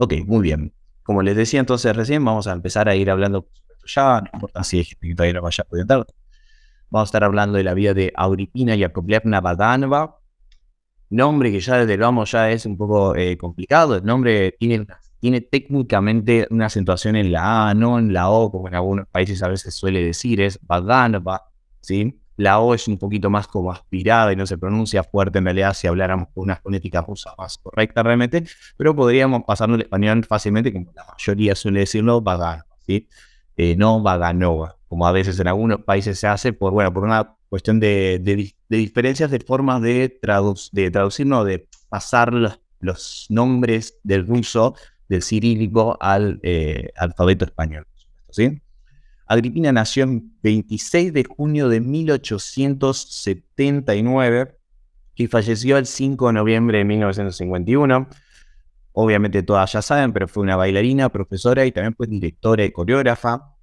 Ok, muy bien. Como les decía entonces recién, vamos a empezar a ir hablando ya, no importa si es que todavía no vaya a poder Vamos a estar hablando de la vida de Auripina Yakovlevna Badanova, nombre que ya desde el vamos ya es un poco eh, complicado. El nombre tiene, tiene técnicamente una acentuación en la A, no en la O, como en algunos países a veces suele decir, es Badanova, ¿sí? La O es un poquito más como aspirada y no se pronuncia fuerte en realidad si habláramos con una fonética rusa más correcta realmente, pero podríamos pasarlo al español fácilmente, como la mayoría suele decirlo, vagano, ¿sí? Eh, no vaganova, como a veces en algunos países se hace por, bueno, por una cuestión de, diferencias de formas de, traducirnos, de traducir, de pasar los, nombres del ruso, del cirílico al eh, alfabeto español, ¿sí? Agripina nació el 26 de junio de 1879 y falleció el 5 de noviembre de 1951. Obviamente todas ya saben, pero fue una bailarina, profesora y también fue directora y coreógrafa.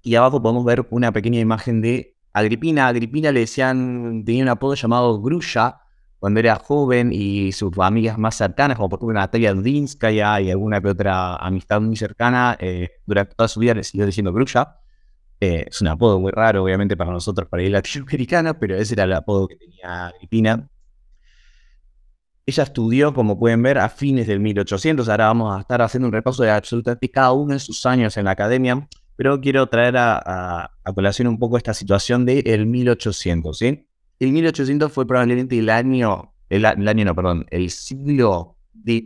Y abajo podemos ver una pequeña imagen de Agripina. Agripina le decían, tenía un apodo llamado Grulla, cuando era joven y sus amigas más cercanas, como por ejemplo Natalia Dinskaya y alguna que otra amistad muy cercana, eh, durante toda su vida le siguió diciendo Bruja. Eh, es un apodo muy raro, obviamente, para nosotros, para ir latinoamericana, pero ese era el apodo que tenía Agripina. Ella estudió, como pueden ver, a fines del 1800. Ahora vamos a estar haciendo un repaso de absolutamente cada uno de sus años en la academia, pero quiero traer a, colación un poco esta situación del 1800, ¿sí? el 1800 fue probablemente el año, el, año no, perdón, el siglo de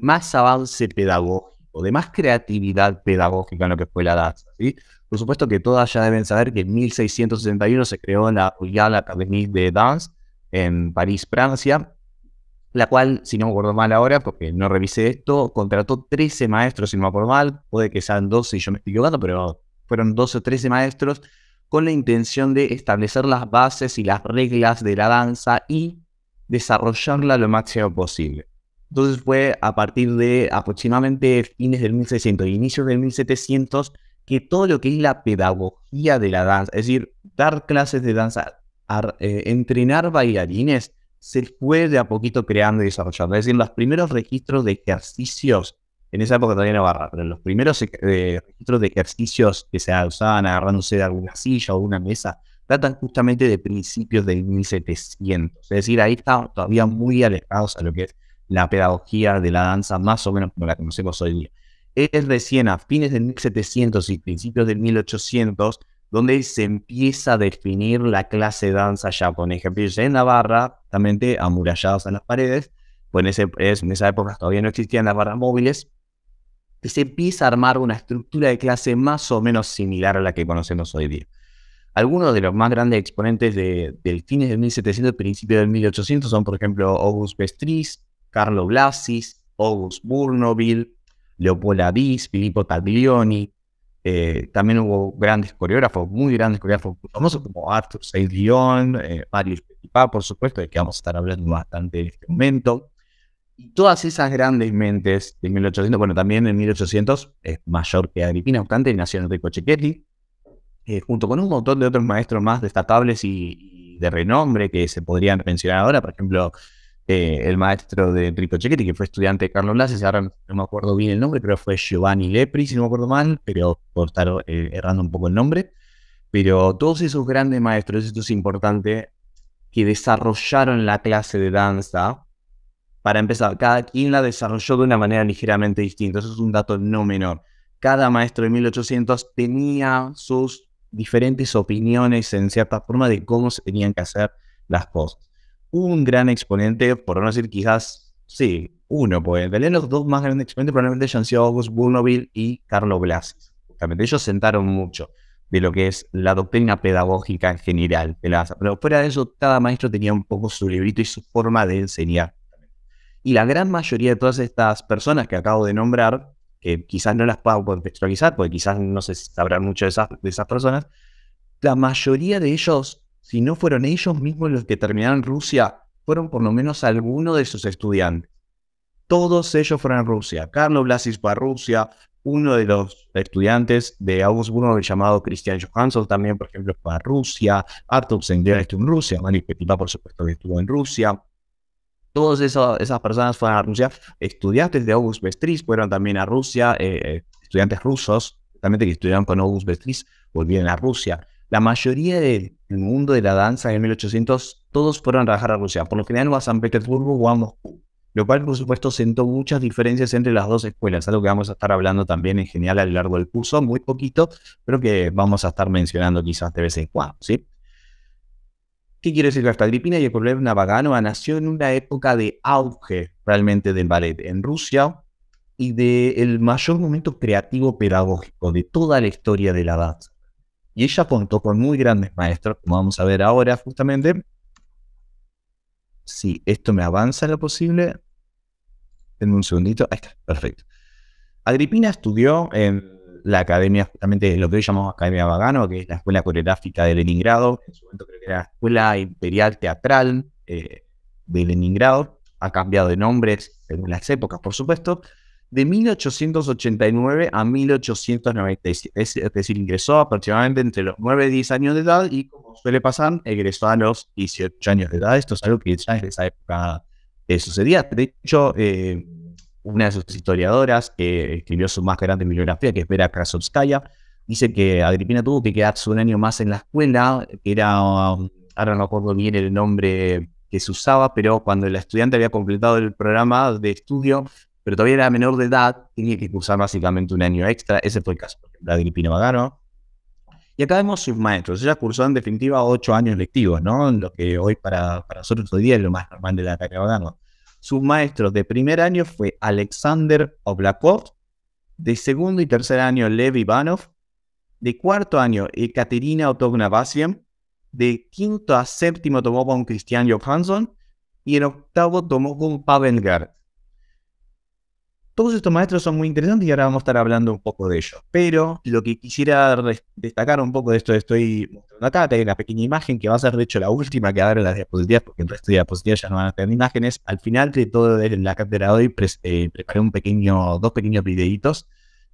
más avance pedagógico, de más creatividad pedagógica en lo que fue la danza. ¿sí? Por supuesto que todas ya deben saber que en 1661 se creó la Royal Académie de Danse en París, Francia, la cual, si no me acuerdo mal ahora, porque no revisé esto, contrató 13 maestros, si no me acuerdo mal, puede que sean 12 y yo me estoy equivocando, pero fueron 12 o 13 maestros con la intención de establecer las bases y las reglas de la danza y desarrollarla lo máximo posible. Entonces fue a partir de aproximadamente fines del 1600 e inicios del 1700 que todo lo que es la pedagogía de la danza, es decir, dar clases de danza, eh, entrenar bailarines, se fue de a poquito creando y desarrollando. Es decir, los primeros registros de ejercicios en esa época todavía no pero los primeros eh, registros de ejercicios que se usaban agarrándose de alguna silla o una mesa, tratan justamente de principios del 1700. Es decir, ahí estamos todavía muy alejados a lo que es la pedagogía de la danza, más o menos como la conocemos hoy día. Es recién a fines del 1700 y principios del 1800 donde se empieza a definir la clase de danza japonesa. ejemplo, en Navarra, justamente amurallados en las paredes, pues en, en esa época todavía no existían las barras móviles, se empieza a armar una estructura de clase más o menos similar a la que conocemos hoy día. Algunos de los más grandes exponentes del fines del 1700 y principios del 1800 son, por ejemplo, August Bestris, Carlo Blasis, August Bournonville, Leopold Abyss, Filippo Taglioni. Eh, también hubo grandes coreógrafos, muy grandes coreógrafos famosos como Arthur Saint Lyon, eh, Marius Petipa, por supuesto, de que vamos a estar hablando bastante en este momento. Y todas esas grandes mentes de 1800, bueno, también en 1800 es mayor que Agripina obstante, nació Enrico Cecchetti, eh, junto con un montón de otros maestros más destacables y, de renombre que se podrían mencionar ahora, por ejemplo, eh, el maestro de Enrico Cecchetti, que fue estudiante de Carlos Lazes, ahora no me acuerdo bien el nombre, creo que fue Giovanni Lepri, si no me acuerdo mal, pero por estar eh, errando un poco el nombre, pero todos esos grandes maestros, esto es importante, que desarrollaron la clase de danza para empezar, cada quien la desarrolló de una manera ligeramente distinta. Eso es un dato no menor. Cada maestro de 1800 tenía sus diferentes opiniones en cierta forma de cómo se tenían que hacer las cosas. Un gran exponente, por no decir quizás, sí, uno, pues de los dos más grandes exponentes probablemente hayan August Bournonville y Carlos Blas, Justamente ellos sentaron mucho de lo que es la doctrina pedagógica en general Pero fuera de eso, cada maestro tenía un poco su librito y su forma de enseñar. Y la gran mayoría de todas estas personas que acabo de nombrar, que quizás no las puedo contextualizar, porque quizás no se sabrán mucho de esas, de esas personas, la mayoría de ellos, si no fueron ellos mismos los que terminaron Rusia, fueron por lo menos algunos de sus estudiantes. Todos ellos fueron a Rusia. Carlos Blasis fue a Rusia, uno de los estudiantes de Augsburgo llamado Christian Johansson también, por ejemplo, fue a Rusia, Artur Zendera estuvo en Rusia, Manny Petipa, por supuesto, que estuvo en Rusia, Todas esas, personas fueron a Rusia, estudiantes de August Bestris fueron también a Rusia, eh, eh, estudiantes rusos, también que estudiaron con August Bestris, volvieron a Rusia. La mayoría del mundo de la danza en 1800, todos fueron a trabajar a Rusia. Por lo general, o a San Petersburgo o a Moscú. Lo cual, por supuesto, sentó muchas diferencias entre las dos escuelas, algo que vamos a estar hablando también en general a lo largo del curso, muy poquito, pero que vamos a estar mencionando quizás de vez en cuando, ¿sí? ¿Qué quiere decir esto? Agripina problema Navagano? nació en una época de auge realmente del ballet en Rusia y del mayor momento creativo pedagógico de toda la historia de la danza. Y ella contó con muy grandes maestros, como vamos a ver ahora justamente. sí, esto me avanza lo posible. en un segundito. Ahí está, perfecto. Agripina estudió en la academia, justamente lo que hoy llamamos Academia Vagano, que es la Escuela Coreográfica de Leningrado, en su momento creo que era la Escuela Imperial Teatral eh, de Leningrado, ha cambiado de nombres en las épocas, por supuesto, de 1889 a 1897, es, decir, ingresó aproximadamente entre los 9 y 10 años de edad y como suele pasar, egresó a los 18 años de edad, esto es algo que ya en esa época eh, sucedía, de hecho... Eh, una de sus historiadoras, que escribió su más grande bibliografía, que es Vera Krasovskaya, dice que Agripina tuvo que quedarse un año más en la escuela, que era, um, ahora no recuerdo acuerdo bien el nombre que se usaba, pero cuando la estudiante había completado el programa de estudio, pero todavía era menor de edad, tenía que cursar básicamente un año extra. Ese fue el caso, de Agripina Magano. Y acá vemos sus maestros. Ella cursó en definitiva ocho años lectivos, ¿no? Lo que hoy para, nosotros hoy día es lo más normal de la carrera Magano. Sus maestros de primer año fue Alexander Oblakov, de segundo y tercer año Lev Ivanov, de cuarto año Ekaterina Otognavasian, de quinto a séptimo tomó con Christian Johansson y en octavo tomó con Pavel todos estos maestros son muy interesantes y ahora vamos a estar hablando un poco de ellos. Pero lo que quisiera destacar un poco de esto estoy mostrando acá, tengo una pequeña imagen que va a ser de hecho la última que abre en las diapositivas, porque en resto diapositivas ya no van a tener imágenes. Al final de todo en la cátedra de hoy eh, preparé un pequeño, dos pequeños videitos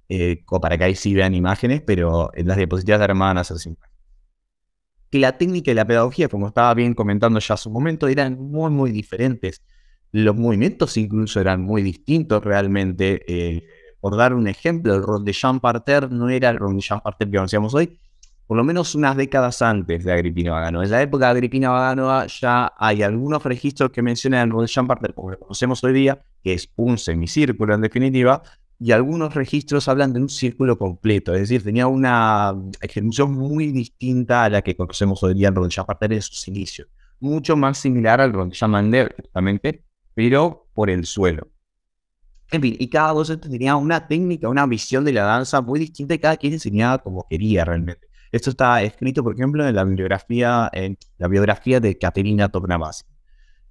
eh, para que ahí sí vean imágenes, pero en las diapositivas ya no van a ser sin que la técnica y la pedagogía, como estaba bien comentando ya hace un momento, eran muy, muy diferentes. Los movimientos incluso eran muy distintos realmente. Eh, por dar un ejemplo, el rol de Jean Parter no era el rol de Jean Parter que conocemos hoy, por lo menos unas décadas antes de Agripina Vagano. En la época de Agripina Vagano ya hay algunos registros que mencionan el rol de Jean como lo conocemos hoy día, que es un semicírculo en definitiva, y algunos registros hablan de un círculo completo, es decir, tenía una ejecución muy distinta a la que conocemos hoy día en Rondellán Parter en sus inicios, mucho más similar al Rondellán Mandel, justamente, pero por el suelo. En fin, y cada docente tenía una técnica, una visión de la danza muy distinta y cada quien enseñaba como quería realmente. Esto está escrito, por ejemplo, en la bibliografía, en la biografía de Caterina Topnabas.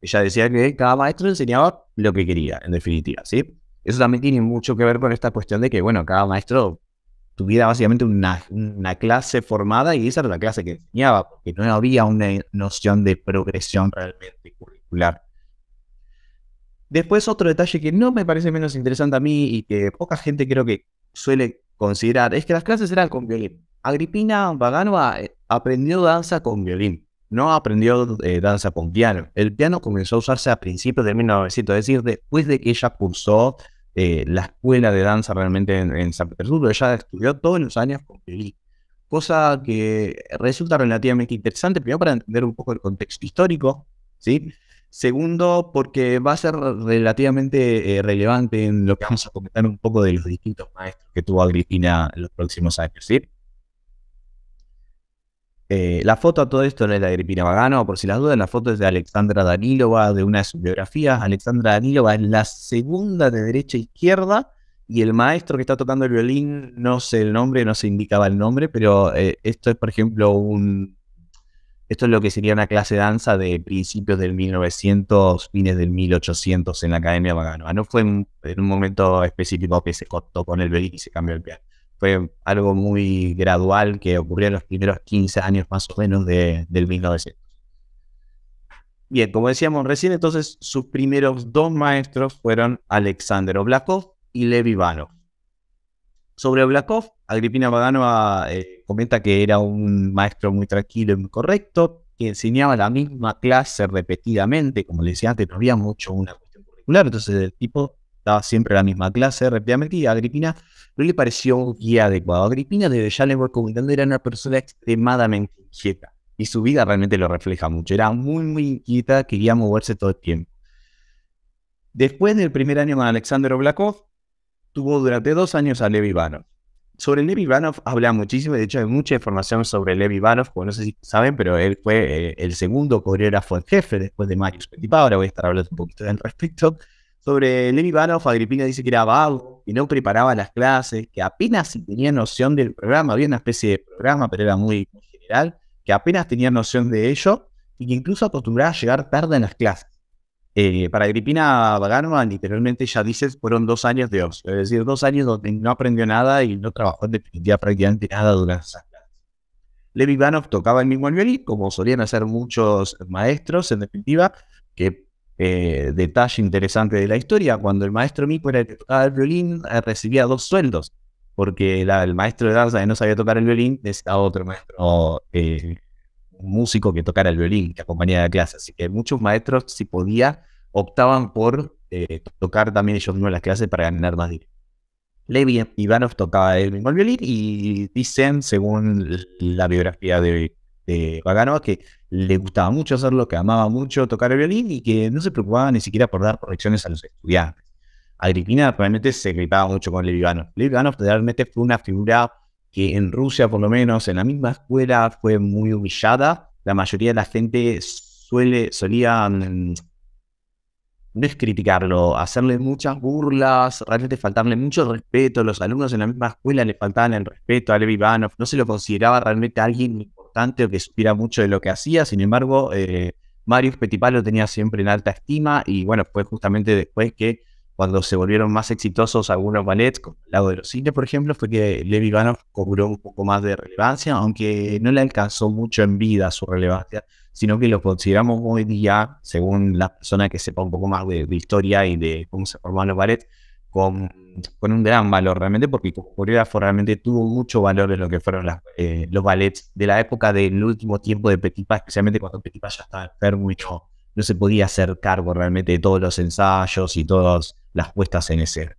Ella decía que cada maestro enseñaba lo que quería, en definitiva, ¿sí? Eso también tiene mucho que ver con esta cuestión de que, bueno, cada maestro tuviera básicamente una, una clase formada y esa era la clase que enseñaba, porque no había una noción de progresión realmente curricular. Después otro detalle que no me parece menos interesante a mí y que poca gente creo que suele considerar es que las clases eran con violín. Agripina Vaganova eh, aprendió danza con violín, no aprendió eh, danza con piano. El piano comenzó a usarse a principios de 1900, es decir, después de que ella cursó eh, la escuela de danza realmente en, en San Petersburgo, ella estudió todos los años con violín. Cosa que resulta relativamente interesante, primero para entender un poco el contexto histórico, ¿sí? Segundo, porque va a ser relativamente eh, relevante en lo que vamos a comentar un poco de los distintos maestros que tuvo Agripina en los próximos años, eh, la foto a todo esto no es de Agripina Magano, por si las dudas, la foto es de Alexandra Danilova, de una de sus biografías. Alexandra Danilova es la segunda de derecha a izquierda y el maestro que está tocando el violín, no sé el nombre, no se indicaba el nombre, pero eh, esto es, por ejemplo, un esto es lo que sería una clase de danza de principios del 1900, fines del 1800 en la Academia Maganova. No fue en, un momento específico que se cortó con el violín y se cambió el piano. Fue algo muy gradual que ocurrió en los primeros 15 años más o menos del 1900. Bien, como decíamos recién, entonces sus primeros dos maestros fueron Alexander Oblakov y Levi Ivanov. Sobre Oblakov, Agripina Vaganova ah, eh, comenta que era un maestro muy tranquilo y muy correcto, que enseñaba la misma clase repetidamente, como le decía antes, no había mucho una cuestión curricular, entonces el tipo daba siempre la misma clase repetidamente y a Agripina no le pareció guía adecuado. Agripina desde ya le voy comentando era una persona extremadamente inquieta y su vida realmente lo refleja mucho. Era muy, muy inquieta, quería moverse todo el tiempo. Después del primer año con Alexander Oblakov, tuvo durante dos años a Levi Ivanov. Sobre Levi Ivanov habla muchísimo, de hecho hay mucha información sobre Levi Ivanov, como no sé si saben, pero él fue eh, el segundo coreógrafo en jefe después de Marius Petipa, ahora voy a estar hablando un poquito al respecto. Sobre Levi Ivanov, Agripina dice que era vago, que no preparaba las clases, que apenas tenía noción del programa, había una especie de programa, pero era muy general, que apenas tenía noción de ello y que incluso acostumbraba a llegar tarde en las clases. Eh, para Agripina Garman, literalmente ya dices, fueron dos años de ocio, es decir, dos años donde no aprendió nada y no trabajó en definitiva prácticamente nada durante esas clases. Levi Ivanov tocaba el mismo violín, como solían hacer muchos maestros, en definitiva, que eh, detalle interesante de la historia, cuando el maestro Mico era el que tocaba el violín, eh, recibía dos sueldos, porque el maestro de danza que no sabía tocar el violín necesitaba otro maestro músico que tocara el violín, que acompañara la clase. Así que muchos maestros, si podía, optaban por eh, tocar también ellos mismos las clases para ganar más dinero. Levi Ivanov tocaba el mismo violín y dicen, según la biografía de, de que le gustaba mucho hacerlo, que amaba mucho tocar el violín y que no se preocupaba ni siquiera por dar correcciones a los estudiantes. Agripina realmente se gritaba mucho con Levi Ivanov. Levi Ivanov realmente fue una figura que en Rusia, por lo menos, en la misma escuela fue muy humillada. La mayoría de la gente suele, solía, mm, no es criticarlo, hacerle muchas burlas, realmente faltarle mucho respeto. Los alumnos en la misma escuela le faltaban el respeto a Levi Ivanov, no se lo consideraba realmente alguien importante o que supiera mucho de lo que hacía. Sin embargo, eh, Marius Petipa lo tenía siempre en alta estima y bueno, fue justamente después que cuando se volvieron más exitosos algunos ballets, como el lado de los cines, por ejemplo, fue que Levi Ivanov cobró un poco más de relevancia, aunque no le alcanzó mucho en vida su relevancia, sino que lo consideramos hoy día, según la persona que sepa un poco más de, historia y de cómo se formaban los ballets, con, con, un gran valor realmente, porque como coreógrafo realmente tuvo mucho valor en lo que fueron las, eh, los ballets de la época del último tiempo de Petipa, especialmente cuando Petipa ya estaba enfermo y no, no se podía hacer cargo realmente de todos los ensayos y todos las puestas en escena.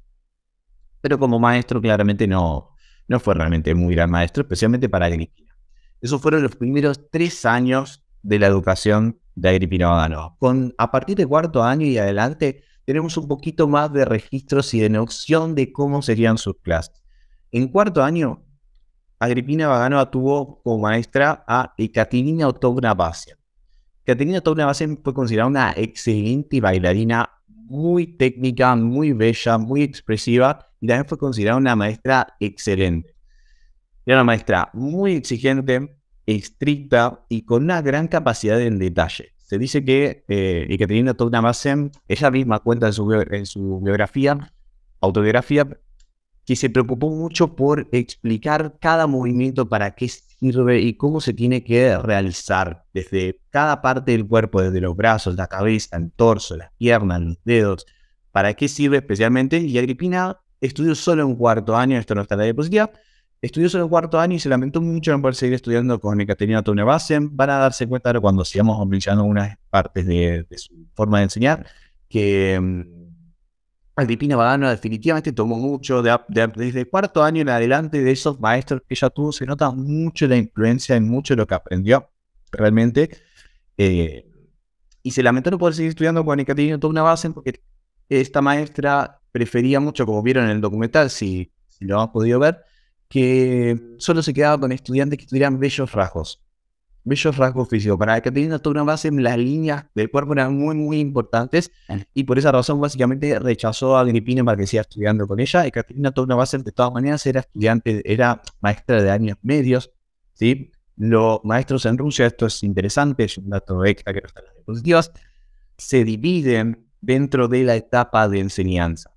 Pero como maestro, claramente no, no fue realmente muy gran maestro, especialmente para Agripina. Esos fueron los primeros tres años de la educación de Agrippina Badano. Con, a partir de cuarto año y adelante, tenemos un poquito más de registros y de noción de cómo serían sus clases. En cuarto año, Agripina Vaganova tuvo como maestra a Ekaterina Otogna Bassian. Caterina fue considerada una excelente bailarina muy técnica, muy bella, muy expresiva y también fue considerada una maestra excelente. Era una maestra muy exigente, estricta y con una gran capacidad en detalle. Se dice que eh, una base ella misma cuenta en su, en su biografía, autobiografía, que se preocupó mucho por explicar cada movimiento para qué y cómo se tiene que realizar desde cada parte del cuerpo, desde los brazos, la cabeza, el torso, las piernas, los dedos, para qué sirve especialmente. Y Agripina estudió solo un cuarto año, esto no está en la diapositiva, estudió solo un cuarto año y se lamentó mucho no poder seguir estudiando con Ekaterina base. Van a darse cuenta cuando sigamos ampliando unas partes de, de su forma de enseñar, que mm, Agripina Badano definitivamente tomó mucho, desde el cuarto año en adelante de esos maestros que ella tuvo, se nota mucho la influencia en mucho de lo que aprendió realmente. Eh, y se lamentó no poder seguir estudiando con una Base porque esta maestra prefería mucho, como vieron en el documental, si, si lo han podido ver, que solo se quedaba con estudiantes que tuvieran bellos rasgos bellos rasgos físicos. Para Caterina Togram las líneas del cuerpo eran muy, muy importantes y por esa razón básicamente rechazó a Agripina para que siga estudiando con ella. Y Caterina Togram de todas maneras era estudiante, era maestra de años medios, ¿sí? Los maestros en Rusia, esto es interesante, es un dato extra que nos está en las se dividen dentro de la etapa de enseñanza.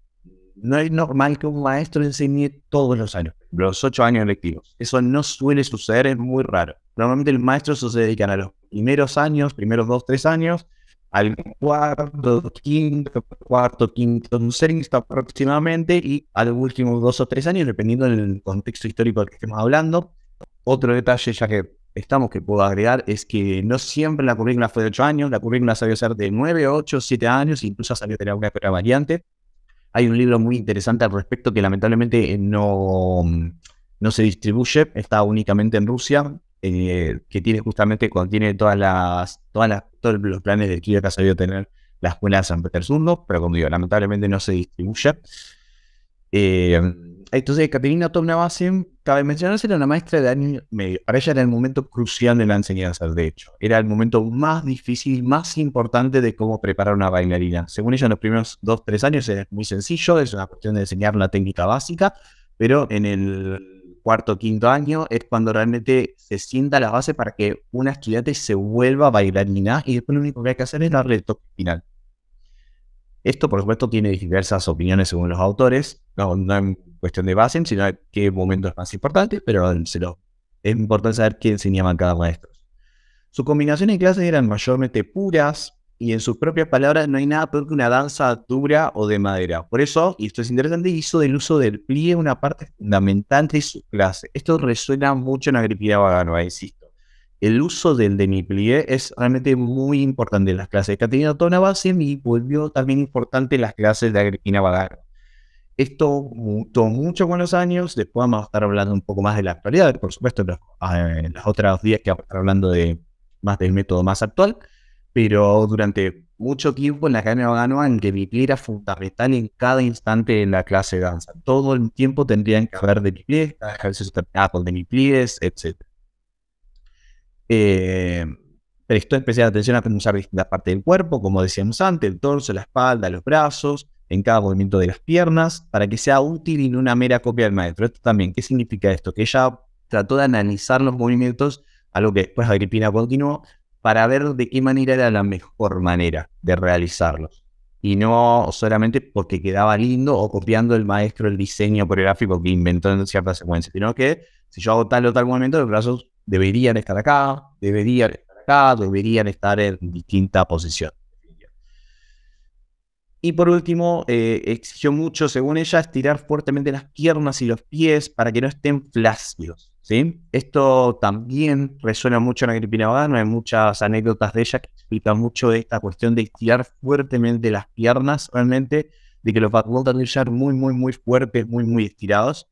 No es normal que un maestro enseñe todos los años, los ocho años lectivos. Eso no suele suceder, es muy raro. Normalmente los maestros se dedican a los primeros años, primeros dos, tres años, al cuarto, quinto, cuarto, quinto, sexto aproximadamente, y al último dos o tres años, dependiendo del contexto histórico del que estemos hablando. Otro detalle, ya que estamos, que puedo agregar, es que no siempre la currícula fue de ocho años, la currícula a ser de nueve, ocho, siete años, incluso salió tener alguna otra variante. Hay un libro muy interesante al respecto que lamentablemente no, no se distribuye, está únicamente en Rusia, eh, que tiene justamente, contiene todas las, todos los planes de estudio que ha sabido tener la escuela de San Petersburgo, pero como digo, lamentablemente no se distribuye. Eh, entonces, Caterina Navasen cabe mencionarse, era una maestra de año medio. Para ella era el momento crucial de la enseñanza, de hecho. Era el momento más difícil, más importante de cómo preparar una bailarina. Según ella, en los primeros dos, tres años era muy sencillo, es una cuestión de enseñar una técnica básica, pero en el cuarto, o quinto año, es cuando realmente se sienta la base para que una estudiante se vuelva a bailar bailarina y después lo único que hay que hacer es darle el toque final. Esto, por supuesto, tiene diversas opiniones según los autores, no, es cuestión de base, sino qué momento es más importante, pero se lo, es importante saber qué enseñaban cada maestro. Sus combinaciones de clases eran mayormente puras, y en sus propias palabras, no hay nada peor que una danza dura o de madera. Por eso, y esto es interesante, hizo del uso del plie una parte fundamental de su clase. Esto resuena mucho en Agrippina Baganova, insisto. El uso del demi-plié es realmente muy importante en las clases. Que ha tenido toda una base y volvió también importante en las clases de agripina Baganova. Esto mutó mucho con los años. Después vamos a estar hablando un poco más de la actualidad, por supuesto, en los, ah, en otros días que vamos a estar hablando de más del método más actual pero durante mucho tiempo en la Academia ganó que mi era fundamental en cada instante en la clase de danza. Todo el tiempo tendrían que haber de mi pie, cada ejercicio terminaba con de mi etc. Eh, prestó especial atención a pensar usar distintas partes del cuerpo, como decíamos antes, el torso, la espalda, los brazos, en cada movimiento de las piernas, para que sea útil y no una mera copia del maestro. Esto también, ¿qué significa esto? Que ella trató de analizar los movimientos, algo que después Agripina continuó, para ver de qué manera era la mejor manera de realizarlos. Y no solamente porque quedaba lindo o copiando el maestro el diseño coreográfico que inventó en cierta secuencia, sino que si yo hago tal o tal movimiento, los brazos deberían estar acá, deberían estar acá, deberían estar en distinta posición. Y por último, eh, exigió mucho, según ella, estirar fuertemente las piernas y los pies para que no estén flácidos. ¿sí? Esto también resuena mucho en Agrippina Vagano, hay muchas anécdotas de ella que explican mucho esta cuestión de estirar fuertemente las piernas, realmente, de que los backbones tienen muy, muy, muy fuertes, muy, muy estirados.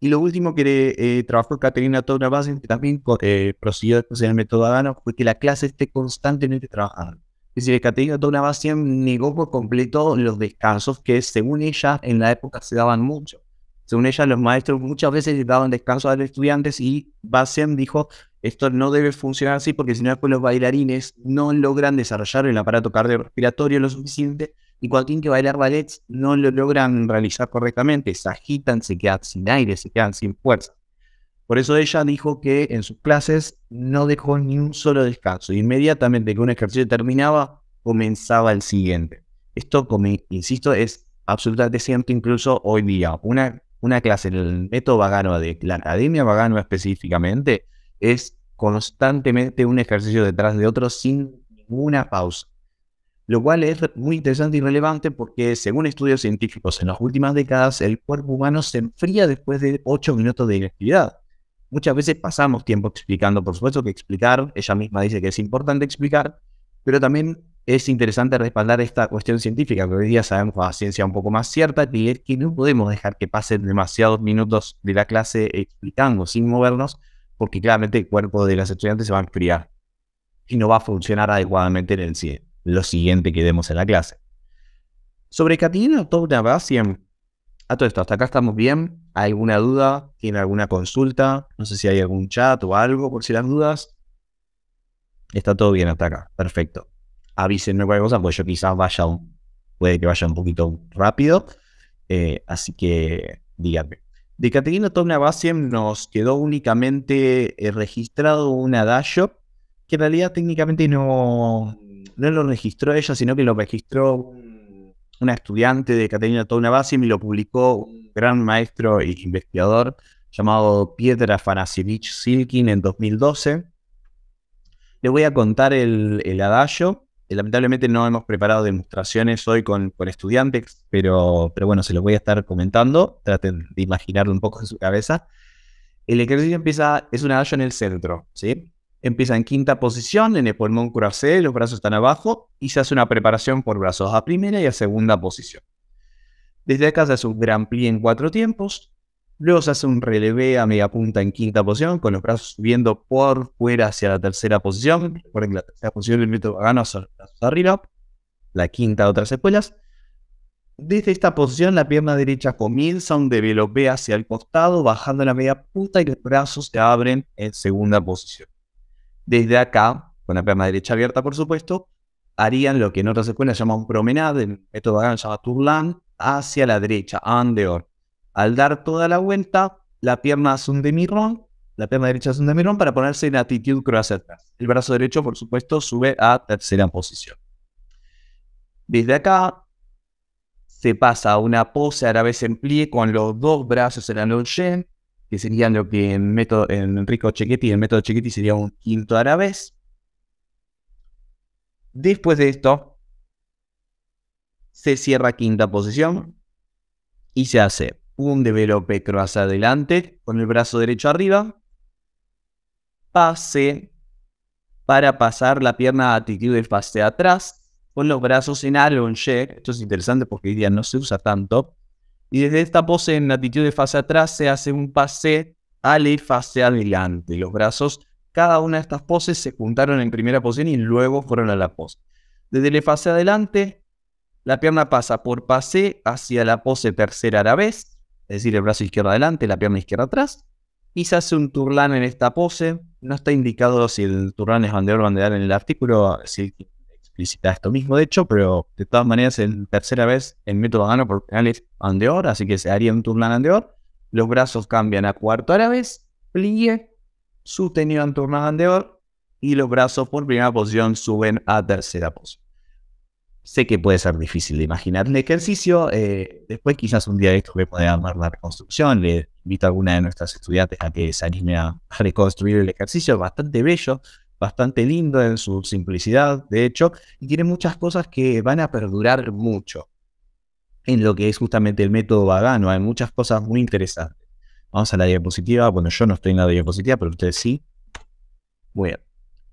Y lo último que eh, trabajó Caterina toda que este, también procedió eh, prosiguió después método Adano, fue que la clase esté constantemente trabajando. Es decir, Caterina Tobra negó por completo los descansos que, según ella, en la época se daban mucho. Según ella, los maestros muchas veces daban descanso a los estudiantes y Bassem dijo, esto no debe funcionar así porque si no después los bailarines no logran desarrollar el aparato cardiorrespiratorio lo suficiente y cuando que bailar ballets no lo logran realizar correctamente, se agitan, se quedan sin aire, se quedan sin fuerza. Por eso ella dijo que en sus clases no dejó ni un solo descanso. Inmediatamente que un ejercicio terminaba, comenzaba el siguiente. Esto, como insisto, es absolutamente cierto incluso hoy día. Una una clase en el método vagano de la academia vagano específicamente es constantemente un ejercicio detrás de otro sin ninguna pausa. Lo cual es muy interesante y relevante porque según estudios científicos en las últimas décadas el cuerpo humano se enfría después de 8 minutos de inactividad. Muchas veces pasamos tiempo explicando, por supuesto que explicar, ella misma dice que es importante explicar, pero también es interesante respaldar esta cuestión científica, que hoy día sabemos la ciencia un poco más cierta, y es que no podemos dejar que pasen demasiados minutos de la clase explicando sin movernos, porque claramente el cuerpo de las estudiantes se va a enfriar y no va a funcionar adecuadamente en el, lo siguiente que demos en la clase. Sobre Catina Tognabasian, a todo esto, hasta acá estamos bien. ¿Alguna duda? ¿Tiene alguna consulta? No sé si hay algún chat o algo por si las dudas. Está todo bien hasta acá. Perfecto avísenme cualquier cosa, porque yo quizás vaya, puede que vaya un poquito rápido. Eh, así que díganme. De Caterina Tomna nos quedó únicamente eh, registrado un adagio, que en realidad técnicamente no, no lo registró ella, sino que lo registró una estudiante de Caterina Tomna y lo publicó un gran maestro e investigador llamado Pietra Fanasievich Silkin en 2012. le voy a contar el, el adagio eh, lamentablemente no hemos preparado demostraciones hoy con, estudiantes, pero, pero bueno, se los voy a estar comentando. Traten de imaginarlo un poco en su cabeza. El ejercicio empieza, es un adagio en el centro, ¿sí? Empieza en quinta posición, en el pulmón croisé, los brazos están abajo y se hace una preparación por brazos a primera y a segunda posición. Desde acá se hace un gran plie en cuatro tiempos, Luego se hace un relevé a media punta en quinta posición, con los brazos subiendo por fuera hacia la tercera posición. Recuerden que la tercera posición del método pagano es los arriba, la quinta de otras escuelas. Desde esta posición, la pierna derecha comienza un develope hacia el costado, bajando la media punta y los brazos se abren en segunda posición. Desde acá, con la pierna derecha abierta, por supuesto, harían lo que en otras escuelas un promenade, en método pagano se llama turlan, hacia la derecha, andeor al dar toda la vuelta, la pierna hace un demirón, la pierna derecha hace un demirón para ponerse en actitud atrás. El brazo derecho, por supuesto, sube a tercera posición. Desde acá se pasa a una pose a en plie con los dos brazos en la que sería lo que en, método, en Enrico el método Chequetti sería un quinto a Después de esto, se cierra quinta posición y se hace un developer hacia adelante con el brazo derecho arriba. Pase para pasar la pierna a actitud de pase atrás con los brazos en all-on-check, Esto es interesante porque hoy día no se usa tanto. Y desde esta pose en actitud de fase atrás se hace un pase la fase adelante. Los brazos, cada una de estas poses se juntaron en primera posición y luego fueron a la pose. Desde la fase adelante, la pierna pasa por pase hacia la pose tercera a la vez es decir, el brazo izquierdo adelante, la pierna izquierda atrás, y se hace un turlán en esta pose. No está indicado si el turlán es bandeador o bandeador en el artículo, si explicita esto mismo, de hecho, pero de todas maneras, en tercera vez el método gano por es andeor, así que se haría un turlán andeor. Los brazos cambian a cuarto vez. plie, sostenido en turlán andeor, y los brazos por primera posición suben a tercera pose. Sé que puede ser difícil de imaginar el ejercicio. Eh, después, quizás un día de esto voy a poder armar la reconstrucción. Le invito a alguna de nuestras estudiantes a que se anime a reconstruir el ejercicio. Bastante bello, bastante lindo en su simplicidad, de hecho, y tiene muchas cosas que van a perdurar mucho en lo que es justamente el método vagano. Hay muchas cosas muy interesantes. Vamos a la diapositiva. Bueno, yo no estoy en la diapositiva, pero ustedes sí. Bueno,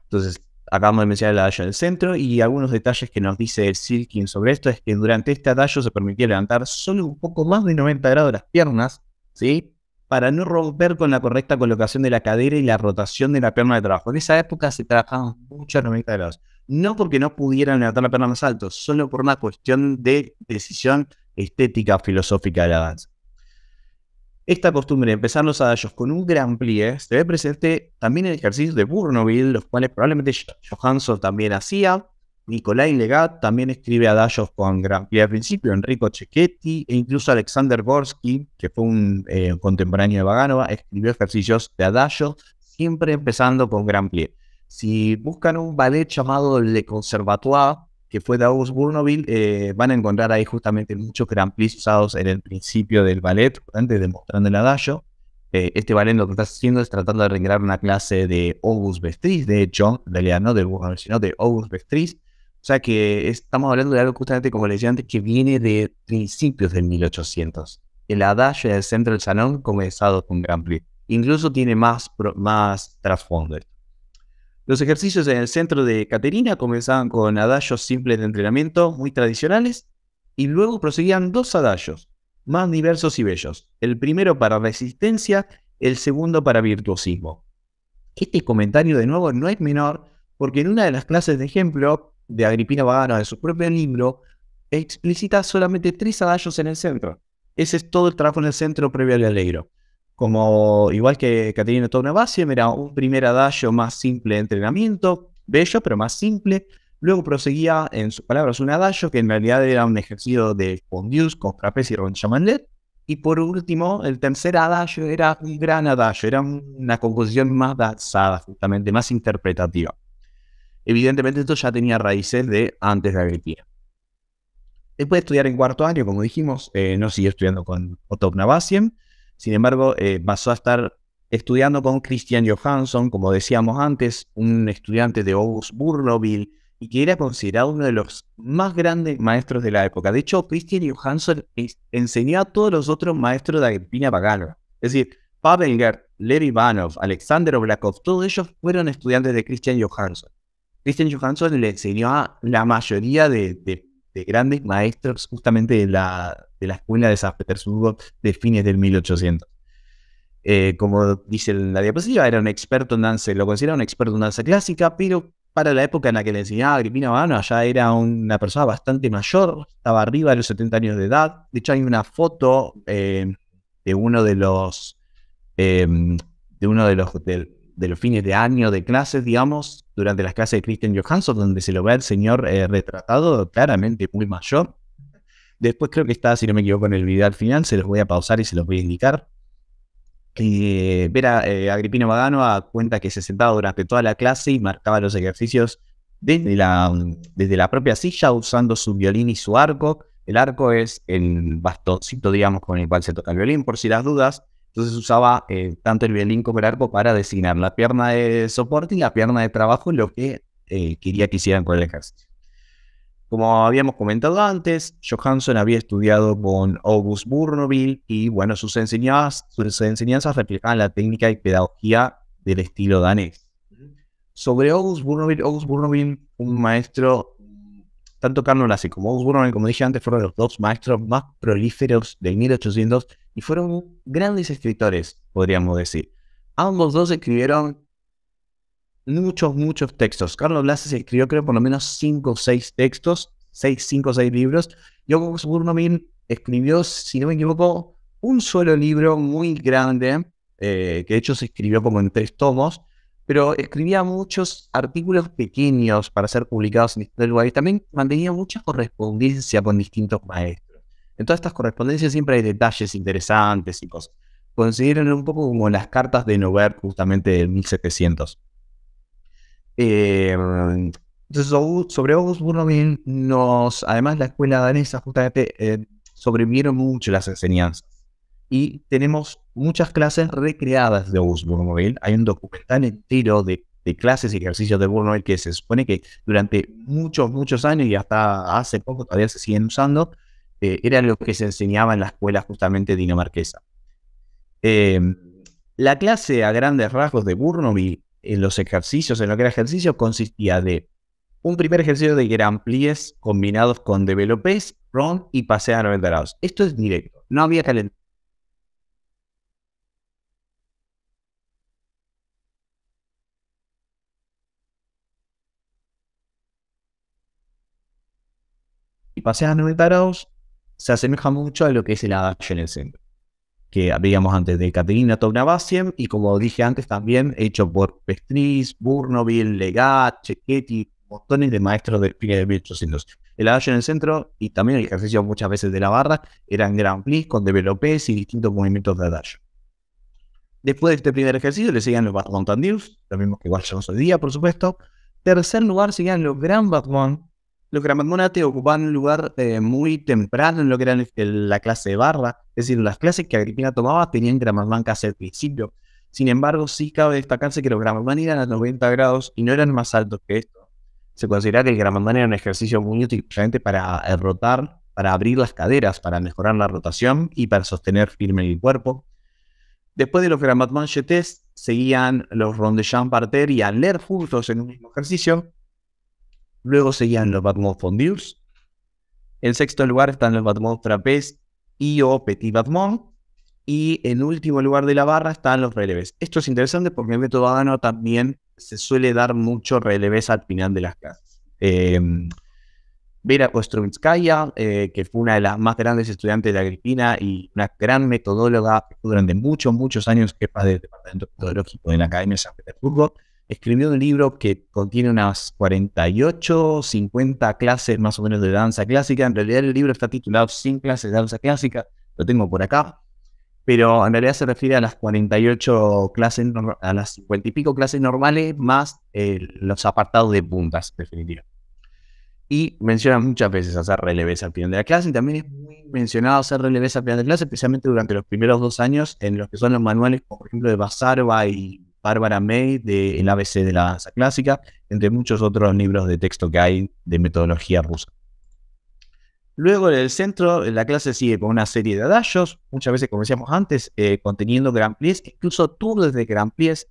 entonces Acabamos de mencionar el talla del centro y algunos detalles que nos dice el Silkin sobre esto es que durante este atallo se permitía levantar solo un poco más de 90 grados las piernas, ¿sí? Para no romper con la correcta colocación de la cadera y la rotación de la pierna de trabajo. En esa época se trabajaban mucho a 90 grados. No porque no pudieran levantar la pierna más alto, solo por una cuestión de decisión estética filosófica de la danza. Esta costumbre de empezar los adagios con un gran plie se ve presente también en ejercicios de Bournonville, los cuales probablemente Johansson también hacía. Nicolai Legat también escribe adagios con gran plie al principio, Enrico Cecchetti e incluso Alexander Gorsky, que fue un eh, contemporáneo de Vaganova, escribió ejercicios de adagio siempre empezando con gran plie. Si buscan un ballet llamado Le Conservatoire, que fue de August eh, van a encontrar ahí justamente muchos grand plis usados en el principio del ballet, antes de mostrar el adagio. Eh, este ballet lo que está haciendo es tratando de recrear una clase de August Bestris, de hecho, de realidad no de Bournoville, sino de August Bestris. O sea que estamos hablando de algo justamente, como les decía antes, que viene de principios del 1800. El adagio del centro del salón comenzado con Grand Prix. Incluso tiene más, más trasfondo. Los ejercicios en el centro de Caterina comenzaban con adallos simples de entrenamiento muy tradicionales y luego proseguían dos adallos, más diversos y bellos, el primero para resistencia, el segundo para virtuosismo. Este comentario de nuevo no es menor porque en una de las clases de ejemplo de Agripina Vagano de su propio libro, explicita solamente tres adallos en el centro. Ese es todo el trabajo en el centro previo al alegro como igual que, Caterina teniendo era un primer adagio más simple de entrenamiento, bello pero más simple. Luego proseguía en sus palabras un adagio que en realidad era un ejercicio de Fondius con y Ronchamandet. Y por último, el tercer adagio era un gran adagio, era una composición más danzada, justamente, más interpretativa. Evidentemente, esto ya tenía raíces de antes de Agrippina. Después de estudiar en cuarto año, como dijimos, eh, no siguió estudiando con Otto sin embargo, eh, pasó a estar estudiando con Christian Johansson, como decíamos antes, un estudiante de August Burnoville, y que era considerado uno de los más grandes maestros de la época. De hecho, Christian Johansson enseñó a todos los otros maestros de Argentina Pagano. Es decir, Pavel Gert, Levi Ivanov, Alexander Oblakov, todos ellos fueron estudiantes de Christian Johansson. Christian Johansson le enseñó a la mayoría de de grandes maestros justamente de la, escuela de San Petersburgo de fines del 1800. Eh, como dice la diapositiva, era un experto en danza, lo consideraba un experto en danza clásica, pero para la época en la que le enseñaba Agripina Bano, ya era una persona bastante mayor, estaba arriba de los 70 años de edad. De hecho, hay una foto eh, de uno de los, eh, de uno de los, de los fines de año de clases, digamos, durante las clases de Christian Johansson, donde se lo ve al señor eh, retratado claramente muy mayor. Después creo que está, si no me equivoco, en el video al final, se los voy a pausar y se los voy a indicar. Eh, ver a eh, Agripino Magano ah, cuenta que se sentaba durante toda la clase y marcaba los ejercicios desde la, desde la propia silla usando su violín y su arco. El arco es el bastoncito, digamos, con el cual se toca el violín, por si las dudas. Entonces usaba eh, tanto el violín como el arco para designar la pierna de soporte y la pierna de trabajo lo que eh, quería que hicieran con el ejército. Como habíamos comentado antes, Johansson había estudiado con August Bournonville y bueno, sus enseñanzas, sus la técnica y pedagogía del estilo danés. Sobre August Bournonville, August un maestro, tanto Carlos Lassi como August Bournonville, como dije antes, fueron los dos maestros más prolíferos del 1800 y fueron grandes escritores, podríamos decir. Ambos dos escribieron muchos, muchos textos. Carlos Blases escribió, creo, por lo menos cinco o seis textos, 6, 5 o seis libros. uno Burnomin escribió, si no me equivoco, un solo libro muy grande, eh, que de hecho se escribió como en tres tomos, pero escribía muchos artículos pequeños para ser publicados en distintos lugares. También mantenía mucha correspondencia con distintos maestros. En todas estas correspondencias siempre hay detalles interesantes y cosas. Consideran un poco como las cartas de Nobert justamente del 1700. Em, entonces, sobre August Bournemouth, nos, además la escuela danesa justamente em, sobrevivieron mucho las enseñanzas. Y tenemos muchas clases recreadas de August Bournemouth. Hay un documental entero de, de clases y ejercicios de Bournemouth que se supone que durante muchos, muchos años y hasta hace poco todavía se siguen usando, eh, era lo que se enseñaba en la escuela justamente dinamarquesa. Em, la clase a grandes rasgos de Burnaby en los ejercicios, en lo que era ejercicio, consistía de un primer ejercicio de Grand Plies combinados con developés, ron y Pase a 90 grados. Esto es directo, no había calentamiento. Y Pase a 90 grados se asemeja mucho a lo que es el adagio en el centro, que habíamos antes de Caterina Tognabasiem y como dije antes también hecho por Pestriz, Burnoville, Legat, Chequetti, botones de maestros de pie de 1800. El adagio en el centro y también el ejercicio muchas veces de la barra eran grand plis con developés y distintos movimientos de adagio. Después de este primer ejercicio le seguían los Batman Tandils, lo mismo que igual hoy día, por supuesto. Tercer lugar seguían los Grand Batman, los gramatmonates ocupaban un lugar eh, muy temprano en lo que era la clase de barra, es decir, las clases que Agripina tomaba tenían Gramatman casi al principio. Sin embargo, sí cabe destacarse que los Gramatman eran a 90 grados y no eran más altos que esto. Se considera que el Gramatman era un ejercicio muy útil para eh, rotar, para abrir las caderas, para mejorar la rotación y para sostener firme el cuerpo. Después de los Gramatman jetés, seguían los rondellan parter y aler juntos en un mismo ejercicio, Luego seguían los Batmont fondius En sexto lugar están los Batmont Trapez y o Petit Y en último lugar de la barra están los releves. Esto es interesante porque el método Adano también se suele dar mucho releves al final de las casas. Em, Vera Kostrovitskaya, eh, que fue una de las más grandes estudiantes de Agripina y una gran metodóloga durante muchos, muchos años, jefa del Departamento Metodológico de la Academia de San Petersburgo, escribió un libro que contiene unas 48, 50 clases más o menos de danza clásica. En realidad el libro está titulado Sin clases de danza clásica, lo tengo por acá. Pero en realidad se refiere a las 48 clases, a las 50 y pico clases normales, más eh, los apartados de puntas, definitiva. Y menciona muchas veces hacer relevés al final de la clase. Y también es muy mencionado hacer relevés al final de la clase, especialmente durante los primeros dos años en los que son los manuales, por ejemplo, de Basarba y Bárbara May del ABC de la danza clásica, entre muchos otros libros de texto que hay de metodología rusa. Luego en el centro, la clase sigue con una serie de adagios, muchas veces, como decíamos antes, eh, conteniendo Grand Prix, incluso tú de Grand Prix.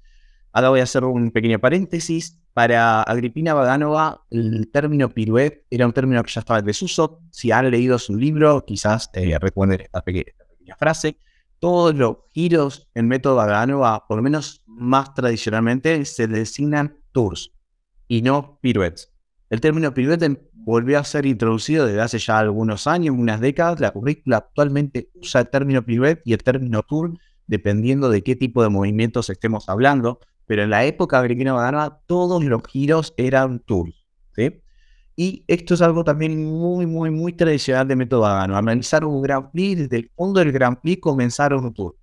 Ahora voy a hacer un pequeño paréntesis. Para Agripina Baganova, el término piruet era un término que ya estaba en desuso. Si han leído su libro, quizás eh, recuerden esta, pequeña frase. Todos los giros en método Vaganova, por lo menos más tradicionalmente se designan tours y no pirouettes. El término piruete volvió a ser introducido desde hace ya algunos años, unas décadas. La currícula actualmente usa el término piruete y el término tour dependiendo de qué tipo de movimientos estemos hablando, pero en la época grequina todos los giros eran tours. ¿sí? Y esto es algo también muy, muy, muy tradicional de método Al Analizar un Grand Prix, desde el fondo del Grand Prix comenzaron un tour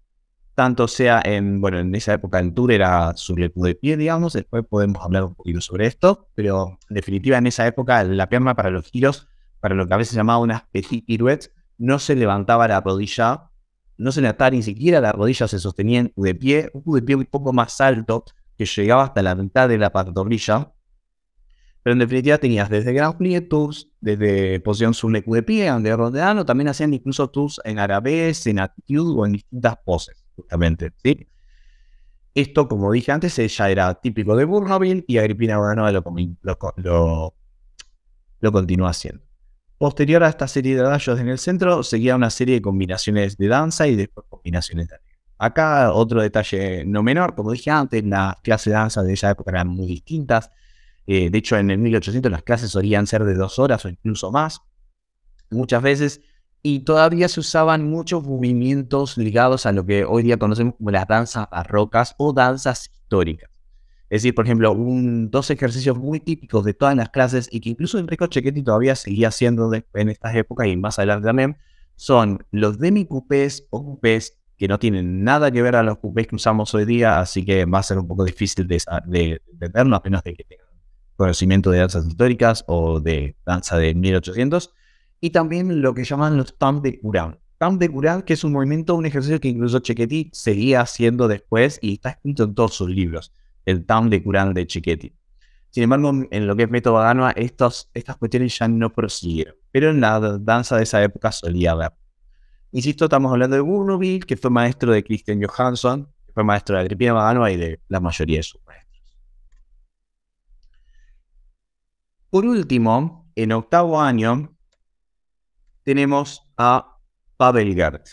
tanto sea en, bueno, en esa época el tour era sobre de pie, digamos, después podemos hablar un poquito sobre esto, pero en definitiva en esa época la pierna para los giros, para lo que a veces se llamaba unas petit pirouettes, no se levantaba la rodilla, no se levantaba ni siquiera la rodilla, se sostenía en de pie, un de pie un poco más alto que llegaba hasta la mitad de la pantorrilla, pero en definitiva tenías desde Grand Plie tours, desde posición sur de pie, donde rodeano, también hacían incluso tours en arabes, en actitud o en distintas poses justamente. ¿sí? Esto, como dije antes, eh, ya era típico de Burnoville y Agripina Uranova lo, lo, lo, continúa haciendo. Posterior a esta serie de rayos en el centro, seguía una serie de combinaciones de danza y después combinaciones de Acá otro detalle no menor, como dije antes, las clases de danza de esa época eran muy distintas. Eh, de hecho, en el 1800 las clases solían ser de dos horas o incluso más. Muchas veces y todavía se usaban muchos movimientos ligados a lo que hoy día conocemos como las danzas barrocas o danzas históricas. Es decir, por ejemplo, dos ejercicios muy típicos de todas las clases y que incluso Enrico Chequetti todavía seguía haciendo en estas épocas y más adelante también, son los demi-coupés o coupés que no tienen nada que ver a los coupés que usamos hoy día, así que va a ser un poco difícil de, de, entenderlo, apenas de que tengan conocimiento de danzas históricas o de danza de 1800 y también lo que llaman los TAM de Curán... TAM de Curán que es un movimiento, un ejercicio que incluso Chequetti seguía haciendo después y está escrito en todos sus libros, el TAM de Curán de Chequetti. Sin embargo, en lo que es método estos estas cuestiones ya no prosiguieron, pero en la danza de esa época solía haber. Insisto, estamos hablando de Burnaby, que fue maestro de Christian Johansson, que fue maestro de Agrippina Vaganoa... y de la mayoría de sus maestros. Por último, en octavo año, tenemos a Pavel Gert.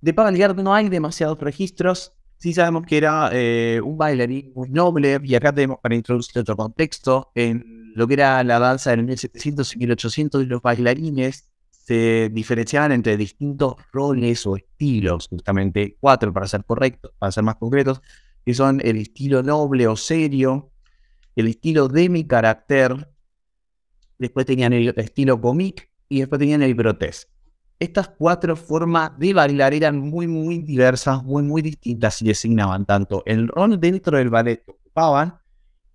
De Pavel Gert no hay demasiados registros. Sí sabemos que era eh, un bailarín muy noble, y acá tenemos para introducir otro contexto, en lo que era la danza del 1700 y 1800, los bailarines se diferenciaban entre distintos roles o estilos, justamente cuatro para ser correctos, para ser más concretos, que son el estilo noble o serio, el estilo de mi carácter, después tenían el estilo cómic, y después tenían el brotes. Estas cuatro formas de bailar eran muy, muy diversas, muy, muy distintas y designaban tanto el rol dentro del ballet que ocupaban,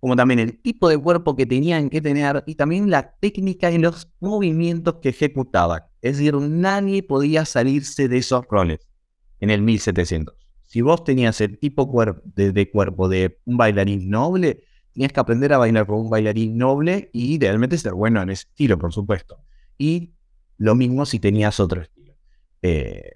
como también el tipo de cuerpo que tenían que tener y también la técnica y los movimientos que ejecutaban. Es decir, nadie podía salirse de esos roles en el 1700. Si vos tenías el tipo de, cuerpo de un bailarín noble, tenías que aprender a bailar con un bailarín noble y realmente ser bueno en ese estilo, por supuesto. Y lo mismo si tenías otro estilo. Eh,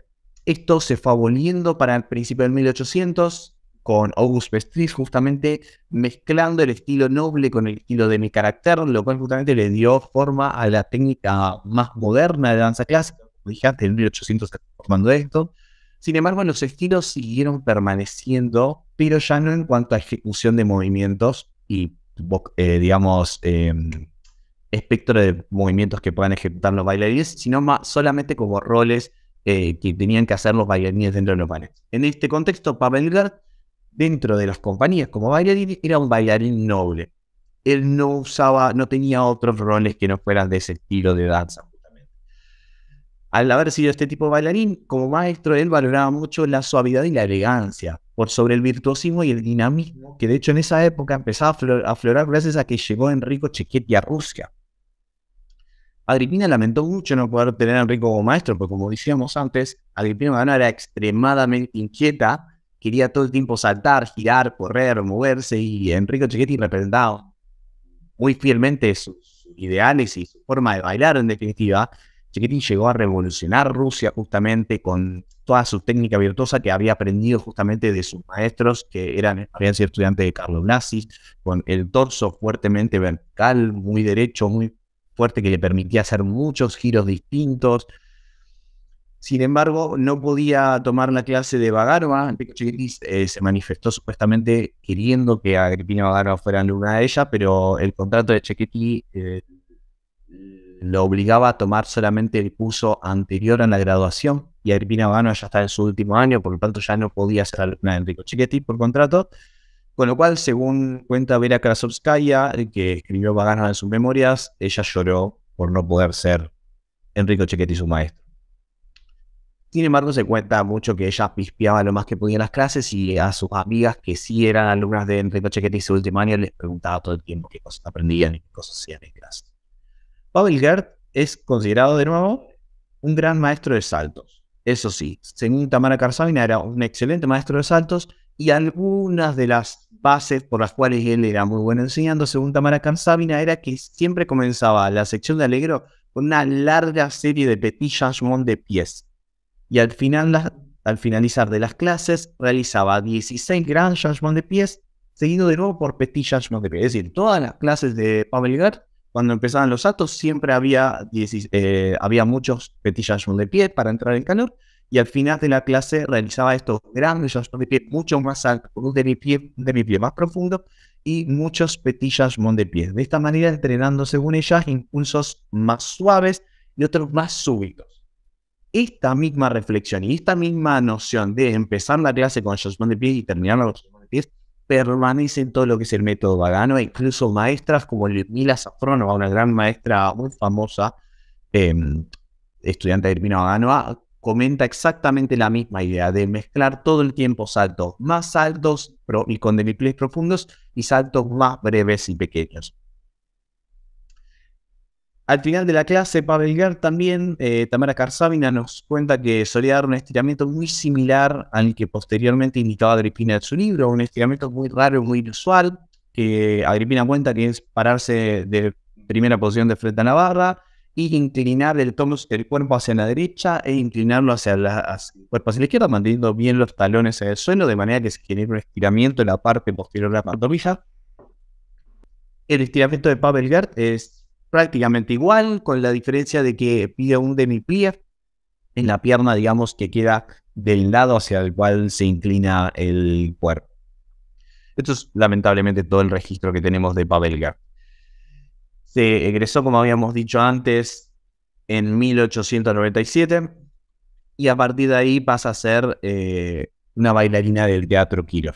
esto se fue aboliendo para el principio del 1800 con August Bestris, justamente mezclando el estilo noble con el estilo de mi carácter, lo cual justamente le dio forma a la técnica más moderna de danza clásica. Como dije antes, en 1800 se formando esto. Sin embargo, los estilos siguieron permaneciendo, pero ya no en cuanto a ejecución de movimientos y, eh, digamos, em, espectro de movimientos que puedan ejecutar los bailarines, sino más solamente como roles eh, que tenían que hacer los bailarines dentro de los bailes. En este contexto, Pavel dentro de las compañías como bailarín, era un bailarín noble. Él no usaba, no tenía otros roles que no fueran de ese estilo de danza, justamente. Al haber sido este tipo de bailarín, como maestro, él valoraba mucho la suavidad y la elegancia, por sobre el virtuosismo y el dinamismo, que de hecho en esa época empezaba a aflorar gracias a que llegó Enrico Chequetti a Rusia Agripina lamentó mucho no poder tener a Enrico como maestro, porque como decíamos antes, Agripina Magdalena era extremadamente inquieta, quería todo el tiempo saltar, girar, correr, moverse, y Enrico Chiquetti representaba muy fielmente sus ideales y su forma de bailar, en definitiva. Chiquetti llegó a revolucionar Rusia justamente con toda su técnica virtuosa que había aprendido justamente de sus maestros, que eran, habían sido estudiantes de Carlos Blasi, con el torso fuertemente vertical, muy derecho, muy fuerte que le permitía hacer muchos giros distintos. Sin embargo, no podía tomar la clase de Bagarba. Enrico eh, se manifestó supuestamente queriendo que Agripina Bagarba fuera alumna de ella, pero el contrato de Chequetti eh, lo obligaba a tomar solamente el curso anterior a la graduación y Agripina Bagarba ya está en su último año, por lo tanto ya no podía ser alumna de Enrico Chiquetti por contrato. Con lo cual, según cuenta Vera Krasovskaya, que escribió Bagana en sus memorias, ella lloró por no poder ser Enrico Chequetti su maestro. Sin embargo, se cuenta mucho que ella pispeaba lo más que podía en las clases y a sus amigas que sí eran alumnas de Enrico Chequetti su última año les preguntaba todo el tiempo qué cosas aprendían y qué cosas hacían en clase. Pavel Gert es considerado de nuevo un gran maestro de saltos. Eso sí, según Tamara Karsavina era un excelente maestro de saltos, y algunas de las bases por las cuales él era muy bueno enseñando, según Tamara Kansabina, era que siempre comenzaba la sección de Alegro con una larga serie de petit changements de pies. Y al, final, al finalizar de las clases, realizaba 16 grandes changements de pies, seguido de nuevo por petit changements de pies. Es decir, todas las clases de Pavel Gar cuando empezaban los actos, siempre había, eh, había muchos petit changements de pies para entrar en calor y al final de la clase realizaba estos grandes saltos de pie mucho más altos, de mi pie, de mi pie más profundo y muchos petillas de pie. De esta manera entrenando según ellas impulsos más suaves y otros más súbitos. Esta misma reflexión y esta misma noción de empezar la clase con saltos de pie y terminar con shots de pies permanece en todo lo que es el método vagano, e incluso maestras como Mila Safronova, una gran maestra muy famosa, em, estudiante de Irmina Vaganoa, comenta exactamente la misma idea de mezclar todo el tiempo saltos más altos y con demiplays profundos y saltos más breves y pequeños. Al final de la clase, para Gert también, eh, Tamara Karsavina nos cuenta que solía dar un estiramiento muy similar al que posteriormente indicaba Agripina en su libro, un estiramiento muy raro, muy inusual, que Agripina cuenta que es pararse de primera posición de frente a la y inclinar el torso el cuerpo hacia la derecha e inclinarlo hacia, el cuerpo hacia la izquierda, manteniendo bien los talones en el suelo, de manera que se genere un estiramiento en la parte posterior de la pantorrilla. El estiramiento de Pavelgard es prácticamente igual, con la diferencia de que pide un pie en la pierna, digamos, que queda del lado hacia el cual se inclina el cuerpo. Esto es lamentablemente todo el registro que tenemos de Pavelgard. Se egresó, como habíamos dicho antes, en 1897 y a partir de ahí pasa a ser eh, una bailarina del teatro Kirov.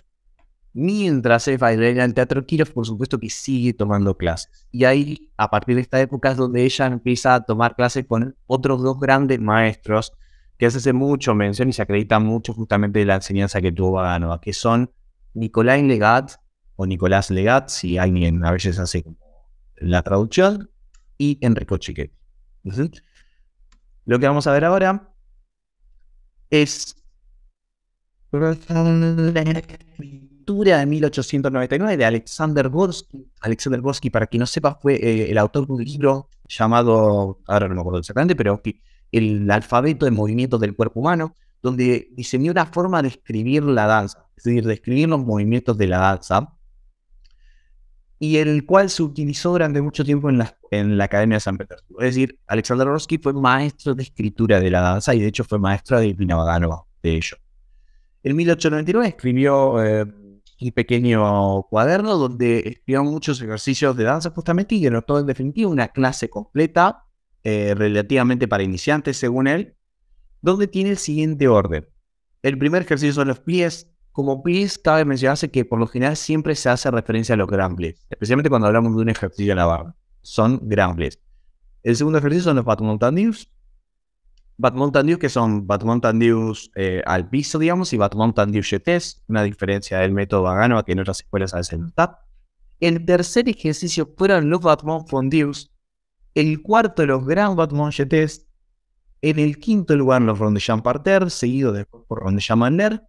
Mientras es bailarina del teatro Kirov, por supuesto que sigue tomando clases. Y ahí, a partir de esta época, es donde ella empieza a tomar clases con otros dos grandes maestros que se hace mucho mención y se acredita mucho justamente de la enseñanza que tuvo Vaganova, que son Nicolás Legat o Nicolás Legat, si alguien a veces hace como la traducción, y Enrico Chiquet. Lo que vamos a ver ahora es la escritura de 1899 de Alexander Gorsky. Alexander Gorsky, para quien no sepa, fue eh, el autor de un libro llamado, ahora no me acuerdo exactamente, pero el alfabeto de movimientos del cuerpo humano, donde diseñó una forma de escribir la danza, es decir, de escribir los movimientos de la danza y el cual se utilizó durante mucho tiempo en la, Academia de San Petersburgo. Es decir, Alexander Rosky fue maestro de escritura de la danza y de hecho fue maestro de Vaganova de ello. En 1899 escribió eh, un pequeño cuaderno donde escribió muchos ejercicios de danza justamente y anotó en definitiva una clase completa eh, relativamente para iniciantes según él, donde tiene el siguiente orden. El primer ejercicio son los pies, como PIS, cabe mencionarse que por lo general siempre se hace referencia a los Blitz. especialmente cuando hablamos de un ejercicio en la barra. Son Blitz. El segundo ejercicio son los Bat Mountain Bat que son Bat eh, al piso, digamos, y Bat Mountain una diferencia del método vagano a que en otras escuelas se hace. El tercer ejercicio fueron los Batman Fondues. El cuarto, los Grand Batman GTs. En el quinto lugar, los Rondellán Parterre, seguido después por Rondellán Manner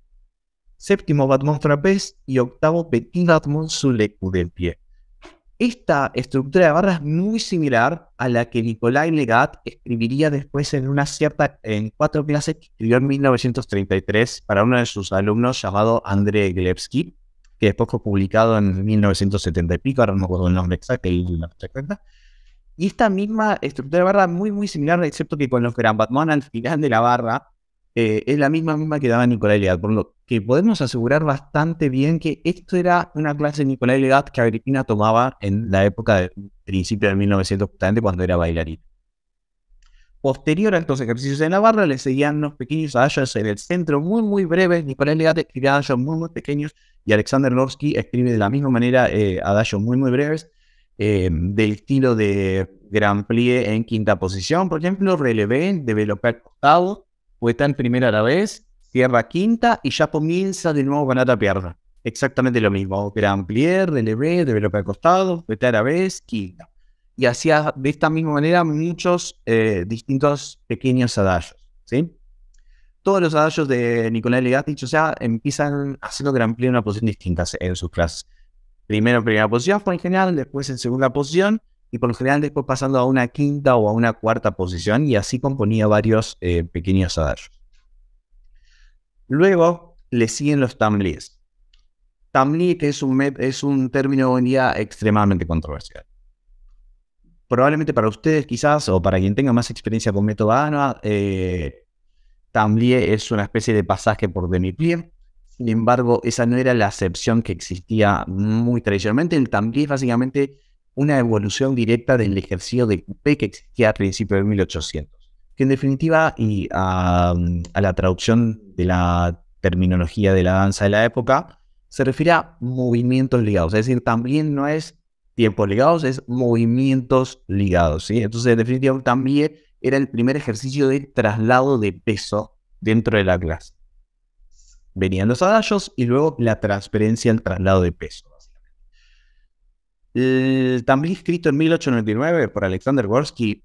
séptimo Batman Trapez y octavo Petit Batman sulecu del pie. Esta estructura de barra es muy similar a la que Nicolai Legat escribiría después en una cierta en cuatro clases que escribió en 1933 para uno de sus alumnos llamado André Glebsky, que después fue publicado en 1970 y pico, ahora no me acuerdo el nombre exacto y esta misma estructura de barra muy muy similar, excepto que con los Gran Batman al final de la barra eh, es la misma misma que daba Nicolai Legat, por lo que podemos asegurar bastante bien que esto era una clase de Nicolai Legat que Agrippina tomaba en la época de principio de 1900, cuando era bailarina. Posterior a estos ejercicios en Navarra, le seguían unos pequeños adallos en el centro, muy, muy breves. Nicolai Legat escribía adallos muy, muy pequeños y Alexander Lovsky escribe de la misma manera eh, adallos muy, muy breves. Eh, del estilo de Grand Plie en quinta posición, por ejemplo, relevé, developer costado, Puesta en primera a la vez, cierra quinta y ya comienza de nuevo con otra pierna. Exactamente lo mismo. Opera amplier, DLB, developer acostado, puesta a la vez, quinta. Y hacía de esta misma manera muchos eh, distintos pequeños adagios. ¿sí? Todos los adagios de Nicolás Legati, o sea, empiezan haciendo que en una posición distinta en sus clases. Primero en primera posición fue en general, después en segunda posición y por lo general después pasando a una quinta o a una cuarta posición y así componía varios eh, pequeños adagios. Luego le siguen los tamlies. Tamlis, es un, es un término hoy en día extremadamente controversial. Probablemente para ustedes quizás o para quien tenga más experiencia con método ANA, eh, tamlie es una especie de pasaje por demi Sin embargo, esa no era la acepción que existía muy tradicionalmente. El tamlie es básicamente una evolución directa del ejercicio de coupé que existía a principios de 1800, que en definitiva y a, la traducción de la terminología de la danza de la época, se refiere a movimientos ligados, es decir, también no es tiempos ligados, es movimientos ligados, ¿sí? Entonces, en definitiva, también era el primer ejercicio de traslado de peso dentro de la clase. Venían los adallos y luego la transferencia al traslado de peso. El, tamblí escrito en 1899 por Alexander Gorsky,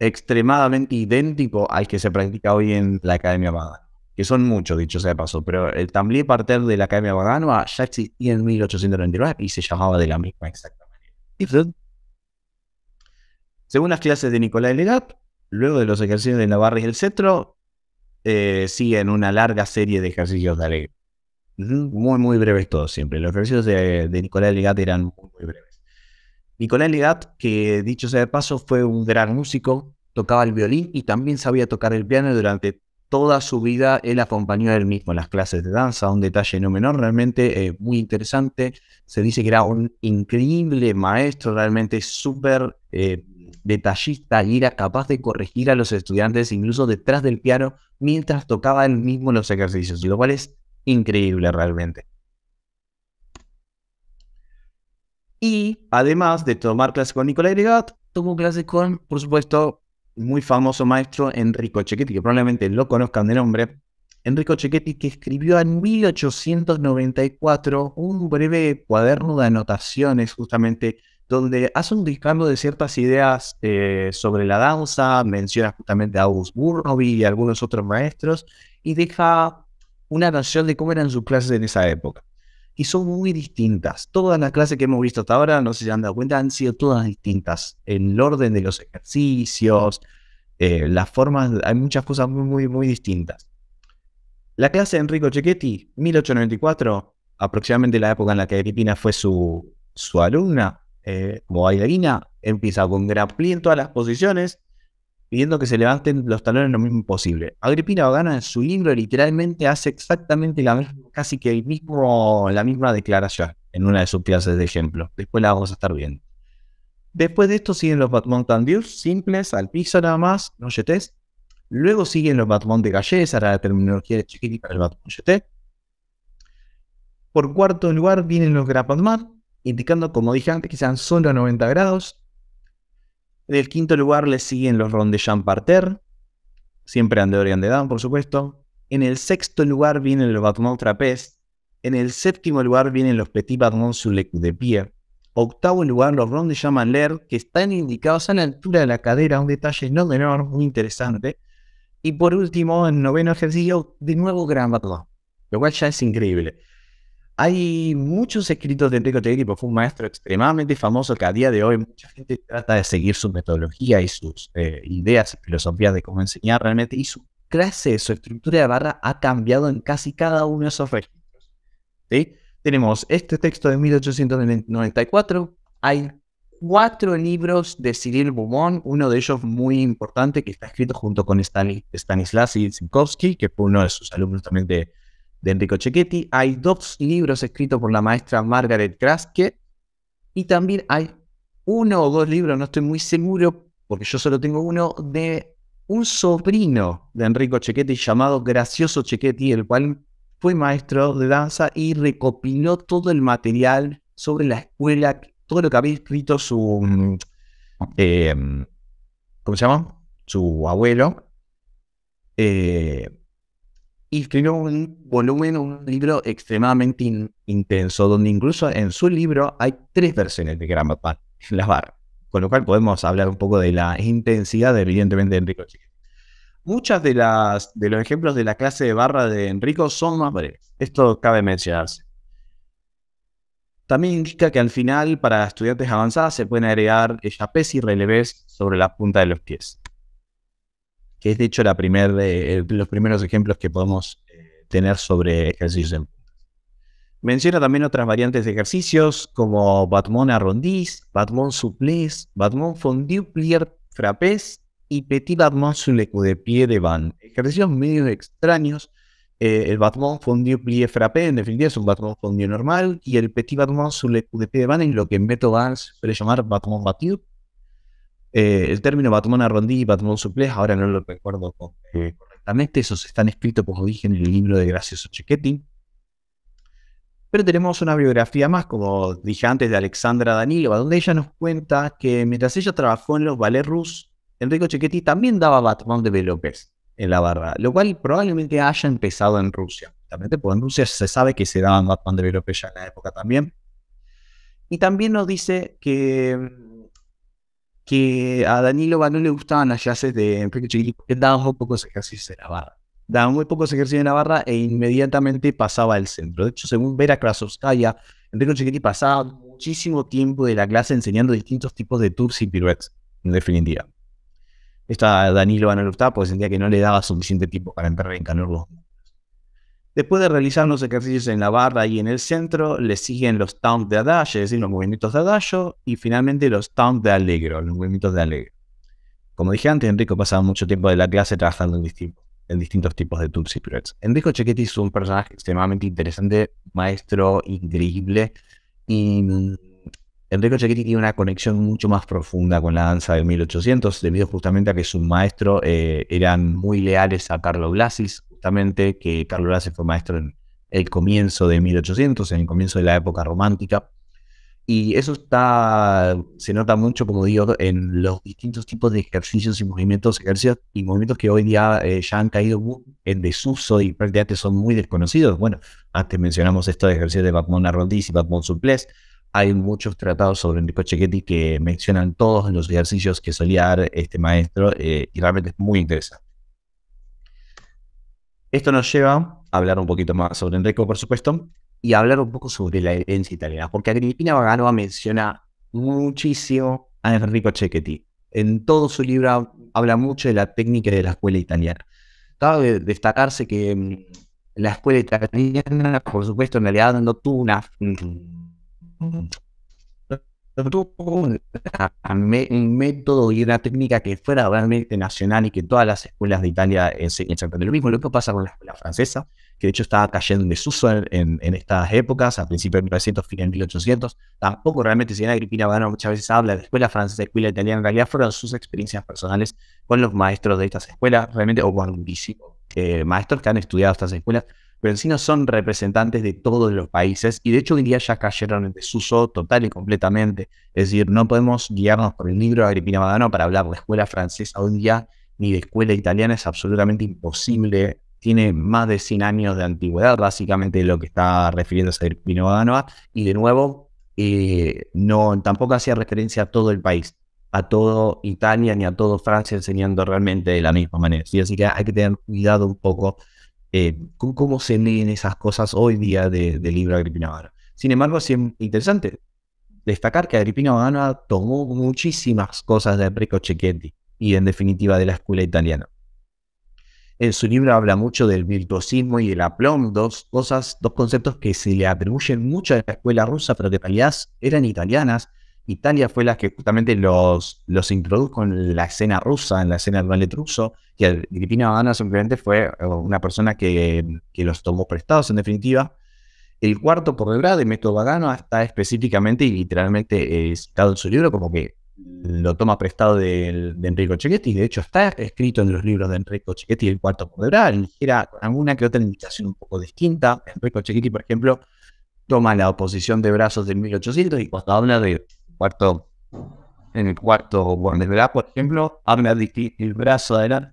extremadamente idéntico al que se practica hoy en la Academia Magano, que son muchos, dicho sea de paso, pero el tamblí partir de la Academia Maganoa ya existía en 1899 y se llamaba de la misma exacta manera. Según las clases de Nicolás Legat, luego de los ejercicios de Navarra y el cetro, eh, siguen una larga serie de ejercicios de alegría. Muy, muy breves todos siempre. Los ejercicios de, de Nicolás Legat eran muy breves. Nicolás Legat, que dicho sea de paso, fue un gran músico, tocaba el violín y también sabía tocar el piano durante toda su vida. Él acompañó a él mismo en las clases de danza, un detalle no menor, realmente eh, muy interesante. Se dice que era un increíble maestro, realmente súper eh, detallista y era capaz de corregir a los estudiantes incluso detrás del piano mientras tocaba él mismo los ejercicios, lo cual es increíble realmente. Y además de tomar clases con Nicolai Legat, tomó clases con, por supuesto, muy famoso maestro Enrico Chechetti, que probablemente lo conozcan de nombre. Enrico Chechetti, que escribió en 1894 un breve cuaderno de anotaciones, justamente, donde hace un discambio de ciertas ideas eh, sobre la danza, menciona justamente a August Burnoby y algunos otros maestros, y deja una canción de cómo eran sus clases en esa época y son muy distintas. Todas las clases que hemos visto hasta ahora, no sé si se han dado cuenta, han sido todas distintas. En El orden de los ejercicios, eh, las formas, hay muchas cosas muy, muy, muy distintas. La clase de Enrico Cecchetti, 1894, aproximadamente la época en la que Agripina fue su, su alumna eh, como bailarina, empieza con gran en todas las posiciones, pidiendo que se levanten los talones lo mismo posible. Agripina Ogana en su libro literalmente hace exactamente la misma, casi que el mismo, la misma declaración en una de sus clases de ejemplo. Después la vamos a estar viendo. Después de esto siguen los Batmont Dews, simples, al piso nada más, no jetés. Luego siguen los Batmont de gallés esa la terminología de para del Batmont Por cuarto lugar vienen los Grappatman, indicando, como dije antes, que sean solo a 90 grados. En el quinto lugar le siguen los rondes de Jean Parter, siempre de dan por supuesto. En el sexto lugar vienen los Batman Trapez. En el séptimo lugar vienen los Petit Batman Sulec de Pierre. Octavo lugar, los rondes de que están indicados a la altura de la cadera, un detalle no menor, muy interesante. Y por último, en noveno ejercicio, de nuevo Gran Batman, lo cual ya es increíble. Hay muchos escritos de Enrico Tegri, fue un maestro extremadamente famoso que a día de hoy mucha gente trata de seguir su metodología y sus eh, ideas y filosofías de cómo enseñar realmente. Y su clase, su estructura de barra ha cambiado en casi cada uno de esos registros. Tenemos este texto de 1894, hay cuatro libros de Cyril Beaumont, uno de ellos muy importante que está escrito junto con Stanislas y que fue uno de sus alumnos también de de Enrico Cecchetti. Hay dos libros escritos por la maestra Margaret Kraske y también hay uno o dos libros, no estoy muy seguro, porque yo solo tengo uno, de un sobrino de Enrico Cecchetti llamado Gracioso Cecchetti, el cual fue maestro de danza y recopiló todo el material sobre la escuela, todo lo que había escrito su... Mm, eh, ¿Cómo se llama? Su abuelo. Eh, y escribió un volumen, un libro extremadamente intenso, donde incluso en su libro hay tres versiones de Grammatman en las barra, con lo cual podemos hablar un poco de la intensidad, evidentemente, de Enrico Chiquet. Muchas de de los ejemplos de la clase de barra de Enrico son más breves. Esto cabe mencionarse. También indica que al final, para estudiantes avanzadas, se pueden agregar ellapés y relevés sobre la punta de los pies que es de hecho la primer, eh, los primeros ejemplos que podemos eh, tener sobre ejercicios en Menciona también otras variantes de ejercicios como Batman arrondis, Batman suplés, Batman fondue plier frappés y petit Batman sulecu de pie de van. Ejercicios medio extraños. Eh, el Batman fondue plié frappé, en definitiva, es un Batman fondue normal. Y el petit Batman sulecu de pie de van es lo que en Beto Vance llamar Batman batido eh, el término Batman Arrondí, Batman Suplex, ahora no lo recuerdo correctamente, esos están escritos, como dije, en el libro de Gracioso Chiquetti. Pero tenemos una biografía más, como dije antes, de Alexandra Danilova, donde ella nos cuenta que mientras ella trabajó en los ballets rusos, Enrico Chiquetti también daba Batman de López en la barra, lo cual probablemente haya empezado en Rusia, porque en Rusia se sabe que se daban Batman de López ya en la época también. Y también nos dice que que a Danilo no le gustaban las clases de Enrique chiquilín, porque daba muy pocos ejercicios de navarra. muy pocos ejercicios de navarra e inmediatamente pasaba al centro. De hecho, según Vera Krasovskaya, Enrique Chiquilín pasaba muchísimo tiempo de la clase enseñando distintos tipos de tours y piruetes, en definitiva. Esta Danilo no le gustaba porque sentía que no le daba suficiente tiempo para entrar en calor Después de realizar los ejercicios en la barra y en el centro, le siguen los taunts de adagio, es decir, los movimientos de adagio, y finalmente los taunts de alegro, los movimientos de alegro. Como dije antes, Enrico pasaba mucho tiempo de la clase trabajando en, distintos tipos de tools y Enrico Chechetti es un personaje extremadamente interesante, maestro increíble, y mm, Enrico Chechetti tiene una conexión mucho más profunda con la danza de 1800, debido justamente a que sus maestros eh, eran muy leales a Carlos Blasis, que Carlos Lace fue maestro en el comienzo de 1800, en el comienzo de la época romántica. Y eso está, se nota mucho, como digo, en los distintos tipos de ejercicios y movimientos, ejercicios y movimientos que hoy día eh, ya han caído en desuso y prácticamente son muy desconocidos. Bueno, antes mencionamos estos ejercicios de Batmón Arrondís y Batmón Suplés, Hay muchos tratados sobre Enrico Chequetti que mencionan todos los ejercicios que solía dar este maestro eh, y realmente es muy interesante. Esto nos lleva a hablar un poquito más sobre Enrico, por supuesto, y a hablar un poco sobre la herencia italiana, porque Agrippina Baganova menciona muchísimo a Enrico Cecchetti. En todo su libro habla mucho de la técnica de la escuela italiana. Cabe destacarse que mm, la escuela italiana, por supuesto, en realidad no tuvo una mm, tuvo un método y una técnica que fuera realmente nacional y que todas las escuelas de Italia enseñan exactamente lo mismo. Lo que pasa con la escuela francesa, que de hecho estaba cayendo en desuso en, estas épocas, a principios de 1900, fines de 1800. Tampoco realmente, si bien Agripina muchas veces habla de escuela francesa, y escuela italiana, en realidad fueron sus experiencias personales con los maestros de estas escuelas, realmente, o con eh, maestros que han estudiado estas escuelas, pero son representantes de todos los países y de hecho hoy día ya cayeron en desuso total y completamente. Es decir, no podemos guiarnos por el libro de Agripina Madano para hablar de escuela francesa hoy día ni de escuela italiana, es absolutamente imposible. Tiene más de 100 años de antigüedad, básicamente lo que está refiriéndose a Agripina y de nuevo, eh, no, tampoco hacía referencia a todo el país a todo Italia ni a todo Francia enseñando realmente de la misma manera. Así que hay que tener cuidado un poco eh, ¿cómo, se leen esas cosas hoy día del de libro Agripina Sin embargo, es interesante destacar que Agrippina Habana tomó muchísimas cosas de Enrico Cecchetti y en definitiva de la escuela italiana. En eh, su libro habla mucho del virtuosismo y el aplomb, dos cosas, dos conceptos que se le atribuyen mucho a la escuela rusa, pero que en realidad eran italianas, Italia fue la que justamente los, los introdujo en la escena rusa, en la escena del ballet ruso, y Agripina Bagano simplemente fue eh, una persona que, los tomó prestados en definitiva. El cuarto por de Método Bagano está específicamente y literalmente citado en su libro como que lo toma prestado de, de Enrico y de hecho está escrito en los libros de Enrico Cecchetti el cuarto por detrás, era alguna que otra indicación un poco distinta. Enrico Cecchetti por ejemplo, toma la oposición de brazos del 1800 y cuando habla de cuarto, en el cuarto verdad, por ejemplo, habla el brazo adelante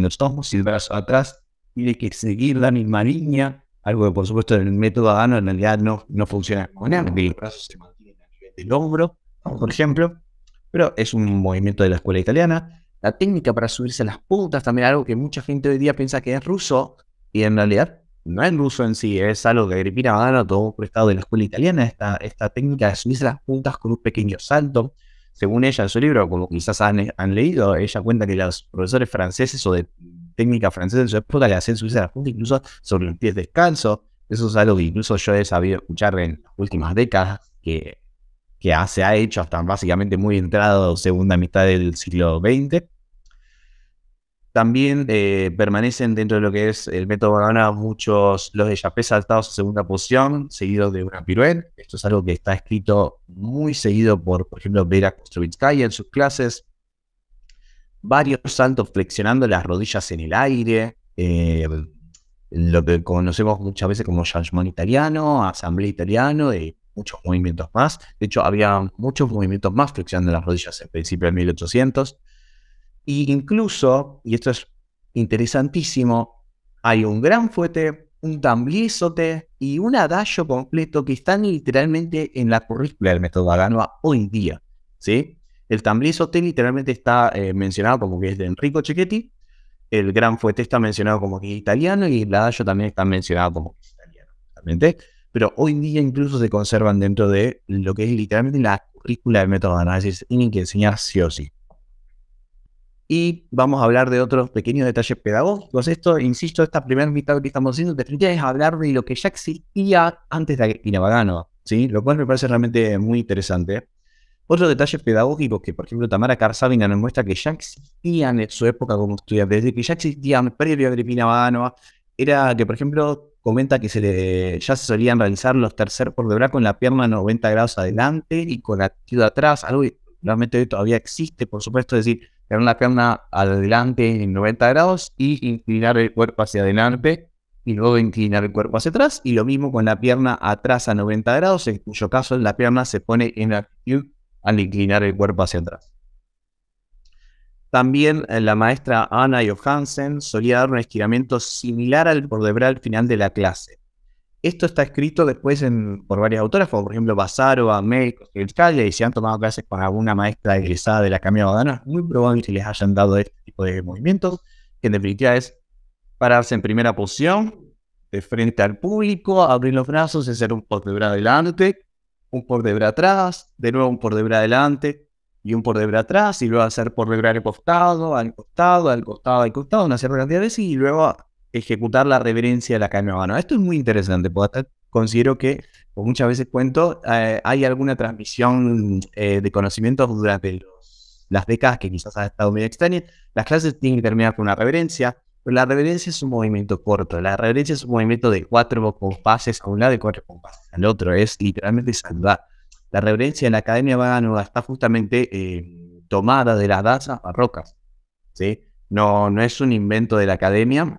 los tomos y el brazo atrás tiene que seguir la misma línea, algo que por supuesto en el método Adano en realidad no, no funciona con el brazo se mantiene del hombro, por ejemplo, pero es un movimiento de la escuela italiana. La técnica para subirse a las puntas también algo que mucha gente hoy día piensa que es ruso y en realidad no es ruso en sí, es algo que Agripina Badano todo prestado de la escuela italiana, esta, esta técnica de subirse las puntas con un pequeño salto. Según ella, en su libro, como quizás han, leído, ella cuenta que los profesores franceses o de técnica francesa en su época le hacían subirse las puntas incluso sobre los pies descalzos. Eso es algo que incluso yo he sabido escuchar en últimas décadas, que, que se ha hecho hasta básicamente muy entrado segunda mitad del siglo XX. También eh, permanecen dentro de lo que es el método gana muchos los de Yapé saltados a segunda posición, ...seguido de una pirueta. Esto es algo que está escrito muy seguido por, por ejemplo, Vera Kostrovitskaya en sus clases. Varios saltos flexionando las rodillas en el aire. Eh, lo que conocemos muchas veces como changement italiano, asamblea italiano y muchos movimientos más. De hecho, había muchos movimientos más flexionando las rodillas en principio del 1800. Y incluso, y esto es interesantísimo, hay un gran fuete, un tamblizote y un adagio completo que están literalmente en la currícula del método Aganoa hoy día. ¿sí? El tamblizote literalmente está eh, mencionado como que es de Enrico Cecchetti, el gran fuete está mencionado como que es italiano y el adagio también está mencionado como que es italiano. Pero hoy día incluso se conservan dentro de lo que es literalmente la currícula del método de análisis. Tienen que enseñar sí o sí y vamos a hablar de otros pequeños detalles pedagógicos. Esto, insisto, esta primera mitad que estamos haciendo, definitivamente es hablar de lo que ya existía antes de Agustina ¿sí? lo cual me parece realmente muy interesante. Otro detalle pedagógico que, por ejemplo, Tamara Karsavina nos muestra que ya existían en su época como estudiante, desde que ya existían previo a Agripina Vaganova, era que, por ejemplo, comenta que se le, ya se solían realizar los tercer por con la pierna 90 grados adelante y con la actitud atrás, algo que realmente todavía existe, por supuesto, es decir, Tener la pierna adelante en 90 grados y inclinar el cuerpo hacia adelante y luego inclinar el cuerpo hacia atrás. Y lo mismo con la pierna atrás a 90 grados, en cuyo caso la pierna se pone en actitud al inclinar el cuerpo hacia atrás. También eh, la maestra Ana Johansen solía dar un estiramiento similar al vertebral final de la clase. Esto está escrito después por varias autoras, como por ejemplo Basaro, Amel, Calle, y se han tomado clases con alguna maestra egresada de la Camilla Badana, muy probable que les hayan dado este tipo de movimientos, que en definitiva es pararse en primera posición, de frente al público, abrir los brazos, hacer un por debra adelante, un por debra atrás, de nuevo un por debra adelante y un por debra atrás, y luego hacer por debra al costado, al costado, al costado, al costado, una cierta cantidad de veces, y luego ejecutar la reverencia de la Academia caravana. Esto es muy interesante, porque considero que, como muchas veces cuento, eh, hay alguna transmisión eh, de conocimientos durante las décadas que quizás ha estado medio extraña. Las clases tienen que terminar con una reverencia, pero la reverencia es un movimiento corto. La reverencia es un movimiento de cuatro compases con un lado y cuatro compases al otro. Es literalmente saludar. La reverencia en la Academia Vaganova está justamente eh, tomada de las danzas barrocas. ¿sí? No, no es un invento de la Academia,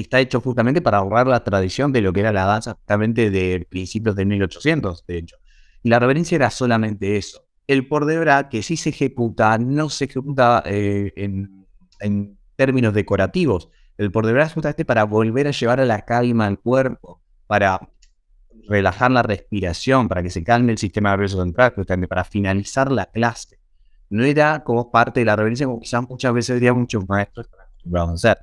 está hecho justamente para ahorrar la tradición de lo que era la danza justamente de principios del 1800, de hecho. Y la reverencia era solamente eso. El por debra, que sí se ejecuta, no se ejecuta eh, en, términos decorativos. El por debra es justamente para volver a llevar a la calma al cuerpo, para relajar la respiración, para que se calme el sistema nervioso central, justamente para finalizar la clase. No era como parte de la reverencia, como quizás muchas veces diría muchos maestros acostumbrados a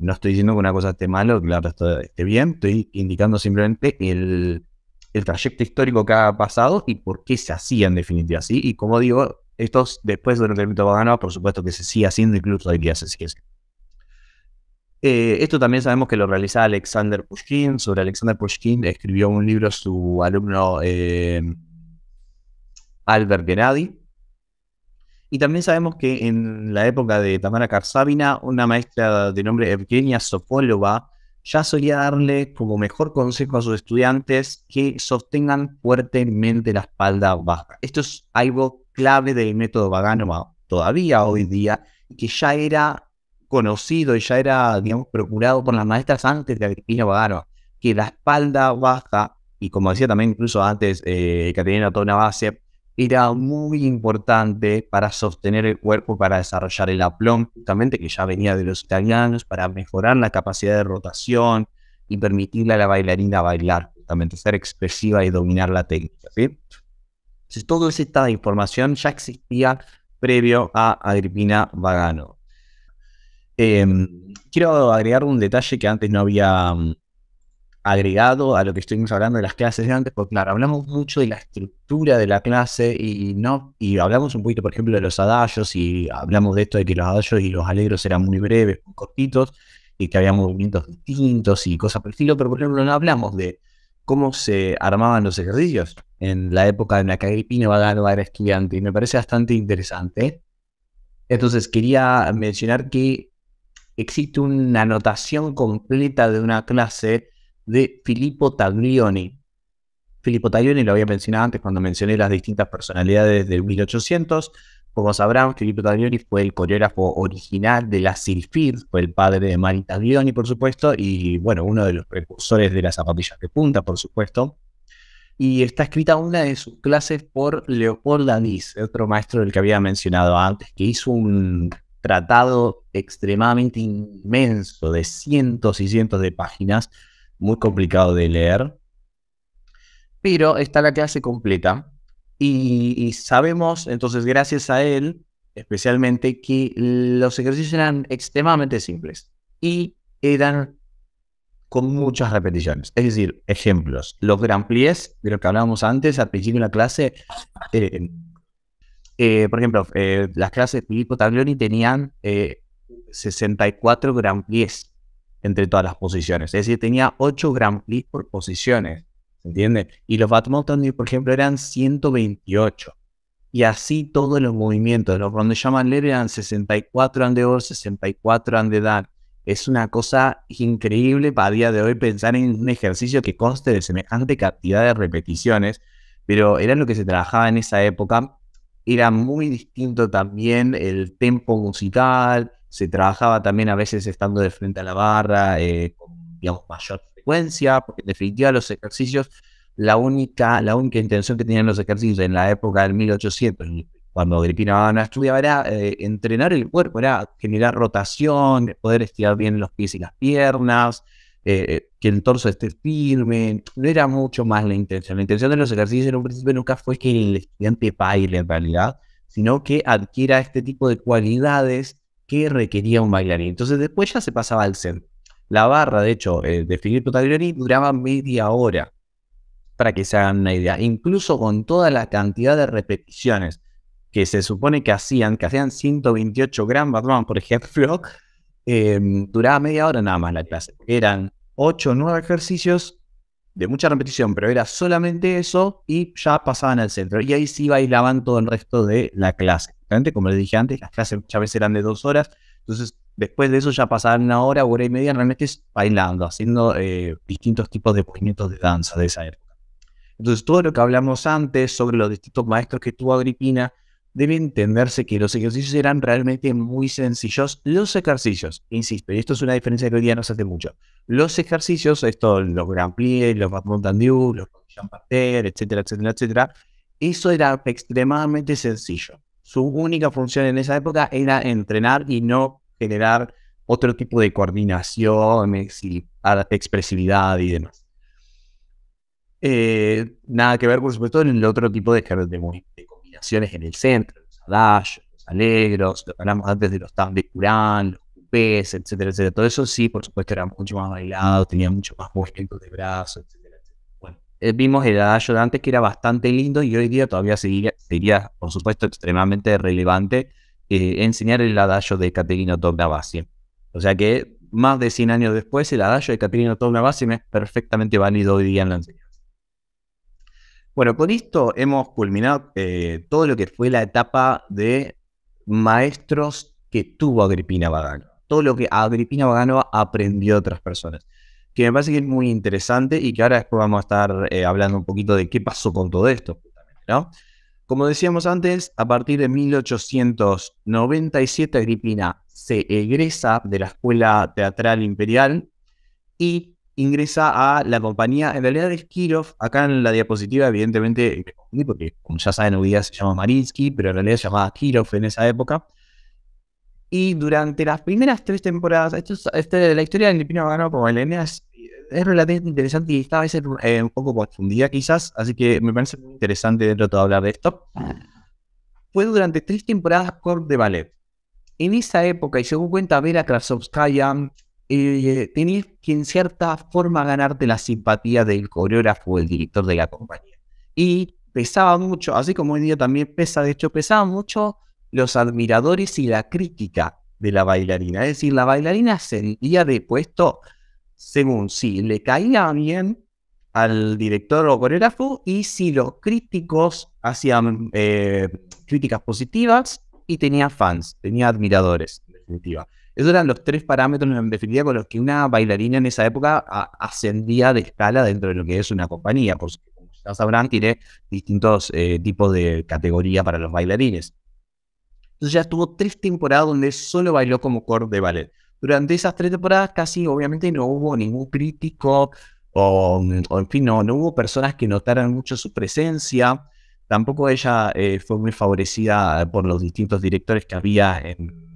no estoy diciendo que una cosa esté mal o que la otra esté bien, estoy indicando simplemente el, trayecto histórico que ha pasado y por qué se hacía en definitiva así. Y como digo, estos después de un término pagano, por supuesto que se sigue haciendo, incluso hoy día se sigue eh, esto también sabemos que lo realizaba Alexander Pushkin. Sobre Alexander Pushkin escribió un libro su alumno eh, Albert Gennady, y también sabemos que en la época de Tamara Karsavina, una maestra de nombre Evgenia Sofólova... ya solía darle como mejor consejo a sus estudiantes que sostengan fuertemente la espalda baja. Esto es algo clave del método Vaganova todavía hoy día, que ya era conocido y ya era, digamos, procurado por las maestras antes de Evgenia Vaganova, que la espalda baja, y como decía también incluso antes eh, Caterina Tona Base, era muy importante para sostener el cuerpo, para desarrollar el aplomb justamente que ya venía de los italianos, para mejorar la capacidad de rotación y permitirle a la bailarina bailar, justamente ser expresiva y dominar la técnica. Entonces, toda esta información ya existía previo a Agripina Vagano. Em, quiero agregar un detalle que antes no había, mm, agregado a lo que estuvimos hablando de las clases de antes, porque claro, hablamos mucho de la estructura de la clase y no, y hablamos un poquito, por ejemplo, de los adallos, y hablamos de esto de que los adallos y los alegros eran muy breves, muy cortitos, y que había movimientos distintos y cosas por el estilo, pero por ejemplo no hablamos de cómo se armaban los ejercicios en la época en la que Agripino Badalba era estudiante, y me parece bastante interesante. Entonces quería mencionar que existe una anotación completa de una clase de Filippo Taglioni. Filippo Taglioni lo había mencionado antes cuando mencioné las distintas personalidades de 1800. Como sabrán, Filippo Taglioni fue el coreógrafo original de la Silfid, fue el padre de Mari Taglioni, por supuesto, y bueno, uno de los precursores de las zapatillas de punta, por supuesto. Y está escrita una de sus clases por Leopold Danis, otro maestro del que había mencionado antes, que hizo un tratado extremadamente inmenso de cientos y cientos de páginas muy complicado de leer, pero está la clase completa y, sabemos, entonces gracias a él, especialmente, que los ejercicios eran extremadamente simples y eran con muchas repeticiones. Es decir, ejemplos. Los Grand Pliés, de lo que hablábamos antes, al principio de la clase, eh, eh, por ejemplo, eh, las clases de Filippo Taglioni tenían 64 Grand Pliés entre todas las posiciones. Es decir, tenía 8 Grand Prix por posiciones, ¿entiende? Y los Batmoton, por ejemplo, eran 128. Y así todos los movimientos. Los ronde Leer eran 64 de 64 edad Es una cosa increíble para día de hoy pensar en un ejercicio que conste de semejante cantidad de repeticiones, pero era lo que se trabajaba en esa época. Era muy distinto también el tempo musical, se trabajaba también a veces estando de frente a la barra, eh, con mayor frecuencia, porque en definitiva los ejercicios, la única, la única intención que tenían los ejercicios en la época del 1800, cuando Agripina a estudiaba, era eh, entrenar el cuerpo, era generar rotación, poder estirar bien los pies y las piernas, eh, que el torso esté firme, no era mucho más la intención. La intención de los ejercicios en un principio nunca fue que el estudiante baile en realidad, sino que adquiera este tipo de cualidades que requería un bailarín. Entonces después ya se pasaba al centro. La barra, de hecho, eh, de Filippo Taglioni duraba media hora, para que se hagan una idea. Incluso con toda la cantidad de repeticiones que se supone que hacían, que hacían 128 Gran por ejemplo, em, duraba media hora nada más la clase. Eran 8 o 9 ejercicios de mucha repetición, pero era solamente eso y ya pasaban al centro. Y ahí sí bailaban todo el resto de la clase. Como les dije antes, las clases muchas veces eran de dos horas, entonces después de eso ya pasaban una hora, hora y media realmente bailando, haciendo eh, distintos tipos de movimientos de danza de esa época. Entonces todo lo que hablamos antes sobre los distintos maestros que tuvo Agripina, debe entenderse que los ejercicios eran realmente muy sencillos. Los ejercicios, insisto, y esto es una diferencia que hoy día no se hace mucho. Los ejercicios, esto, los Grand Prix, los Mountain Dew, los Jean etcétera, etcétera, etcétera, eso era extremadamente sencillo. Su única función en esa época era entrenar y no generar otro tipo de coordinación, expresividad y demás. Eh, nada que ver, por supuesto, en el otro tipo de, de, en el centro, los Adallos, los Alegros, lo hablamos antes de los Tambi Curán, los Cupés, etcétera, etcétera. Todo eso sí, por supuesto, era mucho más bailado, tenía mucho más movimiento de brazos, etcétera, Bueno, eh, vimos el adayo de antes que era bastante lindo y hoy día todavía sería, sería por supuesto, extremadamente relevante eh, enseñar el adayo de Caterina Tognavasi. O sea que más de 100 años después, el adayo de Caterina me es perfectamente válido hoy día en la enseñanza. Bueno, con esto hemos culminado eh, todo lo que fue la etapa de maestros que tuvo Agripina Vaganova. todo lo que Agripina Vaganova aprendió de otras personas, que me parece que es muy interesante y que ahora después vamos a estar eh, hablando un poquito de qué pasó con todo esto, Como decíamos antes, a partir de 1897 Agripina se egresa de la Escuela Teatral Imperial y ingresa a la compañía, en realidad es Kirov, acá en la diapositiva evidentemente, porque como ya saben hoy día se llama Marinsky, pero en realidad se llamaba Kirov en esa época. Y durante las primeras tres temporadas, esto es, este, la historia de Lipino ganado por Elena es, es relativamente interesante y está a veces eh, un poco confundida quizás, así que me parece muy interesante dentro de todo hablar de esto. Fue durante tres temporadas corp de ballet. En esa época, y según cuenta Vera Krasovskaya, eh, tenías que en cierta forma ganarte la simpatía del coreógrafo o el director de la compañía. Y pesaba mucho, así como hoy día también pesa, de hecho pesaba mucho los admiradores y la crítica de la bailarina. Es decir, la bailarina sentía de puesto según si le caía bien al director o coreógrafo y si los críticos hacían eh, críticas positivas y tenía fans, tenía admiradores, en definitiva. Esos eran los tres parámetros en definitiva con los que una bailarina en esa época ascendía de escala dentro de lo que es una compañía. Por como ya sabrán, tiene distintos eh, tipos de categoría para los bailarines. Entonces ya estuvo tres temporadas donde solo bailó como core de ballet. Durante esas tres temporadas casi obviamente no hubo ningún crítico o, en fin, no, no, hubo personas que notaran mucho su presencia. Tampoco ella eh, fue muy favorecida eh, por los distintos directores que había en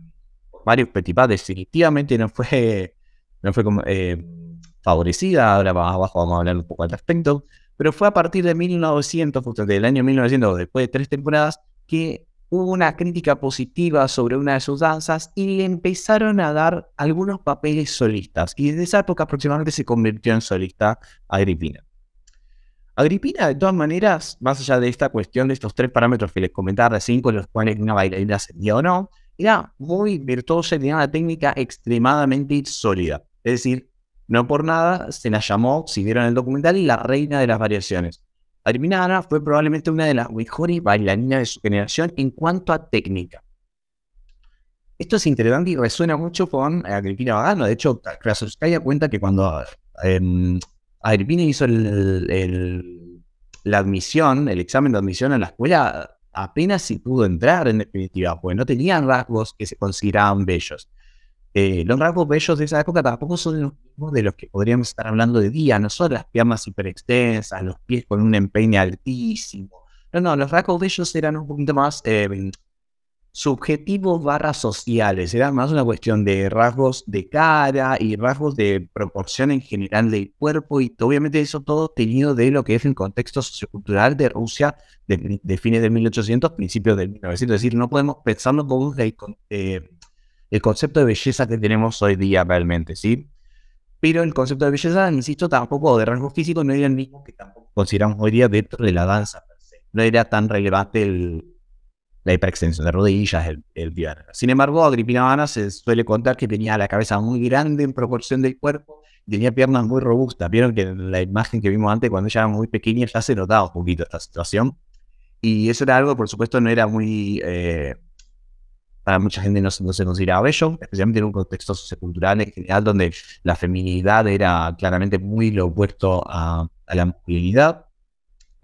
Mario Petipa definitivamente no fue, no fue eh, favorecida, ahora más abajo vamos a hablar un poco al respecto, pero fue a partir de 1900, del año 1900, después de tres temporadas, que hubo una crítica positiva sobre una de sus danzas y le empezaron a dar algunos papeles solistas. Y desde esa época aproximadamente se convirtió en solista Agripina. Agripina, de todas maneras, más allá de esta cuestión de estos tres parámetros que les comentaba recién, con los cuales una bailarina ascendía o no, era muy virtuosa y tenía una técnica extremadamente sólida. Es decir, no por nada se la llamó, si vieron el documental, la reina de las variaciones. Ana fue probablemente una de las mejores bailarinas de su generación en cuanto a técnica. Esto es interesante y resuena mucho con Agripina eh, Vagano. De hecho, Krasovskaya cuenta que cuando eh, hizo la admisión, el examen de admisión a la escuela, apenas si pudo entrar en definitiva, porque no tenían rasgos que se consideraban bellos. Eh, los rasgos bellos de esa época tampoco son los mismos de los que podríamos estar hablando de día, no son las piernas extensas, los pies con un empeine altísimo. No, no, los rasgos bellos eran un poquito más eh, subjetivos barra sociales. Era más una cuestión de rasgos de cara y rasgos de proporción en general del cuerpo y obviamente eso todo tenido de lo que es el contexto sociocultural de Rusia de, fines de 1800, principios del 1900. Es decir, no podemos pensarlo como eh, el, concepto de belleza que tenemos hoy día realmente, ¿sí? Pero el concepto de belleza, insisto, tampoco de rasgos físicos no era el mismo que tampoco consideramos hoy día dentro de la danza. No era tan relevante el, la hiperextensión de rodillas, el, el Sin embargo, Agripina Habana se suele contar que tenía la cabeza muy grande en proporción del cuerpo, tenía piernas muy robustas. Vieron que en la imagen que vimos antes, cuando ella era muy pequeña, ya se notaba un poquito esta situación. Y eso era algo, por supuesto, no era muy... Eh, para mucha gente no, se consideraba bello, especialmente en un contexto sociocultural en general donde la feminidad era claramente muy lo opuesto a, a la masculinidad.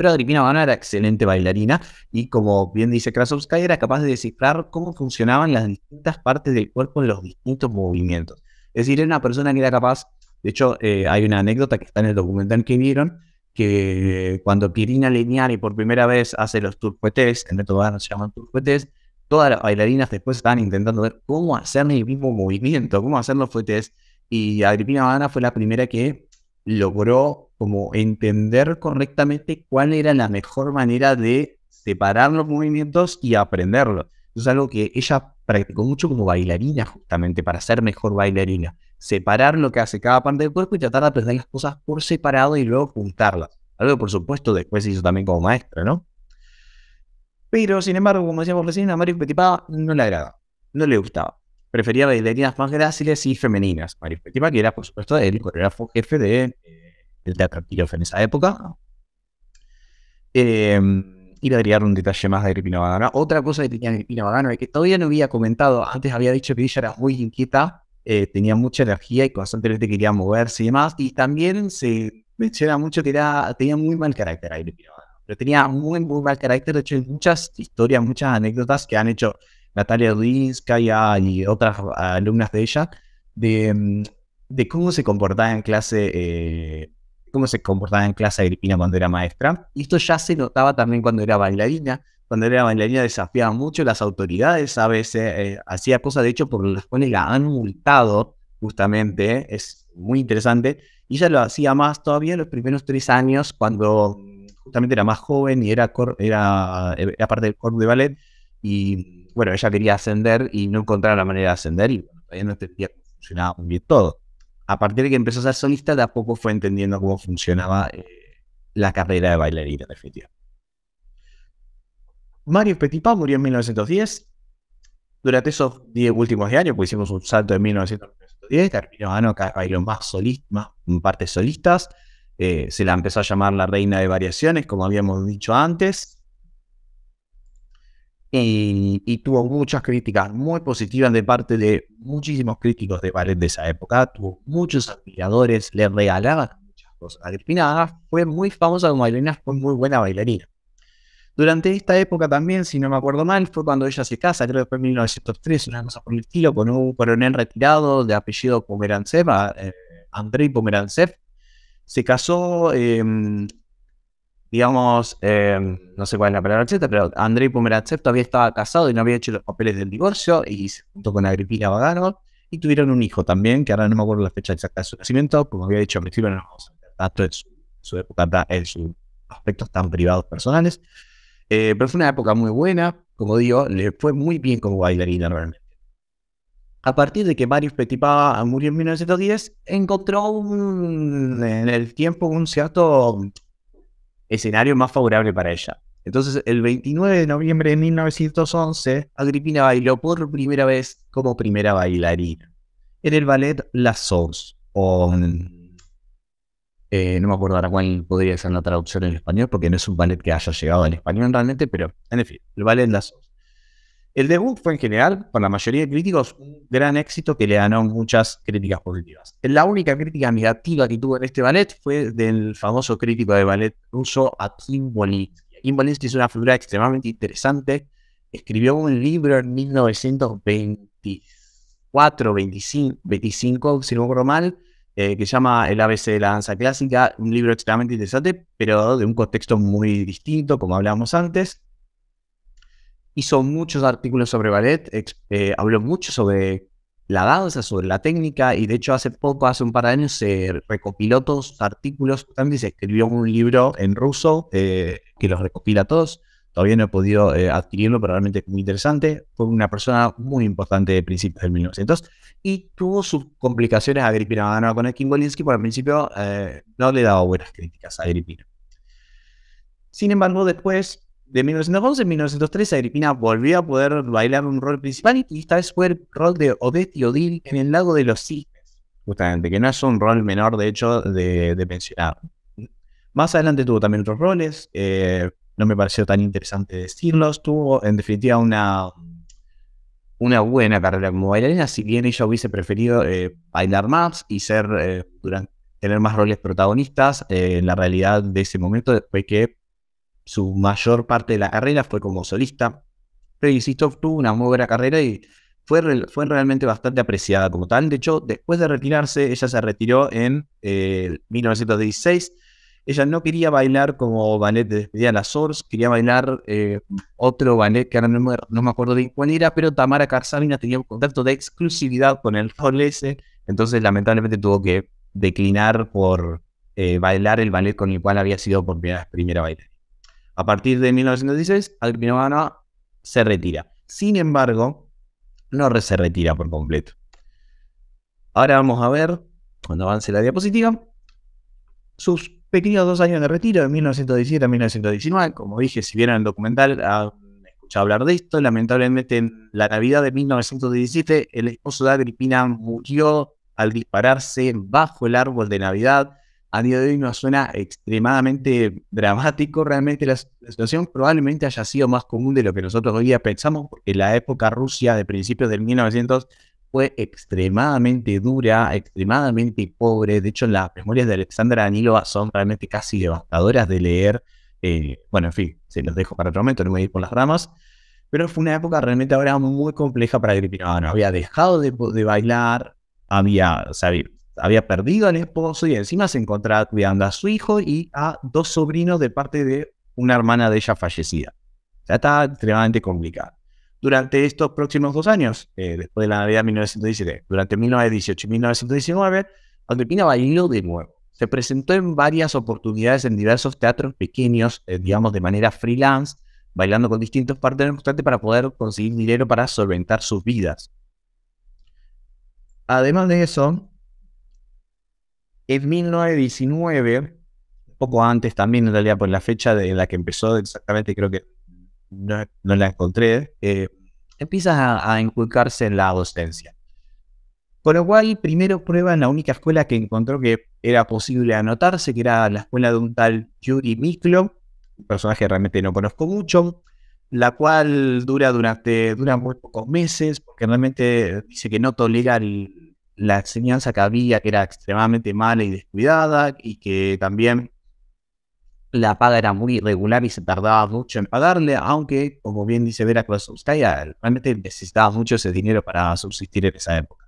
Pero Agripina Havana era excelente bailarina y, como bien dice Krasovsky, era capaz de descifrar cómo funcionaban las distintas partes del cuerpo en los distintos movimientos. Es decir, era una persona que era capaz, de hecho, eh, hay una anécdota que está en el documental que vieron, que cuando Pirina y por primera vez hace los turpetés, en método se llaman turpetés, todas las bailarinas después estaban intentando ver cómo hacer el mismo movimiento, cómo hacer los fuetes. Y Agripina Havana fue la primera que logró como entender correctamente cuál era la mejor manera de separar los movimientos y aprenderlos. es algo que ella practicó mucho como bailarina, justamente para ser mejor bailarina. Separar lo que hace cada parte del cuerpo y tratar de aprender las cosas por separado y luego juntarlas. Algo que, por supuesto, después hizo también como maestra, ¿no? Pero, sin embargo, como decíamos recién, a Mario Petipa no le agradaba, no le gustaba. Prefería bailarinas más gráciles y femeninas. Mario Petipa, que era, por supuesto, el coreógrafo jefe de eh, el teatro en esa época. Em, y a agregar un detalle más de Agripina Badano. Otra cosa que tenía Agripina es que todavía no había comentado, antes había dicho que ella era muy inquieta, eh, tenía mucha energía y constantemente quería moverse y demás, y también se menciona mucho que tenía muy mal carácter Agripina pero tenía muy, muy mal carácter, de hecho hay muchas historias, muchas anécdotas que han hecho Natalia Rudinskaya y otras alumnas de ella, mm, de, cómo se comportaba en clase eh, cómo se comportaba en clase Agripina cuando era maestra. Y esto ya se notaba también cuando era bailarina. Cuando era bailarina desafiaba mucho las autoridades, a veces eh, hacía cosas, de hecho, por las cuales la han multado, justamente, es muy interesante. Y ella lo hacía más todavía en los primeros tres años, cuando justamente era más joven y era, era, parte del coro de ballet. Y bueno, ella quería ascender y no encontraba la manera de ascender y todavía no entendía cómo funcionaba muy bien todo a partir de que empezó a ser solista, tampoco fue entendiendo cómo funcionaba eh, la carrera de bailarina, definitiva. Mario Petipa murió en 1910. Durante esos 10 últimos años, pues hicimos un salto de 1910, terminó Ano, bailó más, solista, partes solistas. Eh, se la empezó a llamar la reina de variaciones, como habíamos dicho antes y, tuvo muchas críticas muy positivas de parte de muchísimos críticos de ballet de esa época, tuvo muchos admiradores, le regalaba muchas cosas. fue muy famosa como bailarina, fue muy buena bailarina. Durante esta época también, si no me acuerdo mal, fue cuando ella se casa, creo que fue en 1903, una cosa por el estilo, con un coronel retirado de apellido Pomerantsev, eh, Andrei Pomerantsev. Se casó, em, digamos, em, no sé cuál es la palabra etc. pero Andrei Pumeraceto todavía estaba casado y no había hecho los papeles del divorcio y se juntó con Agripina Vagano y tuvieron un hijo también, que ahora no me acuerdo la fecha exacta de su nacimiento, como había dicho me sirven los datos en su, época, en sus aspectos tan privados personales, eh, pero fue una época muy buena, como digo, le fue muy bien como bailarina realmente. A partir de que Marius Petipa murió en 1910, encontró en el tiempo un cierto escenario más favorable para ella. Entonces, el 29 de noviembre de 1911, Agripina bailó por primera vez como primera bailarina en el ballet La Sons. Eh, no me acuerdo ahora cuál podría ser la traducción en español, porque no es un ballet que haya llegado en español realmente, pero en fin, el ballet La el debut fue en general, para la mayoría de críticos, un gran éxito que le ganó muchas críticas positivas. La única crítica negativa que tuvo en este ballet fue del famoso crítico de ballet ruso Akim Bolinsky. Akim Bolinsky es una figura extremadamente interesante. Escribió un libro en 1924, 25, 25 si no recuerdo mal, eh, que llama El ABC de la danza clásica, un libro extremadamente interesante, pero de un contexto muy distinto, como hablábamos antes hizo muchos artículos sobre ballet, eh, habló mucho sobre la danza, sobre la técnica, y de hecho hace poco, hace un par de años, se recopiló todos sus artículos, también se escribió un libro en ruso eh, que los recopila todos. Todavía no he podido eh, adquirirlo, pero realmente es muy interesante. Fue una persona muy importante de principios del 1900 y tuvo sus complicaciones Agripina ganó con el Kimbolinsky, por al principio no le daba buenas críticas a Agripina. Sin embargo, después de 1911 a 1913, Agripina volvió a poder bailar un rol principal y esta vez fue el rol de Odette y Odile en el lago de los cisnes, justamente, que no es un rol menor, de hecho, de, de mencionar. Más adelante tuvo también otros roles, eh, no me pareció tan interesante decirlos, tuvo en definitiva una, una buena carrera como bailarina, si bien ella hubiese preferido eh, bailar más y ser, eh, tener más roles protagonistas, en la realidad de ese momento fue que su mayor parte de la carrera fue como solista. Pero insisto, tuvo una muy buena carrera y fue, fue realmente bastante apreciada como tal. De hecho, después de retirarse, ella se retiró en 1916. Eh, ella no quería bailar como ballet de despedida en la Source, quería bailar eh, otro ballet que ahora no me, acuerdo de cuál era, pero Tamara Karsavina tenía un contacto de exclusividad con el rol ese, entonces lamentablemente tuvo que declinar por eh, bailar el ballet con el cual había sido por primera, primera baile. A partir de 1916, Agripina se retira. Sin embargo, no se retira por completo. Ahora vamos a ver, cuando avance la diapositiva, sus pequeños dos años de retiro, de 1917 a 1919. Como dije, si vieron el documental, han escuchado hablar de esto. Lamentablemente, en la Navidad de 1917, el esposo de Agripina murió al dispararse bajo el árbol de Navidad a día de hoy nos suena extremadamente dramático realmente la, situación. Probablemente haya sido más común de lo que nosotros hoy día pensamos, porque la época Rusia de principios del 1900 fue extremadamente dura, extremadamente pobre. De hecho, las memorias de Alexandra Danilova son realmente casi devastadoras de leer. Eh, bueno, en fin, se los dejo para otro momento, no voy a ir por las ramas. Pero fue una época realmente ahora muy compleja para ah, no Había dejado de, bailar, había, o sea, había perdido al esposo y encima se encontraba cuidando a su hijo y a dos sobrinos de parte de una hermana de ella fallecida. O sea, estaba extremadamente complicado. Durante estos próximos dos años, eh, después de la Navidad de 1917, durante 1918 y 1919, Agrippina bailó de nuevo. Se presentó en varias oportunidades en diversos teatros pequeños, eh, digamos de manera freelance, bailando con distintos partners importantes para poder conseguir dinero para solventar sus vidas. Además de eso, en 1919, poco antes también, en realidad, por la fecha de la que empezó, exactamente creo que no, la encontré, eh, empieza a, inculcarse en la docencia. Con lo cual, primero prueba en la única escuela que encontró que era posible anotarse, que era la escuela de un tal Yuri Miklo, un personaje que realmente no conozco mucho, la cual dura durante dura muy pocos meses, porque realmente dice que no tolera el, la enseñanza que había, que era extremadamente mala y descuidada, y que también la paga era muy irregular y se tardaba mucho en pagarle, aunque, como bien dice Vera Krasovskaya, realmente necesitaba mucho ese dinero para subsistir en esa época.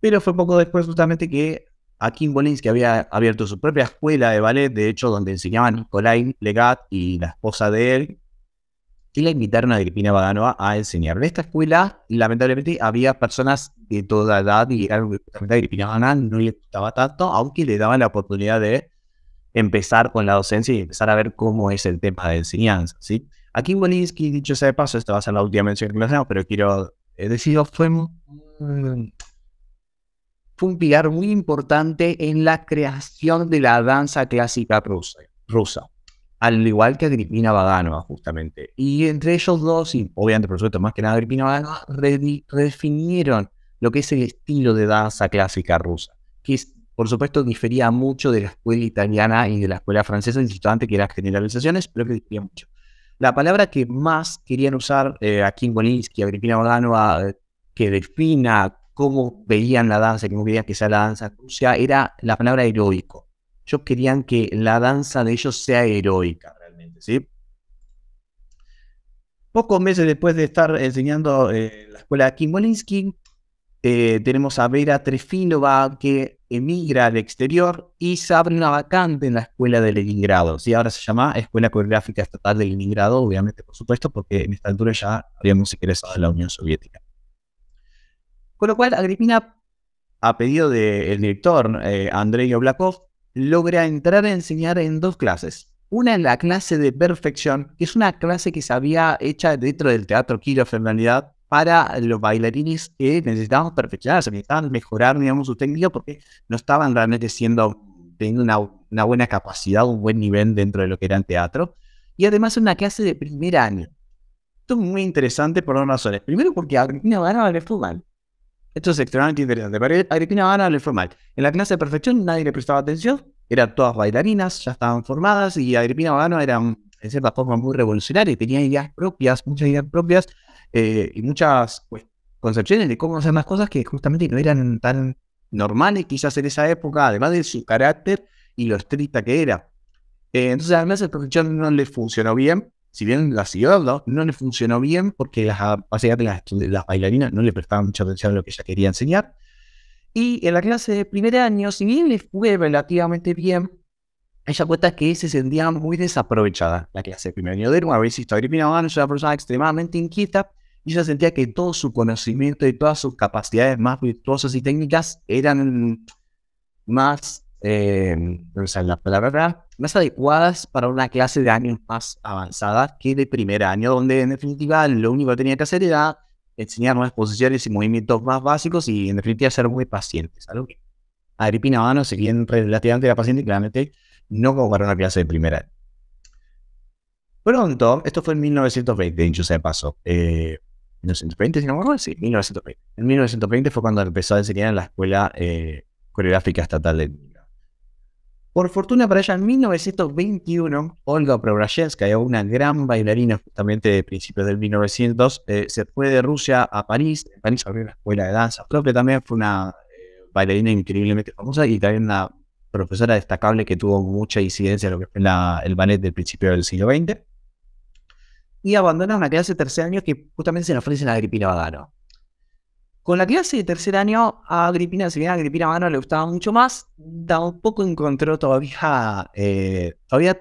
Pero fue poco después justamente que Akin Bolinsky había abierto su propia escuela de ballet, de hecho, donde enseñaban colin Legat y la esposa de él, y la invitaron a Agripina Baganova a enseñar. En esta escuela, lamentablemente, había personas de toda edad y a Agripina no le gustaba tanto, aunque le daban la oportunidad de empezar con la docencia y empezar a ver cómo es el tema de enseñanza. ¿sí? Aquí que, dicho sea de paso, esta va a ser la última mención que hacemos, pero quiero decir, fue, fue un pilar muy importante en la creación de la danza clásica rusa al igual que Agripina Baganova justamente. Y entre ellos dos, y obviamente por supuesto más que nada Agripina Baganova redefinieron lo que es el estilo de danza clásica rusa, que por supuesto difería mucho de la escuela italiana y de la escuela francesa, insisto antes que eran generalizaciones, pero que difería mucho. La palabra que más querían usar eh, a Kim y a que defina cómo veían la danza, cómo querían que sea la danza rusa, era la palabra heroico ellos querían que la danza de ellos sea heroica realmente, ¿sí? Pocos meses después de estar enseñando eh, la escuela de Kimolinsky, eh, tenemos a Vera Trefinova que emigra al exterior y se abre una vacante en la escuela de Leningrado. ¿sí? Ahora se llama Escuela Coreográfica Estatal de Leningrado, obviamente, por supuesto, porque en esta altura ya habíamos ingresado a la Unión Soviética. Con lo cual, Agripina, a pedido del director eh, Andrei Oblakov, logra entrar a enseñar en dos clases. Una en la clase de perfección, que es una clase que se había hecha dentro del teatro Kirov en para los bailarines que necesitaban perfeccionarse, necesitaban mejorar, digamos, su técnica porque no estaban realmente siendo, teniendo una, buena capacidad, un buen nivel dentro de lo que era el teatro. Y además una clase de primer año. Esto es muy interesante por dos razones. Primero porque Argentina ganaba el fútbol. Esto es extremadamente interesante. Pero Agripina va le fue mal. En la clase de perfección nadie le prestaba atención, eran todas bailarinas, ya estaban formadas y Agripina Vagano era en cierta forma muy revolucionaria, tenía ideas propias, muchas ideas propias eh, y muchas pues, concepciones de cómo hacer más cosas que justamente no eran tan normales quizás en esa época, además de su carácter y lo estricta que era. Eh, entonces a la clase perfección no le funcionó bien si bien la siguió ¿no? le funcionó bien porque las, las, las bailarinas no le prestaban mucha atención a lo que ella quería enseñar. Y en la clase de primer año, si bien le fue relativamente bien, ella cuenta que se sentía muy desaprovechada la clase de primer año. De nuevo, y Agripina Obano es una persona extremadamente inquieta y ella sentía que todo su conocimiento y todas sus capacidades más virtuosas y técnicas eran más Em, más adecuadas para una clase de años más avanzada que de primer año, donde en definitiva lo único que tenía que hacer era enseñar nuevas posiciones y movimientos más básicos y en definitiva ser muy pacientes, algo que Agripina Habano, si relativamente era paciente, claramente no como para una clase de primer año. Pronto, esto fue en 1920, dicho sea paso. Eh, 1920, si no me acuerdo, sí, 1920. En 1920 fue cuando empezó a enseñar en la escuela eh, coreográfica estatal de por fortuna para ella, en 1921, Olga Prograyevska, una gran bailarina justamente de principios del 1900, eh, se fue de Rusia a París. En París abrió una escuela de danza propia también, fue una eh, bailarina increíblemente famosa y también una profesora destacable que tuvo mucha incidencia en lo que fue el ballet del principio del siglo XX. Y abandona una clase de tercer año que justamente se le ofrece la gripina Badano. Con la clase de tercer año, a Agripina, si bien a Agripina Mano le gustaba mucho más, tampoco encontró todavía, eh, todavía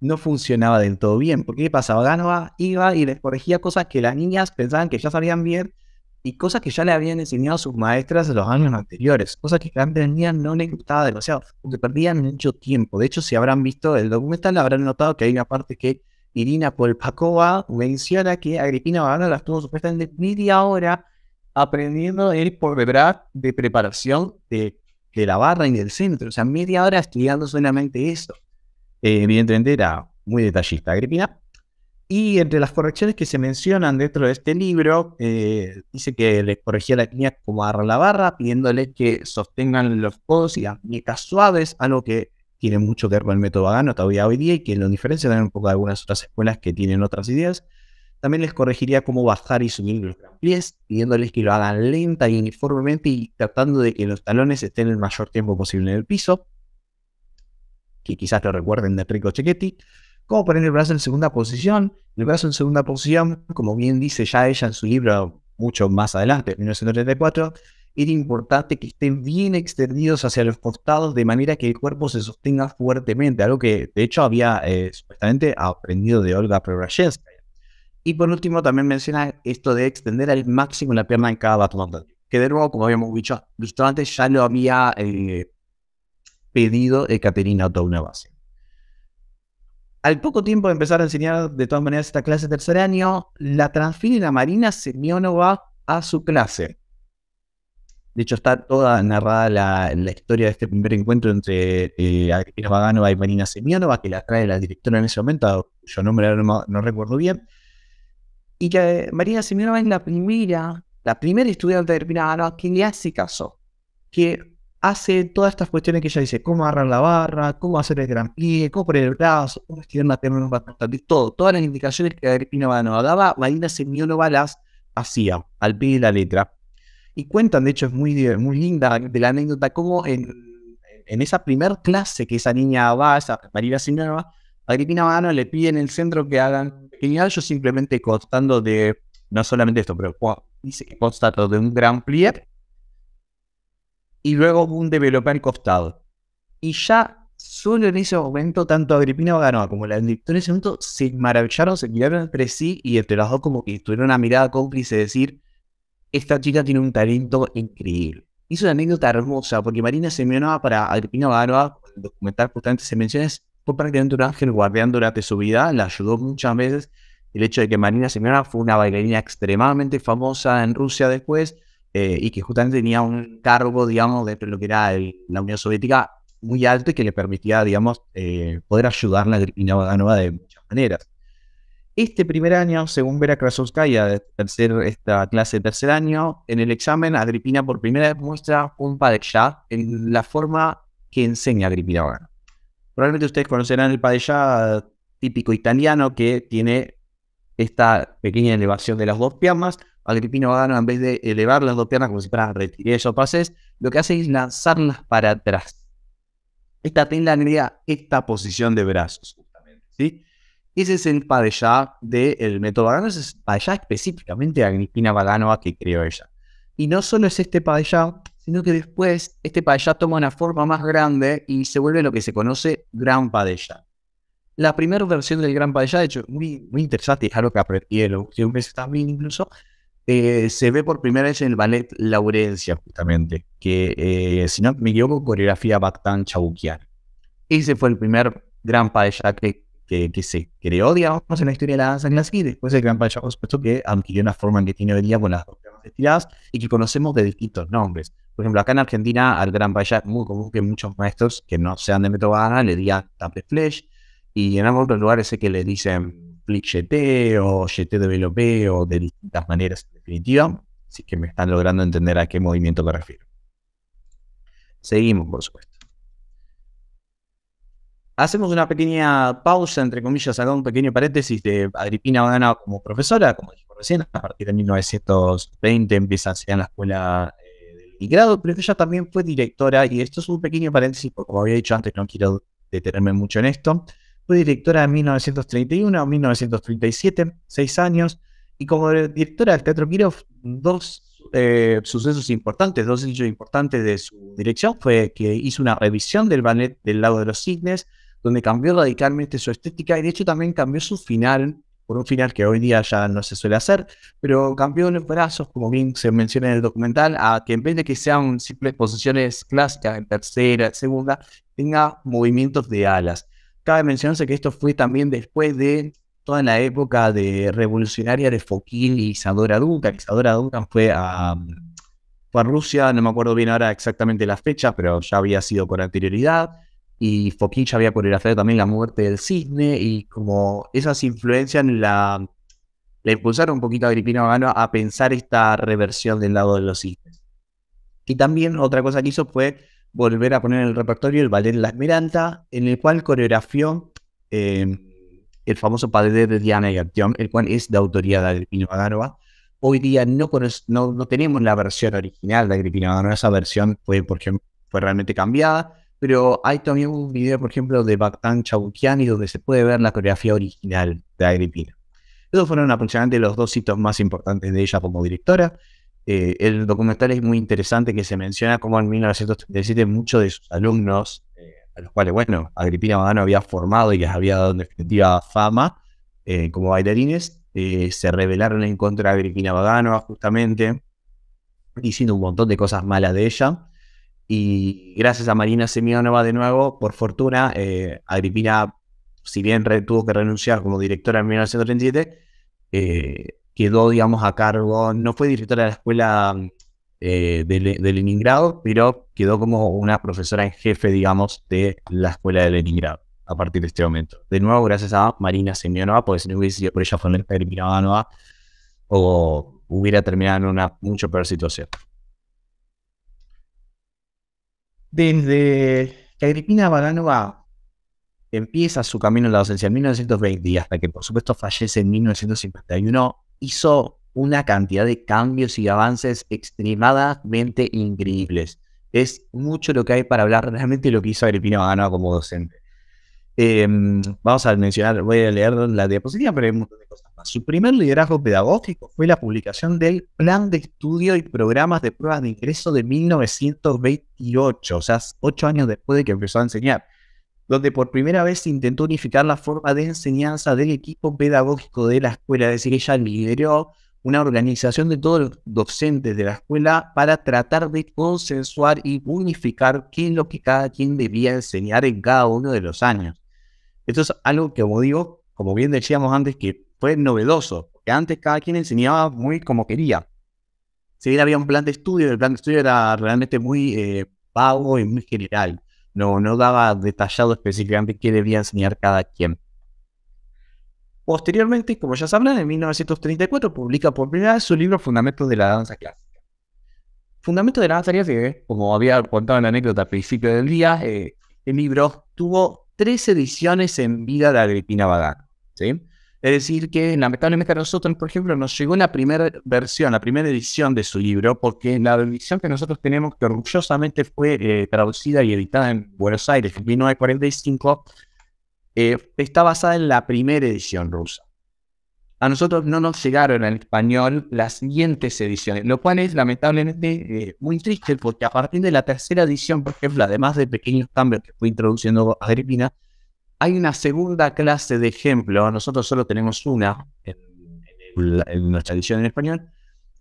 no funcionaba del todo bien. Porque ¿qué pasaba? Ganaba, iba y les corregía cosas que las niñas pensaban que ya sabían bien y cosas que ya le habían enseñado sus maestras en los años anteriores. Cosas que antes las niñas no les gustaba demasiado, porque perdían mucho tiempo. De hecho, si habrán visto el documental, habrán notado que hay una parte que Irina Polpakova menciona que Agripina Bagano las tuvo supuestamente media hora aprendiendo el por verdad de preparación de, la barra y del centro. O sea, media hora estudiando solamente eso. Eh, evidentemente era muy detallista Agripina. Y entre las correcciones que se mencionan dentro de este libro, eh, dice que le corregía la línea como barra la barra, pidiéndoles que sostengan los codos y las muñecas suaves, algo que tiene mucho que ver con el método vagano todavía hoy día y que lo diferencia también un poco de algunas otras escuelas que tienen otras ideas. También les corregiría cómo bajar y subir los pies, pidiéndoles que lo hagan lenta y uniformemente y tratando de que los talones estén el mayor tiempo posible en el piso, que quizás lo recuerden de Rico Chechetti. Cómo poner el brazo en segunda posición. El brazo en segunda posición, como bien dice ya ella en su libro, mucho más adelante, 1934, era importante que estén bien extendidos hacia los costados de manera que el cuerpo se sostenga fuertemente, algo que de hecho había eh, supuestamente aprendido de Olga Prebrashenska, y por último, también menciona esto de extender al máximo la pierna en cada batón. Que de nuevo, como habíamos dicho, visto antes, ya lo había eh, pedido eh, Caterina una base. Al poco tiempo de empezar a enseñar, de todas maneras, esta clase de tercer año, la transfieren a Marina Semionova a su clase. De hecho, está toda narrada la, la, historia de este primer encuentro entre eh, Vaganova y Marina Semionova, que la trae la directora en ese momento, cuyo nombre no, no recuerdo bien. Y que María Simirova es la primera, la primera estudiante terminada que le se casó, que hace todas estas cuestiones que ella dice, cómo agarrar la barra, cómo hacer el gran pie, cómo poner el brazo, cómo estirar la pierna, todo, todas las indicaciones que Agripina no daba, Marina Semionova las hacía al pie de la letra. Y cuentan, de hecho, es muy, muy linda de la anécdota, cómo en, en esa primer clase que esa niña va, esa Marina Semionova Agrippina Bagano le pide en el centro que hagan genial, yo simplemente constando de, no solamente esto, pero dice que de un gran plié y luego un developer costado. Y ya solo en ese momento, tanto Agripina Baganoa como la directora en ese momento se maravillaron, se miraron entre sí y entre las dos como que tuvieron una mirada cómplice de decir, esta chica tiene un talento increíble. Hizo una anécdota hermosa porque Marina se para Agripina Baganoa, el documental justamente se menciona, prácticamente un ángel guardián durante su vida, la ayudó muchas veces. El hecho de que Marina señora fue una bailarina extremadamente famosa en Rusia después eh, y que justamente tenía un cargo, digamos, dentro de lo que era la Unión Soviética muy alto y que le permitía, digamos, eh, poder ayudar a la nueva de muchas maneras. Este primer año, según Vera Krasovskaya, tercer, esta clase de tercer año, en el examen, Agripina por primera vez muestra un padre en la forma que enseña Agripina Probablemente ustedes conocerán el padellá típico italiano que tiene esta pequeña elevación de las dos piernas. Agripino Vagano, en vez de elevar las dos piernas como si fueran retirar o pases, lo que hace es lanzarlas para atrás. Esta tela agrega esta posición de brazos, justamente. ¿sí? Ese es el padellá del método Vagano, ese es el padellá específicamente de Agripina a que creó ella. Y no solo es este padellá, sino que después este paella toma una forma más grande y se vuelve lo que se conoce gran padella. La primera versión del gran paella, de hecho, muy, muy interesante, es algo que aprendí en un últimos también incluso, eh, se ve por primera vez en el ballet Laurencia, justamente, que eh, si no me equivoco, coreografía Bactán Chauquian. Ese fue el primer gran paella que, se creó, digamos, en la historia de la danza clásica y después el gran paella, por supuesto, que adquirió una forma que tiene hoy día con las dos piernas estiradas y que conocemos de distintos nombres. Por ejemplo, acá en Argentina, al Gran paya, es muy común que muchos maestros que no sean de Metobana le digan tape flash, y en algunos lugares sé que le dicen flick GT o GT developé o de distintas maneras, en definitiva. Así que me están logrando entender a qué movimiento me refiero. Seguimos, por supuesto. Hacemos una pequeña pausa, entre comillas, acá un pequeño paréntesis de Agripina Gana como profesora, como dije recién, a partir de 1920 empieza a ser en la escuela grado, pero ella también fue directora, y esto es un pequeño paréntesis, porque como había dicho antes, no quiero detenerme mucho en esto. Fue directora de 1931 a 1937, seis años, y como directora del Teatro Kirov, dos eh, sucesos importantes, dos hechos importantes de su dirección fue que hizo una revisión del ballet del lado de los cisnes, donde cambió radicalmente su estética y de hecho también cambió su final por un final que hoy día ya no se suele hacer, pero cambió los brazos, como bien se menciona en el documental, a que en vez de que sean simples posiciones clásicas en tercera, segunda, tenga movimientos de alas. Cabe mencionarse que esto fue también después de toda la época de revolucionaria de Foquil y Isadora Duncan. Isadora Duncan fue a, fue a Rusia, no me acuerdo bien ahora exactamente la fecha, pero ya había sido con anterioridad y Fokich había coreografiado también La muerte del cisne y como esas influencias la, la impulsaron un poquito a Agripina Magano a pensar esta reversión del lado de los cisnes. Y también otra cosa que hizo fue volver a poner en el repertorio el ballet La Esmeralda, en el cual coreografió eh, el famoso padre de Diana Gartión, el cual es de autoría de Agripino Magano. Hoy día no, no, tenemos la versión original de Agripino Magano, esa versión fue, por fue realmente cambiada pero hay también un video, por ejemplo, de Bactán Chabukiani, donde se puede ver la coreografía original de Agrippina. Esos fueron aproximadamente los dos hitos más importantes de ella como directora. Eh, el documental es muy interesante que se menciona cómo en 1937 muchos de sus alumnos, eh, a los cuales, bueno, Agripina había formado y les había dado en definitiva fama eh, como bailarines, se rebelaron en contra de Agrippina Magano justamente, diciendo un montón de cosas malas de ella. Y gracias a Marina Semionova de nuevo, por fortuna, eh, Agripina, si bien tuvo que renunciar como directora en 1937, eh, quedó, digamos, a cargo, no fue directora de la escuela eh, de, Leningrado, pero quedó como una profesora en jefe, digamos, de la escuela de Leningrado a partir de este momento. De nuevo, gracias a Marina Semionova, porque si no hubiese sido por ella, fue Agripina Banova, o hubiera terminado en una mucho peor situación. Desde que Agripina Baranova empieza su camino en la docencia en 1920 y hasta que por supuesto fallece en 1951, hizo una cantidad de cambios y avances extremadamente increíbles. Es mucho lo que hay para hablar realmente de lo que hizo Agripina Vaganova como docente. Em, vamos a mencionar, voy a leer la diapositiva, pero hay un montón de cosas más. Su primer liderazgo pedagógico fue la publicación del Plan de Estudio y Programas de Pruebas de Ingreso de 1928, o sea, ocho años después de que empezó a enseñar, donde por primera vez se intentó unificar la forma de enseñanza del equipo pedagógico de la escuela, es decir, ella lideró una organización de todos los docentes de la escuela para tratar de consensuar y unificar qué es lo que cada quien debía enseñar en cada uno de los años. Esto es algo que, como digo, como bien decíamos antes, que fue novedoso, porque antes cada quien enseñaba muy como quería. Si bien había un plan de estudio, el plan de estudio era realmente muy eh, vago y muy general. No, no daba detallado específicamente qué debía enseñar cada quien. Posteriormente, como ya sabrán, en 1934 publica por primera vez su libro Fundamentos de la Danza Clásica. Fundamentos de la Danza Clásica, como había contado en la anécdota al principio del día, el eh, este libro tuvo tres ediciones en vida de Agripina Badac. ¿sí? Es decir, que lamentablemente a nosotros, por ejemplo, nos llegó una primera versión, la primera edición de su libro, porque la edición que nosotros tenemos, que orgullosamente fue eh, traducida y editada en Buenos Aires en 1945, eh, está basada en la primera edición rusa a nosotros no nos llegaron en español las siguientes ediciones, lo cual es lamentablemente eh, muy triste porque a partir de la tercera edición, por ejemplo, además de pequeños cambios que fue introduciendo Agripina, hay una segunda clase de ejemplo, nosotros solo tenemos una en, nuestra edición en español,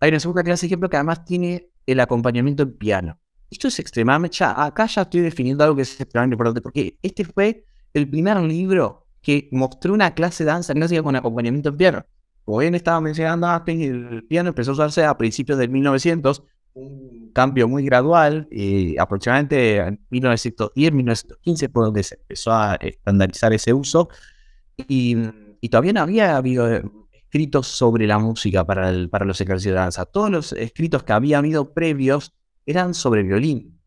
hay una segunda clase de ejemplo que además tiene el acompañamiento en piano. Esto es extremadamente, acá ya estoy definiendo algo que es extremadamente importante, porque este fue el primer libro que mostró una clase de danza clásica con acompañamiento en piano. Como bien estaba mencionando antes, el piano empezó a usarse a principios del 1900, un cambio muy gradual, aproximadamente en 1910, 1915, por donde se empezó a estandarizar ese uso. Y, todavía no había habido escritos sobre la música para, para los ejercicios de danza. Todos los escritos que había habido previos eran sobre violín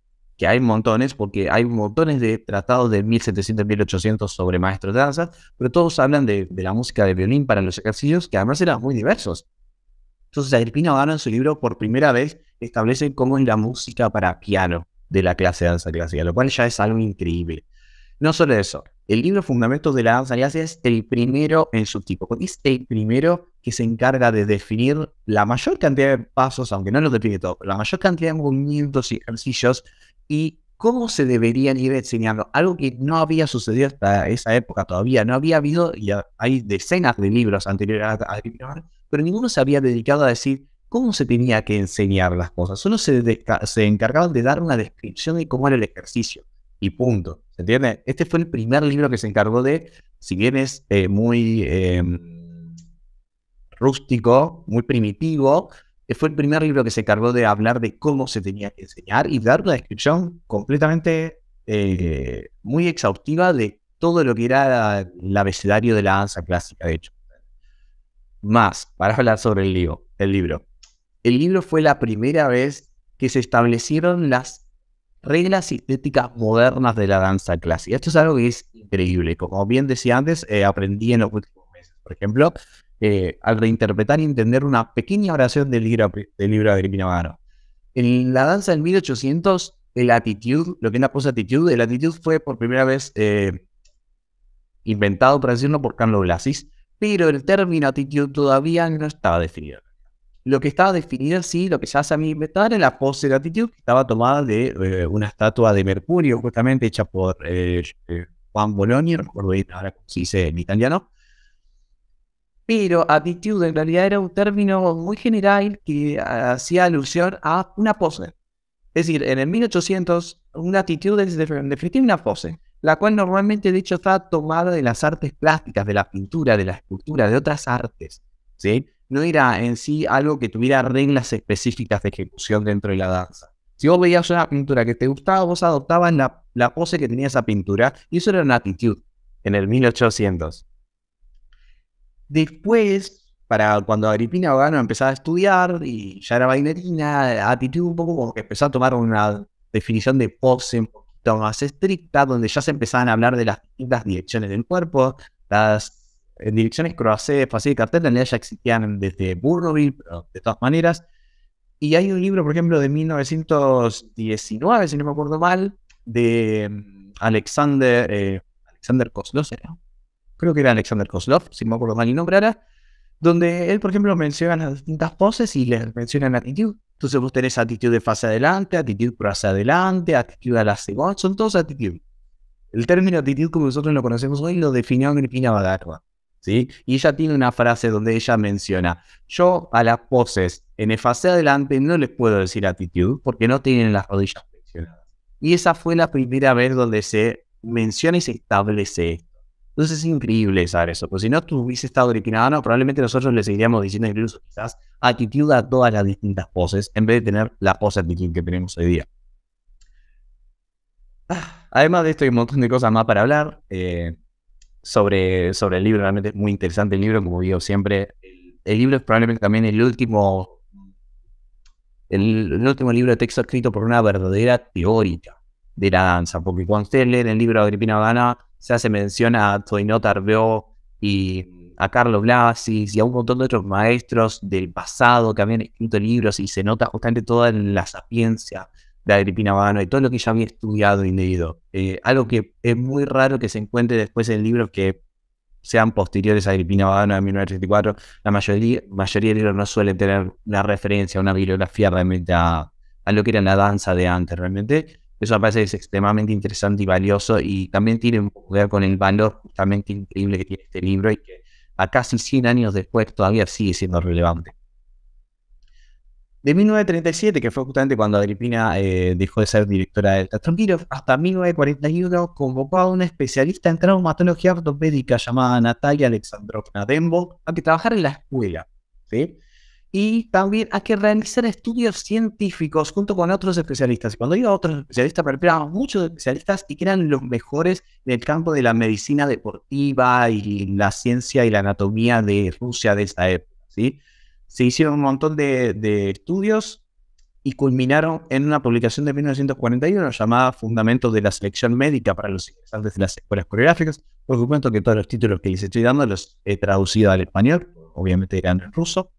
que hay montones, porque hay montones de tratados de 1700, 1800 sobre maestros de danza, pero todos hablan de, la música de violín para los ejercicios, que además eran muy diversos. Entonces, Agrippina O'Donnell en su libro por primera vez establece cómo es la música para piano de la clase de danza clásica, lo cual ya es algo increíble. No solo eso, el libro Fundamentos de la Danza Clásica es el primero en su tipo, es el primero que se encarga de definir la mayor cantidad de pasos, aunque no los define todo, la mayor cantidad de movimientos y ejercicios y cómo se deberían ir enseñando. Algo que no había sucedido hasta esa época todavía. No había habido, y hay decenas de libros anteriores a, pero ninguno se había dedicado a decir cómo se tenía que enseñar las cosas. Solo se, encargaban de dar una descripción de cómo era el ejercicio. Y punto. ¿Se entiende? Este fue el primer libro que se encargó de, si bien es eh, muy em, rústico, muy primitivo, eh, fue el primer libro que se cargó de hablar de cómo se tenía que enseñar y dar una descripción completamente eh, muy exhaustiva de todo lo que era el abecedario de la danza clásica, de hecho. Más, para hablar sobre el libro, el libro. fue la primera vez que se establecieron las reglas estéticas modernas de la danza clásica. Esto es algo que es increíble. Como bien decía antes, eh, aprendí en los últimos meses, por ejemplo, eh, al reinterpretar y entender una pequeña oración del libro, del libro de Agripino En la danza del 1800, el attitude, lo que es la pose attitude, el attitude fue por primera vez eh, inventado, por decirlo, por Carlos Blasis, pero el término attitude todavía no estaba definido. Lo que estaba definido, sí, lo que ya se había inventar, era la pose de actitud, que estaba tomada de eh, una estatua de Mercurio, justamente hecha por Juan Bologna, no recuerdo ahora cómo se dice en italiano, pero actitud en realidad era un término muy general que hacía alusión a una pose. Es decir, en el 1800, una actitud es definitiva una pose, la cual normalmente de hecho está tomada de las artes plásticas, de la pintura, de la escultura, de otras artes. ¿sí? No era en sí algo que tuviera reglas específicas de ejecución dentro de la danza. Si vos veías una pintura que te gustaba, vos adoptabas la, la pose que tenía esa pintura y eso era una actitud en el 1800. Después, para cuando Agripina Ogano empezaba a estudiar y ya era bailarina, actitud un poco como que empezó a tomar una definición de pose un poquito más estricta, donde ya se empezaban a hablar de las distintas direcciones del cuerpo, las eh, direcciones croacé, fácil y cartel, en realidad ya existían desde Burroville, de todas maneras. Y hay un libro, por ejemplo, de 1919, si no me acuerdo mal, de mm, Alexander, eh, Alexander creo que era Alexander Kozlov, si me acuerdo mal y nombrara, donde él, por ejemplo, menciona las distintas poses y les menciona la actitud. Entonces vos tenés actitud de fase adelante, actitud por hacia adelante, actitud a la segunda, son todos actitud. El término actitud como nosotros lo conocemos hoy lo definió Agripina Badarba. ¿Sí? Y ella tiene una frase donde ella menciona, yo a las poses en fase adelante no les puedo decir actitud porque no tienen las rodillas flexionadas. Y esa fue la primera vez donde se menciona y se establece entonces es increíble saber eso, porque si no hubiese estado gritinado, probablemente nosotros le seguiríamos diciendo incluso quizás actitud a todas las distintas poses, en vez de tener la pose quien que tenemos hoy día. además de esto hay un montón de cosas más para hablar eh, sobre, sobre el libro, realmente es muy interesante el libro, como digo siempre, el, libro es probablemente también el último, el, último libro de texto escrito por una verdadera teórica de la danza, porque cuando ustedes leen el libro de Agripina se hace mención a Toinot Tarbeau y a Carlos Blasis y a un montón de otros maestros del pasado que habían escrito libros y se nota justamente toda la sapiencia de Agripina Vano y todo lo que ya había estudiado y leído. Eh, algo que es muy raro que se encuentre después en libros que sean posteriores a Agripina Badano de 1934. La mayoría, mayoría de libros no suelen tener una referencia, una bibliografía realmente a lo que era la danza de antes. Realmente eso me parece que es extremadamente interesante y valioso y también tiene que ver con el valor justamente increíble que tiene este libro y que a casi 100 años después todavía sigue siendo relevante. De 1937, que fue justamente cuando Agripina eh, dejó de ser directora del Teatro hasta 1941 convocó a una especialista en traumatología ortopédica llamada Natalia Alexandrovna Dembo a que trabajara en la escuela. ¿sí? y también a que realizar estudios científicos junto con otros especialistas. Y cuando digo otros especialistas, me muchos especialistas y que eran los mejores en el campo de la medicina deportiva y la ciencia y la anatomía de Rusia de esa época. ¿sí? Se hicieron un montón de, estudios y culminaron en una publicación de 1941 llamada Fundamentos de la Selección Médica para los ingresantes de las escuelas coreográficas. Por supuesto que todos los títulos que les estoy dando los he traducido al español, obviamente eran en ruso.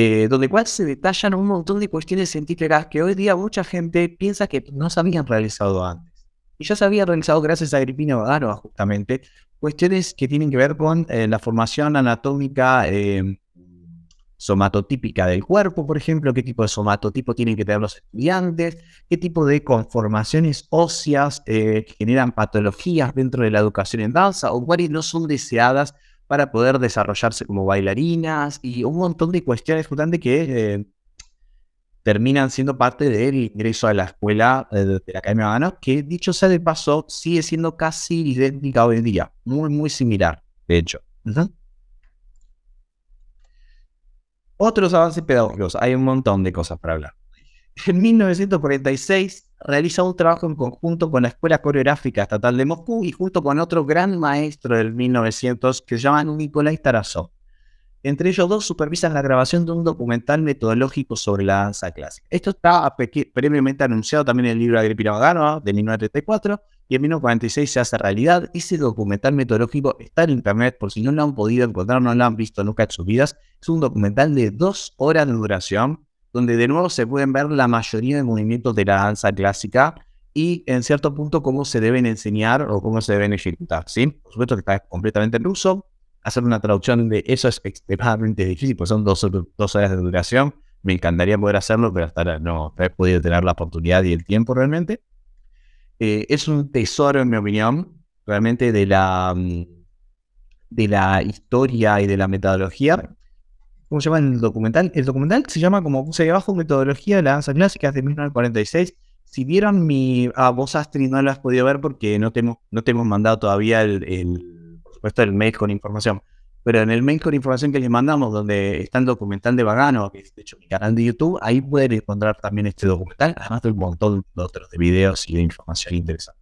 Eh, donde cual se detallan un montón de cuestiones científicas que hoy día mucha gente piensa que no se habían realizado antes. Y ya se habían realizado gracias a Gripino Badanova, justamente, cuestiones que tienen que ver con eh, la formación anatómica em, somatotípica del cuerpo, por ejemplo, qué tipo de somatotipo tienen que tener los estudiantes, qué tipo de conformaciones óseas eh, generan patologías dentro de la educación en danza o cuáles no son deseadas para poder desarrollarse como bailarinas y un montón de cuestiones justamente que eh, terminan siendo parte del ingreso a la escuela eh, de la Academia Magano, que dicho sea de paso, sigue siendo casi idéntica hoy en día, muy, muy similar, de hecho. Otros avances pedagógicos, hay un montón de cosas para hablar. En 1946 realiza un trabajo en conjunto con la Escuela Coreográfica Estatal de Moscú y junto con otro gran maestro del 1900 que se llama Nikolai Tarasov. Entre ellos dos supervisan la grabación de un documental metodológico sobre la danza clásica. Esto está previamente anunciado también en el libro Agripina Magano de 1934 y en 1946 se hace realidad. Ese documental metodológico está en internet por si no lo han podido encontrar, no lo han visto nunca en sus vidas. Es un documental de dos horas de duración donde de nuevo se pueden ver la mayoría de movimientos de la danza clásica y en cierto punto cómo se deben enseñar o cómo se deben ejecutar. ¿sí? Por supuesto que está completamente en uso. Hacer una traducción de eso es extremadamente difícil, porque son dos, horas de duración. Me encantaría poder hacerlo, pero hasta ahora no he podido tener la oportunidad y el tiempo realmente. Eh, es un tesoro, en mi opinión, realmente de la, mm, de la historia y de la metodología ¿Cómo se llama el documental? El documental se llama, como puse ahí abajo, Metodología de la Danza Clásica de 1946. Si vieron mi. A ah, vos, Astrid, no lo has podido ver porque no te hemos, no mandado todavía el, Por supuesto, el mail con información. Pero en el mail con información que les mandamos, donde está el documental de Vagano, que es de hecho mi canal de YouTube, ahí pueden encontrar también este documental, además de un montón de otros de videos y de información interesante.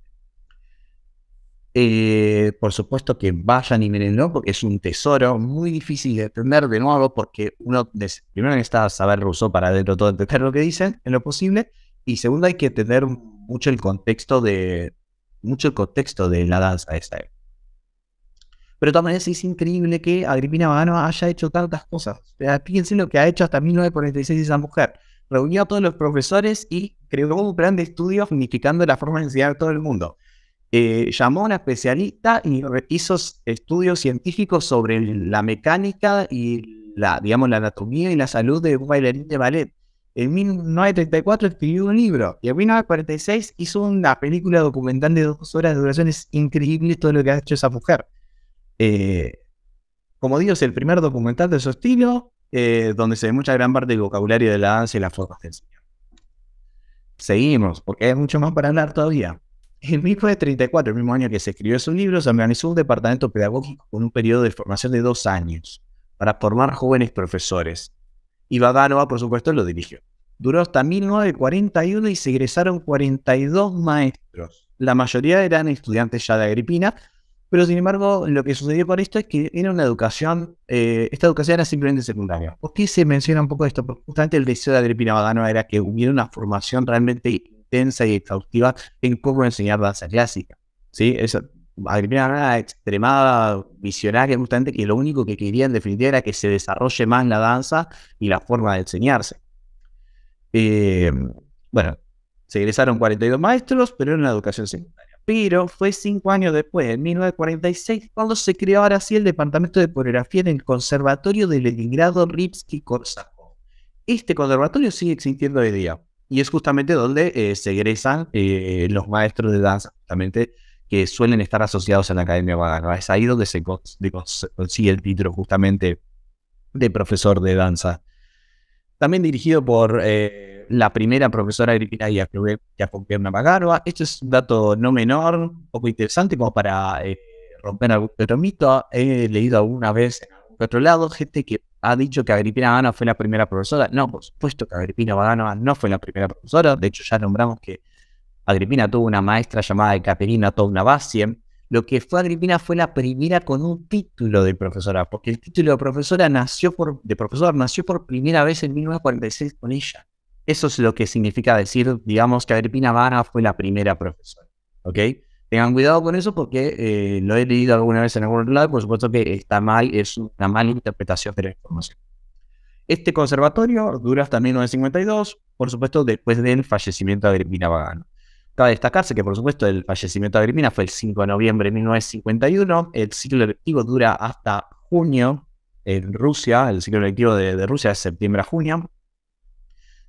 Eh, por supuesto que vayan y mirenlo porque es un tesoro muy difícil de entender de nuevo porque uno primero necesita saber ruso para dentro todo entender lo que dicen en lo posible y segundo hay que entender mucho el contexto de mucho el contexto de la danza esta. Pero también es increíble que Agripina Magano haya hecho tantas cosas. Fíjense lo que ha hecho hasta 1946 esa mujer. Reunió a todos los profesores y creó un plan de estudios significando la forma de enseñar a todo el mundo eh, llamó a una especialista y hizo estudios científicos sobre la mecánica y la, digamos, la anatomía y la salud de un bailarín de ballet. En 1934 escribió un libro y en 1946 hizo una película documental de dos horas de duración. Es increíble todo lo que ha hecho esa mujer. Eh, como digo, es el primer documental de su estilo, eh, donde se ve mucha gran parte del vocabulario de la danza y las fotos del señor. Seguimos, porque hay mucho más para hablar todavía. En 1934, el mismo año que se escribió su libro, se organizó un departamento pedagógico con un periodo de formación de dos años para formar jóvenes profesores. Y Baganova, por supuesto, lo dirigió. Duró hasta 1941 y se egresaron 42 maestros. La mayoría eran estudiantes ya de Agripina, pero sin embargo, lo que sucedió por esto es que era una educación, eh, esta educación era simplemente secundaria. ¿Por qué se menciona un poco esto? justamente el deseo de Agripina Badanova era que hubiera una formación realmente intensa y exhaustiva en cómo enseñar danza clásica. ¿sí? Esa agremiada extremada, visionaria, justamente, que lo único que querían en era que se desarrolle más la danza y la forma de enseñarse. Eh, bueno, se egresaron 42 maestros, pero en la educación secundaria. Pero fue cinco años después, en 1946, cuando se creó ahora sí el Departamento de Coreografía en el Conservatorio de Leningrado Ripsky-Korsakov. Este conservatorio sigue existiendo hoy día y es justamente donde eh, se egresan eh, los maestros de danza, justamente que suelen estar asociados a la Academia magarova. Es ahí donde se, consigue el título justamente de profesor de danza. También dirigido por eh, la primera profesora Agripina a Magarba. Esto es un dato no menor, un poco interesante como para romper algún otro mito. He leído alguna vez en otro lado gente que ha dicho que Agripina Badano fue la primera profesora. No, por supuesto que Agripina Badano no fue la primera profesora. De hecho, ya nombramos que Agripina tuvo una maestra llamada Caterina Tognabasiem. Lo que fue Agripina fue la primera con un título de profesora, porque el título de profesora nació por, de profesor nació por primera vez en 1946 con ella. Eso es lo que significa decir, digamos, que Agripina Badano fue la primera profesora. ¿Ok? Tengan cuidado con eso porque eh, lo he leído alguna vez en algún lado, por supuesto que está mal, es una mala interpretación de la información. Este conservatorio dura hasta 1952, por supuesto después del fallecimiento de Agrippina Vagano. Cabe destacarse que, por supuesto, el fallecimiento de Agrippina fue el 5 de noviembre de 1951, el ciclo electivo dura hasta junio en Rusia, el ciclo electivo de, de Rusia es septiembre a junio,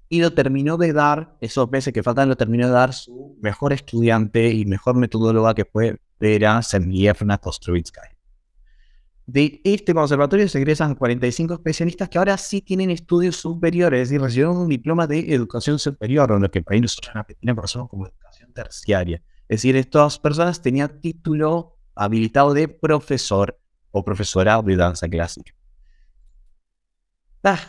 y lo terminó de dar, esos meses que faltan, lo terminó de dar su mejor estudiante y mejor metodóloga que fue Vera Sergievna Kostrovitskaya. De este conservatorio se egresan 45 especialistas que ahora sí tienen estudios superiores, es decir, recibieron un diploma de educación superior, en lo que para nosotros en Argentina como educación terciaria. Es decir, estas personas tenían título habilitado de profesor o profesorado de danza clásica. Ah,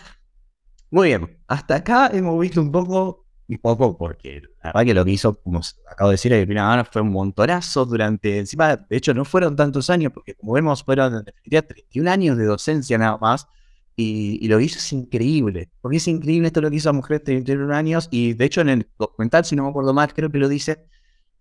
muy bien, hasta acá hemos visto un poco y poco, porque la verdad que lo que hizo, como acabo de decir, el fue un montonazo durante, encima, de hecho no fueron tantos años, porque como vemos fueron 31 años de docencia nada más, y, lo que hizo es increíble, porque es increíble esto lo que hizo a mujeres de 31 años, y de hecho en el documental, si no me acuerdo mal, creo que lo dice,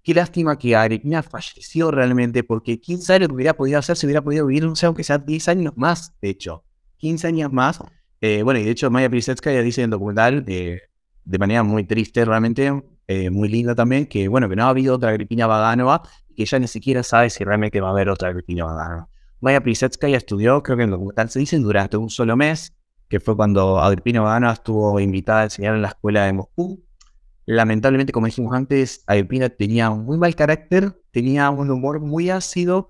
qué lástima que Agrippina falleció realmente, porque quién sabe lo hubiera podido hacer si hubiera podido vivir, no sé, aunque sea 10 años más, de hecho, 15 años más, eh, bueno, y de hecho Maya ya dice en el documental, eh, de manera muy triste realmente, eh, muy linda también, que bueno, que no ha habido otra Agripina Vaganova y que ya ni siquiera sabe si realmente va a haber otra Agripina Vaganova. Maya ya estudió, creo que en el documental se dice, durante un solo mes, que fue cuando Agripina Vaganova estuvo invitada a enseñar en la escuela de Moscú. Lamentablemente, como dijimos antes, Agripina tenía muy mal carácter, tenía un humor muy ácido,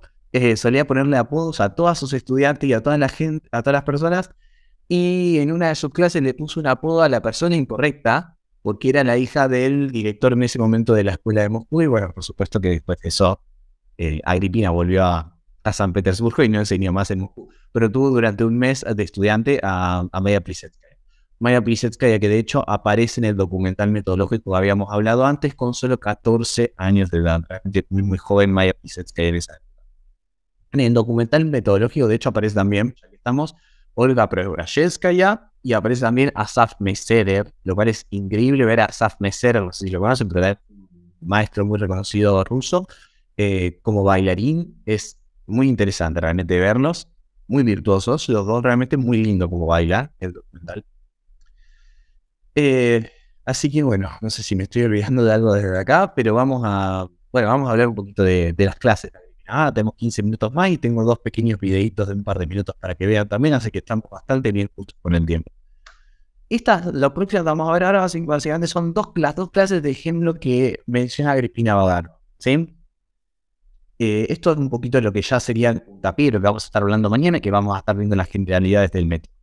solía ponerle apodos a todos sus estudiantes y a toda la gente, a todas las personas, y en una de sus clases le puso un apodo a la persona incorrecta, porque era la hija del director en ese momento de la escuela de Moscú, y bueno, por supuesto que después de eso, eh, Agripina volvió a, San Petersburgo y no enseñó más en Moscú, pero tuvo durante un mes de estudiante a, Maya Plisetskaya. Maya Plisetskaya, que de hecho aparece en el documental metodológico que habíamos hablado antes, con solo 14 años de edad, muy, muy joven Maya Plisetskaya en esa En el documental metodológico, de hecho, aparece también, ya que estamos, Olga ya y aparece también Saf Meserer, lo cual es increíble ver a Saf Meserer, si lo conocen, pero es maestro muy reconocido ruso, eh, como bailarín. Es muy interesante realmente verlos, muy virtuosos, los dos realmente muy lindo como bailar, el documental. Eh, así que bueno, no sé si me estoy olvidando de algo desde acá, pero vamos a, bueno, vamos a hablar un poquito de las clases ah, tenemos 15 minutos más y tengo dos pequeños videitos de un par de minutos para que vean también, así que estamos bastante bien justos con el tiempo. Estas, la próxima vamos a ver ahora, básicamente son dos, las dos clases de ejemplo que menciona Agripina Badano, ¿sí? Eh, esto es un poquito lo que ya sería tapir, lo que vamos a estar hablando mañana, que vamos a estar viendo las generalidades del método.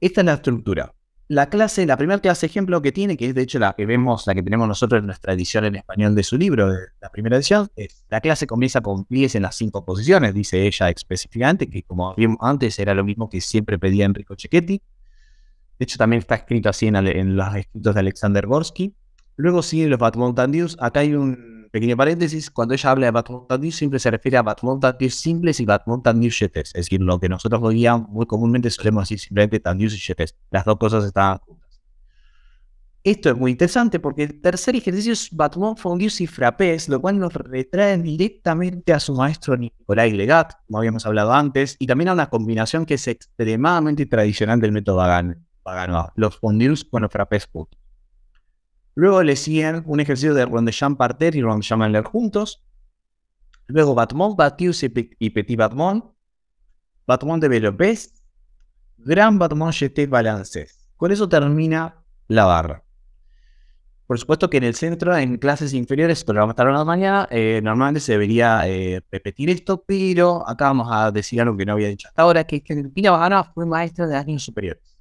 Esta es la estructura la clase, la primera clase ejemplo que tiene, que es de hecho la que vemos, la que tenemos nosotros en nuestra edición en español de su libro, de la primera edición, es, la clase comienza con pies en las cinco posiciones, dice ella específicamente, que como vimos antes era lo mismo que siempre pedía Enrico Cecchetti. De hecho también está escrito así en, en los escritos de Alexander Gorsky. Luego sigue los Batman News. Acá hay un pequeño paréntesis, cuando ella habla de Batman siempre se refiere a Batman Tandir simples y Batman Es decir, lo que nosotros hoy muy comúnmente solemos decir simplemente Tandius y yetes. Las dos cosas están juntas. Esto es muy interesante porque el tercer ejercicio es Batman Fondius y Frappés, lo cual nos retrae directamente a su maestro Nicolai Legat, como habíamos hablado antes, y también a una combinación que es extremadamente tradicional del método vagano, los fondius con los frappés Luego le siguen un ejercicio de Rondellán Parter y Rondellán Manler juntos. Luego Batman, Batius y, Petit Batmón. Batmón de Velopez. Gran Batman Jeté Balances. Con eso termina la barra. Por supuesto que en el centro, en clases inferiores, pero vamos a estar mañana, eh, normalmente se debería eh, repetir esto, pero acá vamos a decir algo que no había dicho hasta ahora, que que no, Bajana fue maestro de años superiores.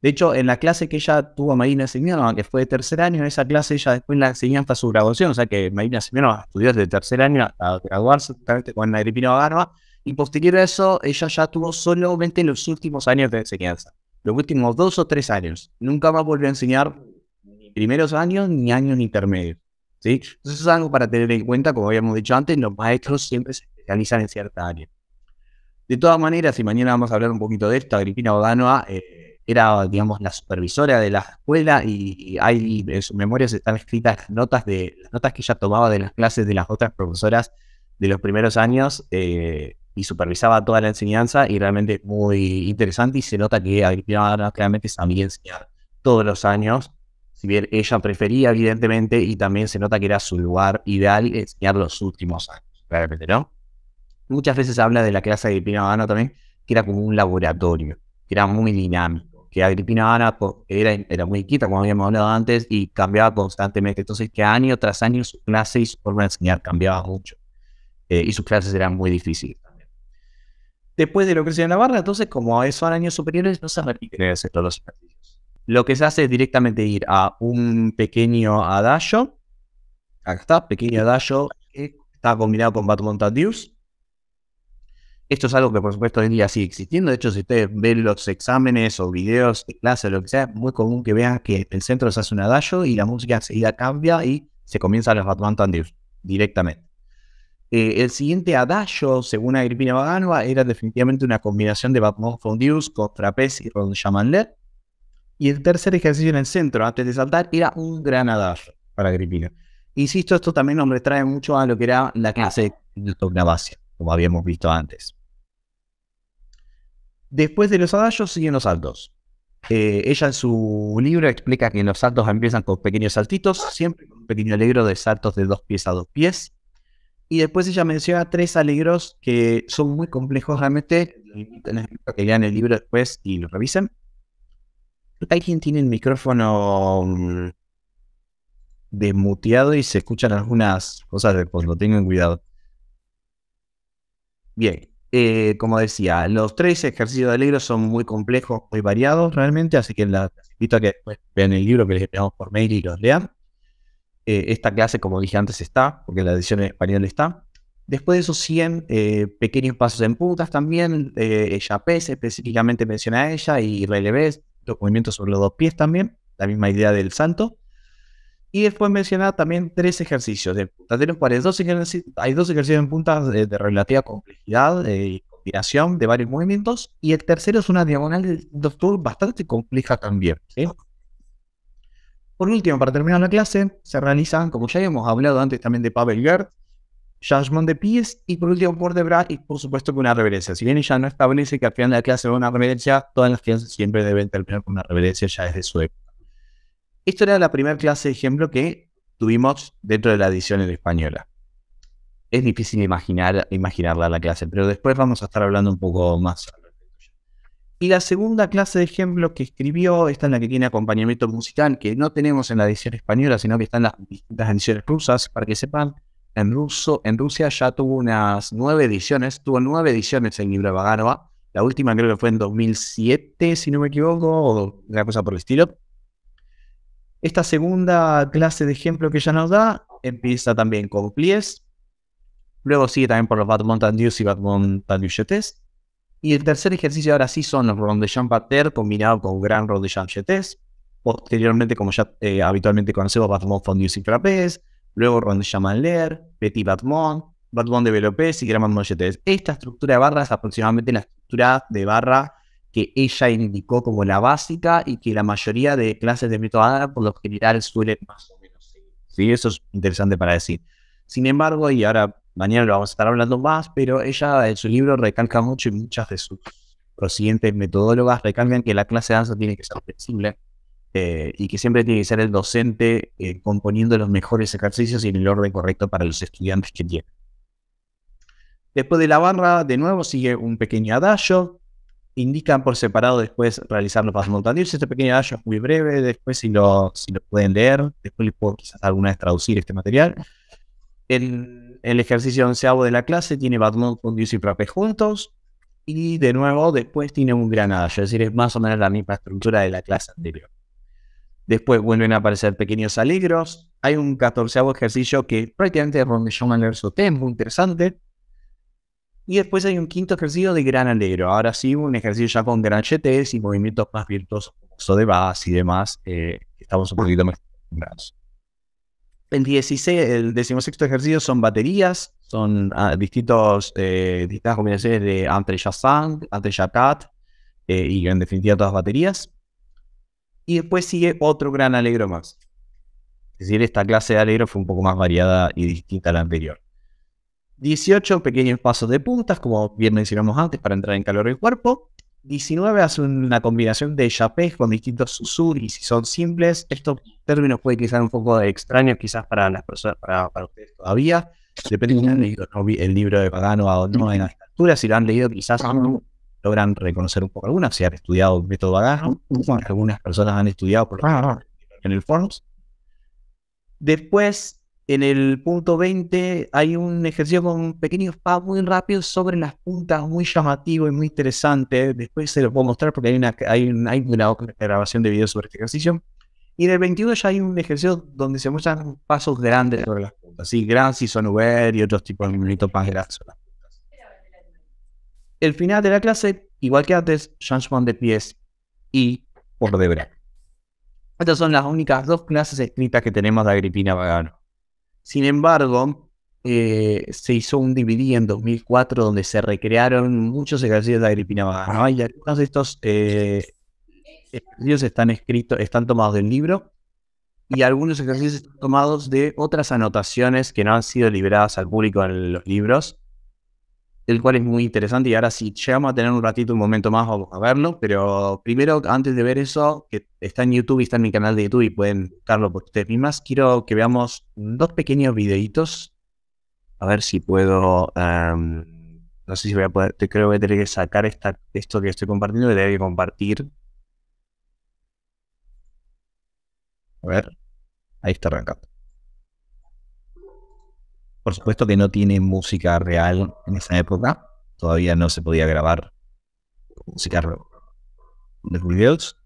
De hecho, en la clase que ella tuvo Marina Simianova, que fue de tercer año, en esa clase ella después la enseñó hasta su graduación, o sea que Marina Simianova estudió desde tercer año hasta graduarse con Agrippina Agripina y posterior a eso ella ya tuvo solamente los últimos años de enseñanza, los últimos dos o tres años. Nunca más volvió a enseñar ni primeros años, ni años intermedios. ¿sí? Entonces es algo para tener en cuenta, como habíamos dicho antes, los maestros siempre se especializan en cierta área. De todas maneras, y mañana vamos a hablar un poquito de esto, Agripina Oganoa eh, era, digamos, la supervisora de la escuela y hay, en sus memorias están escritas notas, de, notas que ella tomaba de las clases de las otras profesoras de los primeros años eh, y supervisaba toda la enseñanza y realmente muy interesante y se nota que Agripina claramente sabía enseñar todos los años, si bien ella prefería evidentemente y también se nota que era su lugar ideal enseñar los últimos años, Muchas veces habla de la clase de Agripina también, que era como un laboratorio, que era muy dinámico que Agripina Ana pues, era, era muy quita, como habíamos hablado antes, y cambiaba constantemente. Entonces, que año tras año su clase y su forma de enseñar cambiaba mucho. Eh, y sus clases eran muy difíciles también. Después de lo que en la barra, entonces, como son años superiores, no se repiten hacer todos los ejercicios. Lo que se hace es directamente ir a un pequeño adagio. Acá está, pequeño adagio, que está combinado con Batman esto es algo que por supuesto hoy en día sigue existiendo. De hecho, si ustedes ven los exámenes o videos de clase o lo que sea, es muy común que vean que el centro se hace un adagio y la música enseguida cambia y se comienza los Batman directamente. Eh, el siguiente adagio, según Agrippina Baganova era definitivamente una combinación de Batman Fondues con Trapez y Ron Chamanlet. Y el tercer ejercicio en el centro, antes de saltar, era un gran adagio para Agrippina. Insisto, esto también nos retrae mucho a lo que era la clase de Tocnavasia, como habíamos visto antes. Después de los adagios siguen los saltos. Eh, ella en su libro explica que los saltos empiezan con pequeños saltitos, siempre con un pequeño alegro de saltos de dos pies a dos pies. Y después ella menciona tres alegros que son muy complejos realmente. que lean el libro después y lo revisen. Hay quien tiene el micrófono mm, desmuteado y se escuchan algunas cosas de fondo? Tengan cuidado. Bien. Eh, como decía, los tres ejercicios de alegro son muy complejos, muy variados realmente, así que en invito a que después vean el libro que les enviamos por mail y los lean. Eh, esta clase, como dije antes, está, porque la edición en español está. Después de esos 100 eh, pequeños pasos en puntas también, ella pese específicamente menciona a ella y relevés, los movimientos sobre los dos pies también, la misma idea del santo. Y después mencionar también tres ejercicios de dos ejercicios, hay dos ejercicios en puntas de, relativa complejidad y combinación de varios movimientos. Y el tercero es una diagonal de dos bastante compleja también. Por último, para terminar la clase, se realizan, como ya hemos hablado antes también de Pavel Gert, Judgment de pies y por último por Debra y por supuesto que una reverencia. Si bien ella no establece que al final de la clase va una reverencia, todas las clases siempre deben terminar con una reverencia ya desde su época. Esto era la primera clase de ejemplo que tuvimos dentro de la edición en española. Es difícil imaginar, imaginarla la clase, pero después vamos a estar hablando un poco más y la segunda clase de ejemplo que escribió, esta es la que tiene acompañamiento musical, que no tenemos en la edición española, sino que está en las distintas ediciones rusas, para que sepan, en, ruso, en Rusia ya tuvo unas nueve ediciones, tuvo nueve ediciones en libro Vaganova, la última creo que fue en 2007, si no me equivoco, o una cosa por el estilo. Esta segunda clase de ejemplo que ya nos da empieza también con plies, luego sigue también por los Batman Tandius y Batman Tandius Y el tercer ejercicio ahora sí son los de Pater combinado con Gran de Jetés. Posteriormente, como ya eh, habitualmente conocemos, Batman Fondius y frapes, luego Rondellán Manler, Petit Batmont, Batman de y Gran Batman Esta estructura de barras es aproximadamente la estructura de barra ella indicó como la básica y que la mayoría de clases de método por lo general suelen más o menos seguir. Sí, eso es interesante para decir. Sin embargo, y ahora mañana lo vamos a estar hablando más, pero ella en su libro recalca mucho y muchas de sus siguientes metodólogas recalcan que la clase de danza tiene que ser flexible eh, y que siempre tiene que ser el docente eh, componiendo los mejores ejercicios y en el orden correcto para los estudiantes que tiene. Después de la barra, de nuevo sigue un pequeño adagio, indican por separado después realizar los pasos Este pequeño año es muy breve, después si lo, lo pueden leer, después les puedo quizás alguna vez traducir este material. En el ejercicio onceavo de la clase tiene Batman, Condius y Frappe juntos. Y de nuevo, después tiene un gran ayo, es decir, es más o menos la misma estructura de la clase anterior. Después vuelven a aparecer pequeños alegros. Hay un catorceavo ejercicio que prácticamente es donde yo me su muy interesante y después hay un quinto ejercicio de gran alegro. Ahora sí, un ejercicio ya con granchetes y movimientos más virtuosos de base y demás. Eh, estamos un poquito más acostumbrados. El, 16, el decimosexto ejercicio son baterías, son ah, distintos, eh, distintas combinaciones de entre ya entre Yakat, y en definitiva todas baterías. Y después sigue otro gran alegro más. Es decir, esta clase de alegro fue un poco más variada y distinta a la anterior. 18 pequeños pasos de puntas, como bien mencionamos antes, para entrar en calor del cuerpo. 19 hace una combinación de chapés con distintos susuris y si son simples. Estos términos pueden quizás un poco extraños quizás para las personas, para, ustedes todavía. Depende de si han leído el libro de Pagano o no en las alturas. Si lo han leído quizás ah, logran reconocer un poco algunas. Si han estudiado el método Pagano, algunas personas han estudiado por ah, ah. en el Forums Después en el punto 20 hay un ejercicio con pequeños pasos muy rápidos sobre las puntas, muy llamativo y muy interesante. Después se los a mostrar porque hay una, hay grabación de video sobre este ejercicio. Y en el 21 ya hay un ejercicio donde se muestran pasos grandes sobre las puntas. Sí, y Sonuber y otros tipos de movimientos más grandes sobre las puntas. El final de la clase, igual que antes, changement de pies y por de Estas son las únicas dos clases escritas que tenemos de Agripina Vagano. Sin embargo, eh, se hizo un DVD en 2004 donde se recrearon muchos ejercicios de Agripina Todos algunos de estos eh, ejercicios están escritos, están tomados del libro y algunos ejercicios están tomados de otras anotaciones que no han sido liberadas al público en los libros el cual es muy interesante y ahora si llegamos a tener un ratito, un momento más, vamos a verlo, pero primero, antes de ver eso, que está en YouTube y está en mi canal de YouTube y pueden buscarlo por ustedes mismas, quiero que veamos dos pequeños videitos, a ver si puedo, em, no sé si voy a poder, creo que voy a tener que sacar esto que estoy compartiendo, y tengo compartir. A ver, ahí está arrancando. Por supuesto que no tiene música real en esa época. Todavía no se podía grabar música de videos.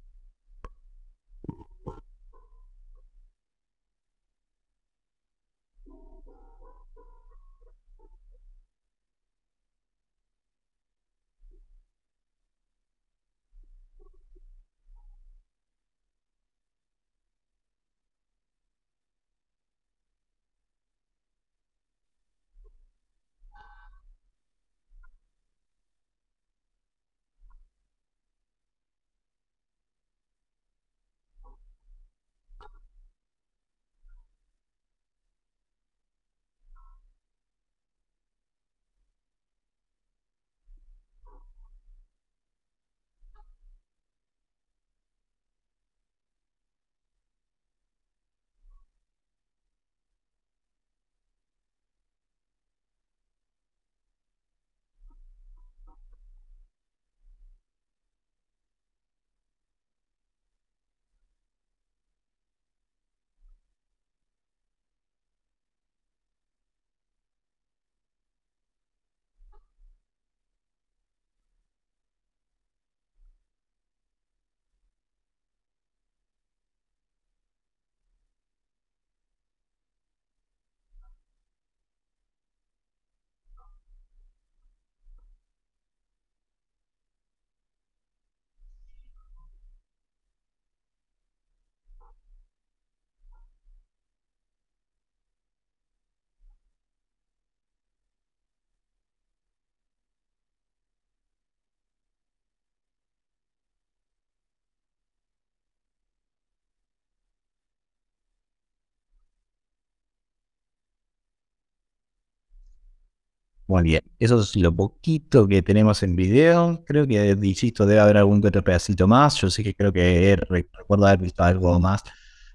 bien, eso es lo poquito que tenemos en video. Creo que, insisto, debe haber algún otro pedacito más. Yo sé que creo que recuerdo haber visto algo más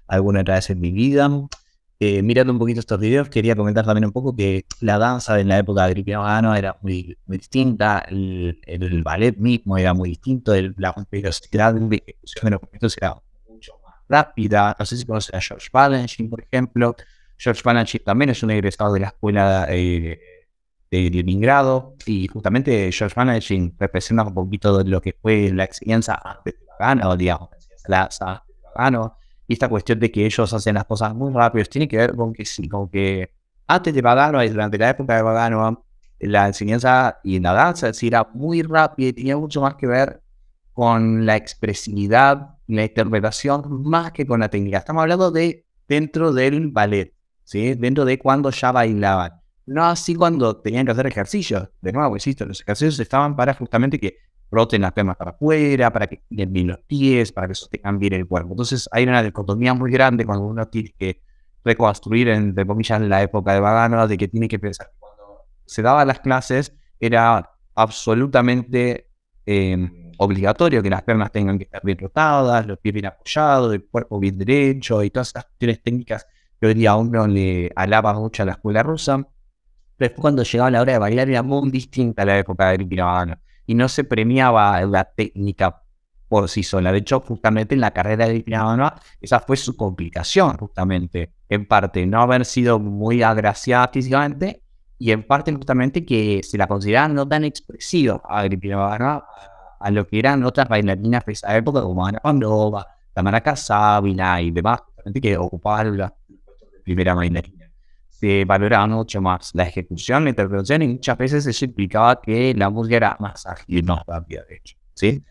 alguna otra vez en mi vida. Eh, mirando un poquito estos videos, quería comentar también un poco que la danza en la época de Gano era muy, distinta, el, ballet mismo era muy distinto, la velocidad de ejecución de los era mucho más rápida. No sé si conocen a George Balanchine, por ejemplo. George Balanchine también es un egresado de la escuela de Leningrado y justamente George Managing representa un poquito de lo que fue la enseñanza antes de Pagano, digamos, la Pagano, y esta cuestión de que ellos hacen las cosas muy rápido tiene que ver con que, sí, con que antes de Pagano y durante la época de Pagano, la enseñanza y la danza era muy rápida y tenía mucho más que ver con la expresividad, la interpretación, más que con la técnica. Estamos hablando de dentro del ballet, ¿sí? dentro de cuando ya bailaban. No así cuando tenían que hacer ejercicios. De nuevo, insisto, los ejercicios estaban para justamente que roten las pernas para afuera, para que den bien los pies, para que sostengan bien el cuerpo. Entonces hay una dicotomía muy grande cuando uno tiene que reconstruir, entre comillas, la época de Vagano, de que tiene que pensar cuando se daban las clases era absolutamente em, obligatorio que las pernas tengan que estar bien rotadas, los pies bien apoyados, el cuerpo bien derecho y todas esas cuestiones técnicas que hoy día uno le alaba mucho a la escuela rusa. Después cuando llegaba la hora de bailar era muy distinta a la época de Agrippina Pirovano y no se premiaba la técnica por sí sola. De hecho, justamente en la carrera de Pirovano esa fue su complicación, justamente, en parte, no haber sido muy agraciada físicamente y en parte justamente que se la consideraban no tan expresiva a Pirovano a lo que eran otras bailarinas de esa época como Ana Pandova, Tamara Casabina y demás, que ocupaban la primera bailarina se mucho más la ejecución, la interpretación, y muchas veces eso implicaba que la música era más ágil y más rápida, de hecho. ¿sí?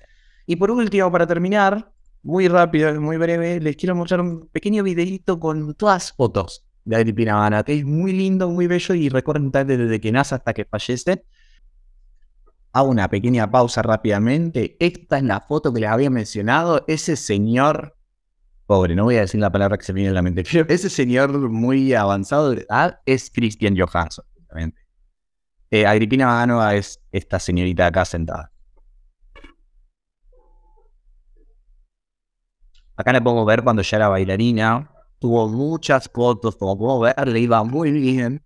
Y por último, para terminar, muy rápido muy breve, les quiero mostrar un pequeño videito con todas fotos de Agripina Habana, que es muy lindo, muy bello y recuerden desde que nace hasta que fallece. Hago una pequeña pausa rápidamente. Esta es la foto que les había mencionado. Ese señor pobre, no voy a decir la palabra que se viene en la mente. Ese señor muy avanzado de edad es Christian Johansson, obviamente. Eh, Agripina es esta señorita acá sentada. Acá la puedo ver cuando ya era bailarina. Tuvo muchas fotos, como puedo ver, le iba muy bien.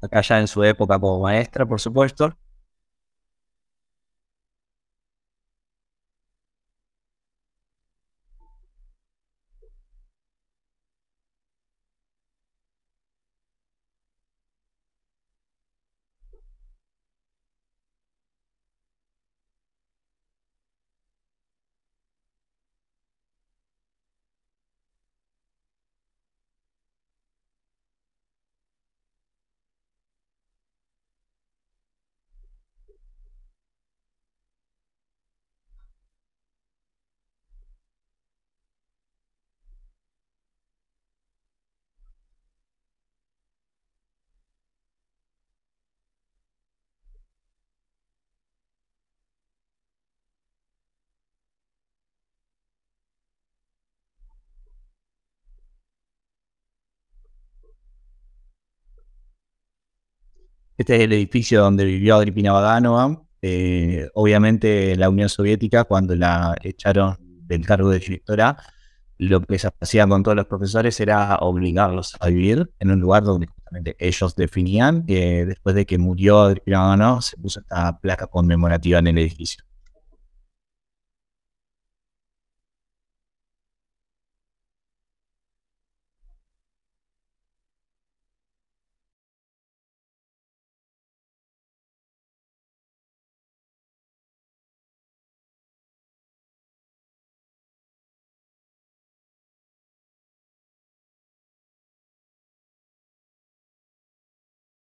Acá ya en su época como maestra, por supuesto, Este es el edificio donde vivió Agripina Vaganova, eh, obviamente la Unión Soviética, cuando la echaron del cargo de directora, lo que se hacía con todos los profesores era obligarlos a vivir en un lugar donde justamente ellos definían. Eh, después de que murió Agripina Vaganova se puso esta placa conmemorativa en el edificio.